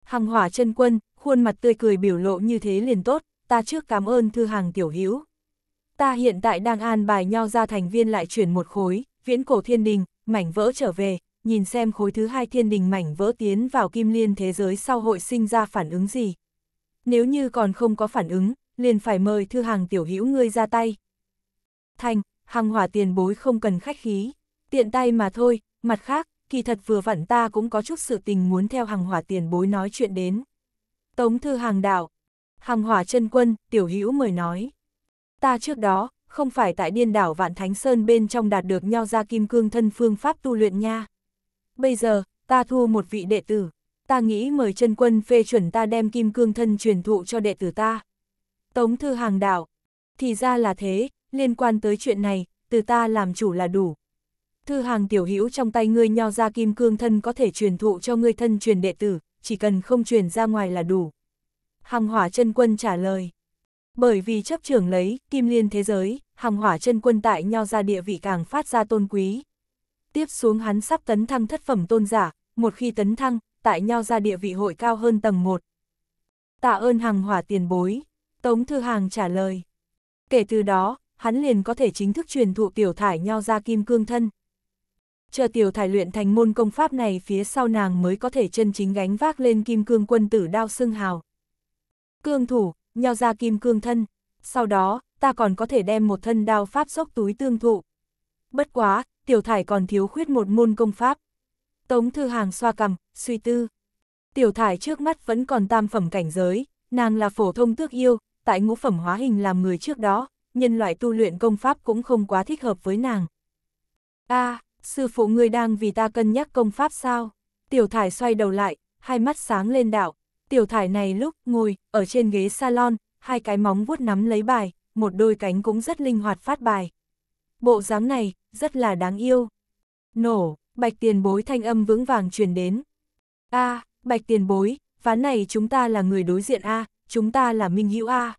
[SPEAKER 1] Hằng hỏa chân quân, khuôn mặt tươi cười biểu lộ như thế liền tốt, ta trước cảm ơn Thư Hàng tiểu hữu. Ta hiện tại đang an bài nho ra thành viên lại chuyển một khối, viễn cổ thiên đình, mảnh vỡ trở về, nhìn xem khối thứ hai thiên đình mảnh vỡ tiến vào kim liên thế giới sau hội sinh ra phản ứng gì. Nếu như còn không có phản ứng, liền phải mời Thư Hàng tiểu hữu ngươi ra tay. Thành, Hàng hỏa tiền bối không cần khách khí, tiện tay mà thôi, mặt khác, kỳ thật vừa vặn ta cũng có chút sự tình muốn theo hàng hỏa tiền bối nói chuyện đến. Tống thư hàng đạo, hàng hỏa chân quân, tiểu hữu mời nói. Ta trước đó, không phải tại điên đảo Vạn Thánh Sơn bên trong đạt được nho ra kim cương thân phương pháp tu luyện nha. Bây giờ, ta thu một vị đệ tử, ta nghĩ mời chân quân phê chuẩn ta đem kim cương thân truyền thụ cho đệ tử ta. Tống thư hàng đạo, thì ra là thế, liên quan tới chuyện này, từ ta làm chủ là đủ. Thư hàng tiểu hữu trong tay ngươi nho ra kim cương thân có thể truyền thụ cho ngươi thân truyền đệ tử, chỉ cần không truyền ra ngoài là đủ. Hằng hỏa chân quân trả lời. Bởi vì chấp trưởng lấy, kim liên thế giới, hằng hỏa chân quân tại nho ra địa vị càng phát ra tôn quý. Tiếp xuống hắn sắp tấn thăng thất phẩm tôn giả, một khi tấn thăng, tại nho ra địa vị hội cao hơn tầng 1. Tạ ơn hằng hỏa tiền bối, Tống Thư Hàng trả lời. Kể từ đó, hắn liền có thể chính thức truyền thụ tiểu thải nho ra kim cương thân. Chờ tiểu thải luyện thành môn công pháp này phía sau nàng mới có thể chân chính gánh vác lên kim cương quân tử đao xưng hào. Cương thủ, nho ra kim cương thân, sau đó, ta còn có thể đem một thân đao pháp sốc túi tương thụ. Bất quá, tiểu thải còn thiếu khuyết một môn công pháp. Tống thư hàng xoa cầm, suy tư. Tiểu thải trước mắt vẫn còn tam phẩm cảnh giới, nàng là phổ thông tước yêu, tại ngũ phẩm hóa hình làm người trước đó, nhân loại tu luyện công pháp cũng không quá thích hợp với nàng. a à, sư phụ ngươi đang vì ta cân nhắc công pháp sao? Tiểu thải xoay đầu lại, hai mắt sáng lên đạo. Tiểu thải này lúc ngồi, ở trên ghế salon, hai cái móng vuốt nắm lấy bài, một đôi cánh cũng rất linh hoạt phát bài. Bộ dáng này, rất là đáng yêu. Nổ, bạch tiền bối thanh âm vững vàng truyền đến. a à, bạch tiền bối, ván này chúng ta là người đối diện A, à, chúng ta là minh hữu A. À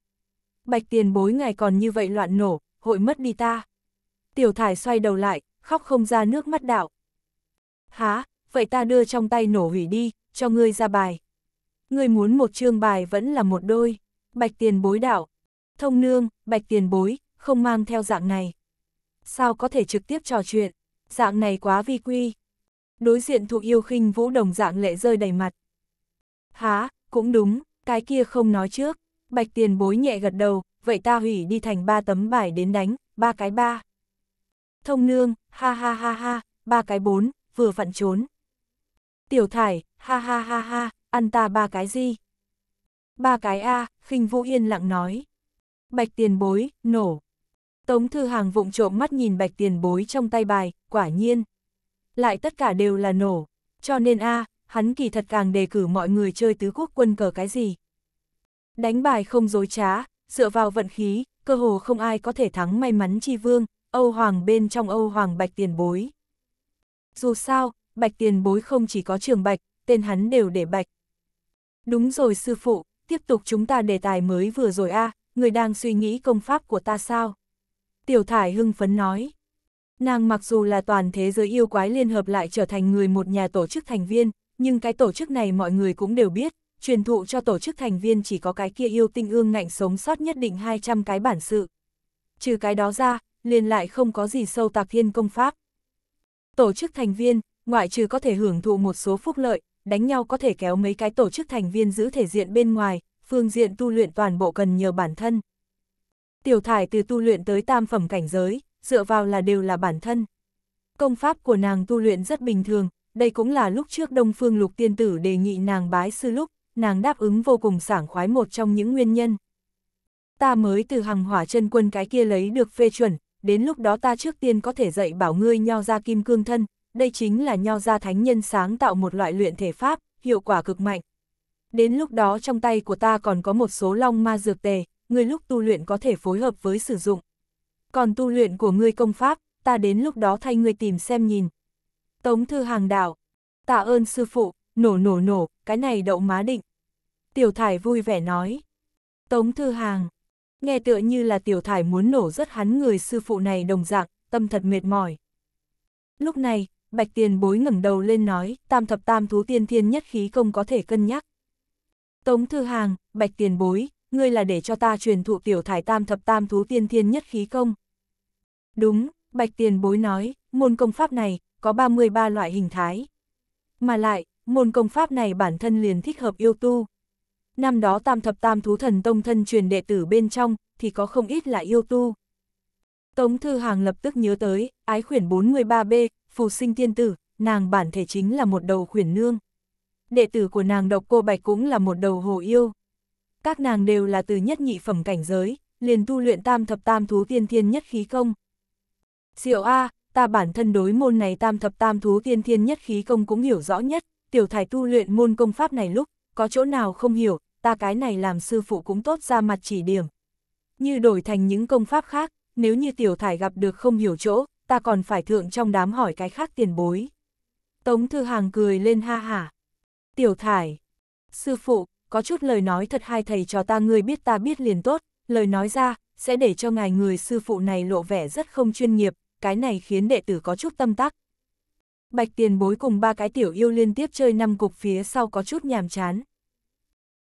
[SPEAKER 1] bạch tiền bối ngài còn như vậy loạn nổ, hội mất đi ta. Tiểu thải xoay đầu lại, khóc không ra nước mắt đạo. Há, vậy ta đưa trong tay nổ hủy đi, cho ngươi ra bài. Ngươi muốn một chương bài vẫn là một đôi, bạch tiền bối đạo. Thông nương, bạch tiền bối, không mang theo dạng này. Sao có thể trực tiếp trò chuyện, dạng này quá vi quy. Đối diện thuộc yêu khinh vũ đồng dạng lệ rơi đầy mặt. Há, cũng đúng, cái kia không nói trước. Bạch tiền bối nhẹ gật đầu, vậy ta hủy đi thành ba tấm bài đến đánh, ba cái ba. Thông nương, ha ha ha ha, ba cái bốn, vừa vặn trốn. Tiểu thải, ha ha ha ha, ăn ta ba cái gì? Ba cái A, khinh vũ yên lặng nói. Bạch tiền bối, nổ. Tống thư hàng vụng trộm mắt nhìn bạch tiền bối trong tay bài, quả nhiên. Lại tất cả đều là nổ, cho nên A, hắn kỳ thật càng đề cử mọi người chơi tứ quốc quân cờ cái gì. Đánh bài không dối trá, dựa vào vận khí, cơ hồ không ai có thể thắng may mắn chi vương, Âu Hoàng bên trong Âu Hoàng Bạch Tiền Bối. Dù sao, Bạch Tiền Bối không chỉ có trường Bạch, tên hắn đều để Bạch. Đúng rồi sư phụ, tiếp tục chúng ta đề tài mới vừa rồi a người đang suy nghĩ công pháp của ta sao? Tiểu Thải hưng phấn nói. Nàng mặc dù là toàn thế giới yêu quái liên hợp lại trở thành người một nhà tổ chức thành viên, nhưng cái tổ chức này mọi người cũng đều biết, truyền thụ cho tổ chức thành viên chỉ có cái kia yêu tinh ương ngạnh sống sót nhất định 200 cái bản sự. Trừ cái đó ra, liền lại không có gì sâu tạc thiên công pháp. Tổ chức thành viên, ngoại trừ có thể hưởng thụ một số phúc lợi, đánh nhau có thể kéo mấy cái tổ chức thành viên giữ thể diện bên ngoài, phương diện tu luyện toàn bộ cần nhờ bản thân. Tiểu thải từ tu luyện tới tam phẩm cảnh giới, dựa vào là đều là bản thân. Công pháp của nàng tu luyện rất bình thường, đây cũng là lúc trước Đông Phương Lục Tiên Tử đề nghị nàng bái sư lúc, nàng đáp ứng vô cùng sảng khoái một trong những nguyên nhân. Ta mới từ hằng hỏa chân quân cái kia lấy được phê chuẩn, đến lúc đó ta trước tiên có thể dạy bảo ngươi nho ra kim cương thân, đây chính là nho ra thánh nhân sáng tạo một loại luyện thể pháp, hiệu quả cực mạnh. Đến lúc đó trong tay của ta còn có một số long ma dược tề, ngươi lúc tu luyện có thể phối hợp với sử dụng. Còn tu luyện của ngươi công pháp, ta đến lúc đó thay ngươi tìm xem nhìn. Tống thư hàng đạo, tạ ơn sư phụ, nổ nổ nổ, cái này đậu má định. Tiểu Thải vui vẻ nói. Tống Thư Hàng, nghe tựa như là Tiểu Thải muốn nổ rất hắn người sư phụ này đồng dạng, tâm thật mệt mỏi. Lúc này, Bạch Tiền bối ngẩng đầu lên nói, tam thập tam thú tiên thiên nhất khí công có thể cân nhắc. Tống Thư Hàng, Bạch Tiền bối, ngươi là để cho ta truyền thụ Tiểu Thải tam thập tam thú tiên thiên nhất khí công. Đúng, Bạch Tiền bối nói, môn công pháp này, có 33 loại hình thái. Mà lại, môn công pháp này bản thân liền thích hợp yêu tu, năm đó tam thập tam thú thần tông thân truyền đệ tử bên trong, thì có không ít là yêu tu. Tống Thư Hàng lập tức nhớ tới, ái khuyển 43B, phù sinh tiên tử, nàng bản thể chính là một đầu khuyển nương. Đệ tử của nàng độc cô Bạch cũng là một đầu hồ yêu. Các nàng đều là từ nhất nhị phẩm cảnh giới, liền tu luyện tam thập tam thú tiên thiên nhất khí công. Diệu A, ta bản thân đối môn này tam thập tam thú tiên thiên nhất khí công cũng hiểu rõ nhất, tiểu thải tu luyện môn công pháp này lúc, có chỗ nào không hiểu, ta cái này làm sư phụ cũng tốt ra mặt chỉ điểm. Như đổi thành những công pháp khác, nếu như tiểu thải gặp được không hiểu chỗ, ta còn phải thượng trong đám hỏi cái khác tiền bối. Tống Thư Hàng cười lên ha hả. Tiểu thải, sư phụ, có chút lời nói thật hai thầy cho ta người biết ta biết liền tốt, lời nói ra, sẽ để cho ngài người sư phụ này lộ vẻ rất không chuyên nghiệp, cái này khiến đệ tử có chút tâm tắc. Bạch tiền bối cùng ba cái tiểu yêu liên tiếp chơi năm cục phía sau có chút nhàm chán,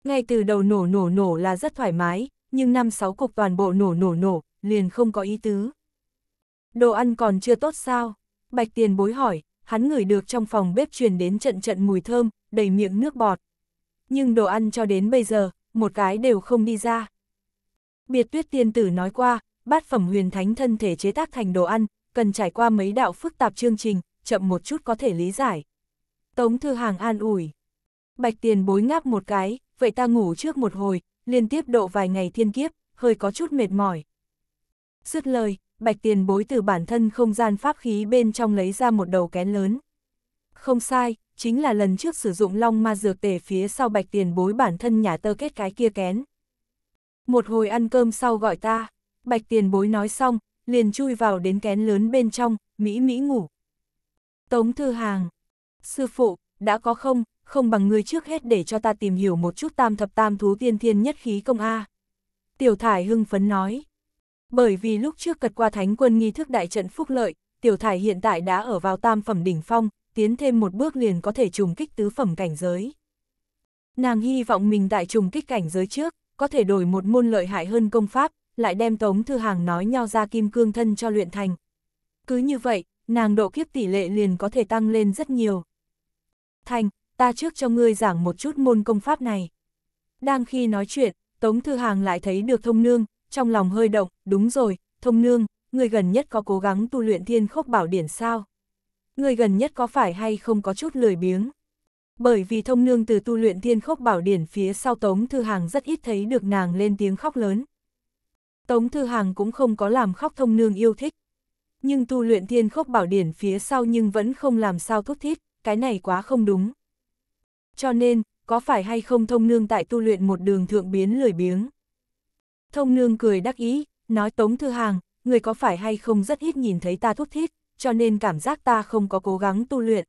[SPEAKER 1] ngay từ đầu nổ nổ nổ là rất thoải mái, nhưng năm sáu cục toàn bộ nổ nổ nổ, liền không có ý tứ. Đồ ăn còn chưa tốt sao? Bạch tiền bối hỏi, hắn ngửi được trong phòng bếp truyền đến trận trận mùi thơm, đầy miệng nước bọt. Nhưng đồ ăn cho đến bây giờ, một cái đều không đi ra. Biệt tuyết tiên tử nói qua, bát phẩm huyền thánh thân thể chế tác thành đồ ăn, cần trải qua mấy đạo phức tạp chương trình, chậm một chút có thể lý giải. Tống thư hàng an ủi. Bạch tiền bối ngáp một cái, vậy ta ngủ trước một hồi, liên tiếp độ vài ngày thiên kiếp, hơi có chút mệt mỏi. Dứt lời, bạch tiền bối từ bản thân không gian pháp khí bên trong lấy ra một đầu kén lớn. Không sai, chính là lần trước sử dụng long ma dược tể phía sau bạch tiền bối bản thân nhà tơ kết cái kia kén. Một hồi ăn cơm sau gọi ta, bạch tiền bối nói xong, liền chui vào đến kén lớn bên trong, Mỹ Mỹ ngủ. Tống Thư Hàng, sư phụ, đã có không, không bằng ngươi trước hết để cho ta tìm hiểu một chút tam thập tam thú tiên thiên nhất khí công A. Tiểu Thải hưng phấn nói. Bởi vì lúc trước cật qua thánh quân nghi thức đại trận phúc lợi, Tiểu Thải hiện tại đã ở vào tam phẩm đỉnh phong, tiến thêm một bước liền có thể trùng kích tứ phẩm cảnh giới. Nàng hy vọng mình tại trùng kích cảnh giới trước, có thể đổi một môn lợi hại hơn công pháp, lại đem Tống Thư Hàng nói nhau ra kim cương thân cho luyện thành. Cứ như vậy, nàng độ kiếp tỷ lệ liền có thể tăng lên rất nhiều. Thành, ta trước cho ngươi giảng một chút môn công pháp này. Đang khi nói chuyện, Tống Thư Hàng lại thấy được thông nương, trong lòng hơi động, đúng rồi, thông nương, người gần nhất có cố gắng tu luyện thiên khốc bảo điển sao? Người gần nhất có phải hay không có chút lười biếng? Bởi vì thông nương từ tu luyện thiên khốc bảo điển phía sau Tống Thư Hàng rất ít thấy được nàng lên tiếng khóc lớn. Tống Thư Hàng cũng không có làm khóc thông nương yêu thích. Nhưng tu luyện thiên khốc bảo điển phía sau nhưng vẫn không làm sao thúc thiết, cái này quá không đúng cho nên, có phải hay không thông nương tại tu luyện một đường thượng biến lười biếng? Thông nương cười đắc ý, nói Tống Thư Hàng, người có phải hay không rất ít nhìn thấy ta thúc thiết, cho nên cảm giác ta không có cố gắng tu luyện.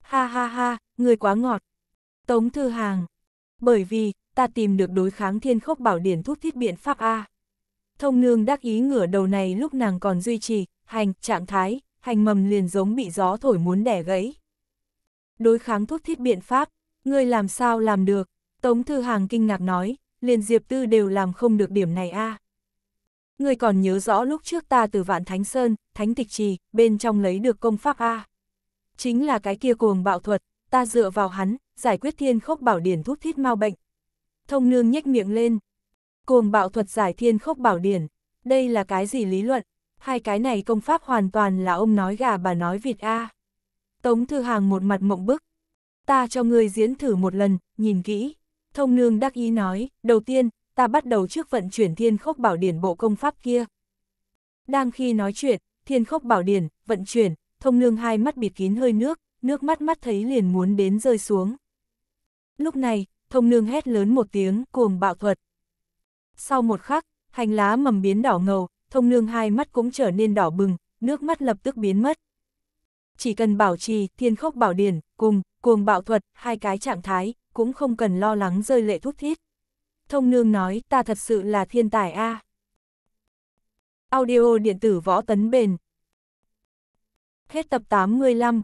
[SPEAKER 1] Ha ha ha, người quá ngọt. Tống Thư Hàng, bởi vì, ta tìm được đối kháng thiên khốc bảo điển thuốc thiết biện pháp A. Thông nương đắc ý ngửa đầu này lúc nàng còn duy trì, hành, trạng thái, hành mầm liền giống bị gió thổi muốn đẻ gãy. Đối kháng thuốc thiết biện pháp, Ngươi làm sao làm được? Tống Thư Hàng kinh ngạc nói, liền Diệp Tư đều làm không được điểm này a. À. Ngươi còn nhớ rõ lúc trước ta từ Vạn Thánh Sơn, Thánh Tịch Trì, bên trong lấy được công pháp a. Chính là cái kia cuồng bạo thuật, ta dựa vào hắn, giải quyết thiên khốc bảo điển thuốc thiết mau bệnh. Thông nương nhếch miệng lên. Cuồng bạo thuật giải thiên khốc bảo điển, đây là cái gì lý luận? Hai cái này công pháp hoàn toàn là ông nói gà bà nói vịt a. Tống Thư Hàng một mặt mộng bức, ta cho ngươi diễn thử một lần, nhìn kỹ. Thông nương đắc ý nói, đầu tiên, ta bắt đầu trước vận chuyển thiên khốc bảo điển bộ công pháp kia. Đang khi nói chuyện, thiên khốc bảo điển, vận chuyển, thông nương hai mắt bịt kín hơi nước, nước mắt mắt thấy liền muốn đến rơi xuống. Lúc này, thông nương hét lớn một tiếng, cuồng bạo thuật. Sau một khắc, hành lá mầm biến đỏ ngầu, thông nương hai mắt cũng trở nên đỏ bừng, nước mắt lập tức biến mất. Chỉ cần bảo trì, thiên khốc bảo điển, cùng, cuồng bạo thuật, hai cái trạng thái, cũng không cần lo lắng rơi lệ thúc thiết. Thông nương nói, ta thật sự là thiên tài a. Audio điện tử võ tấn bền. Hết tập 85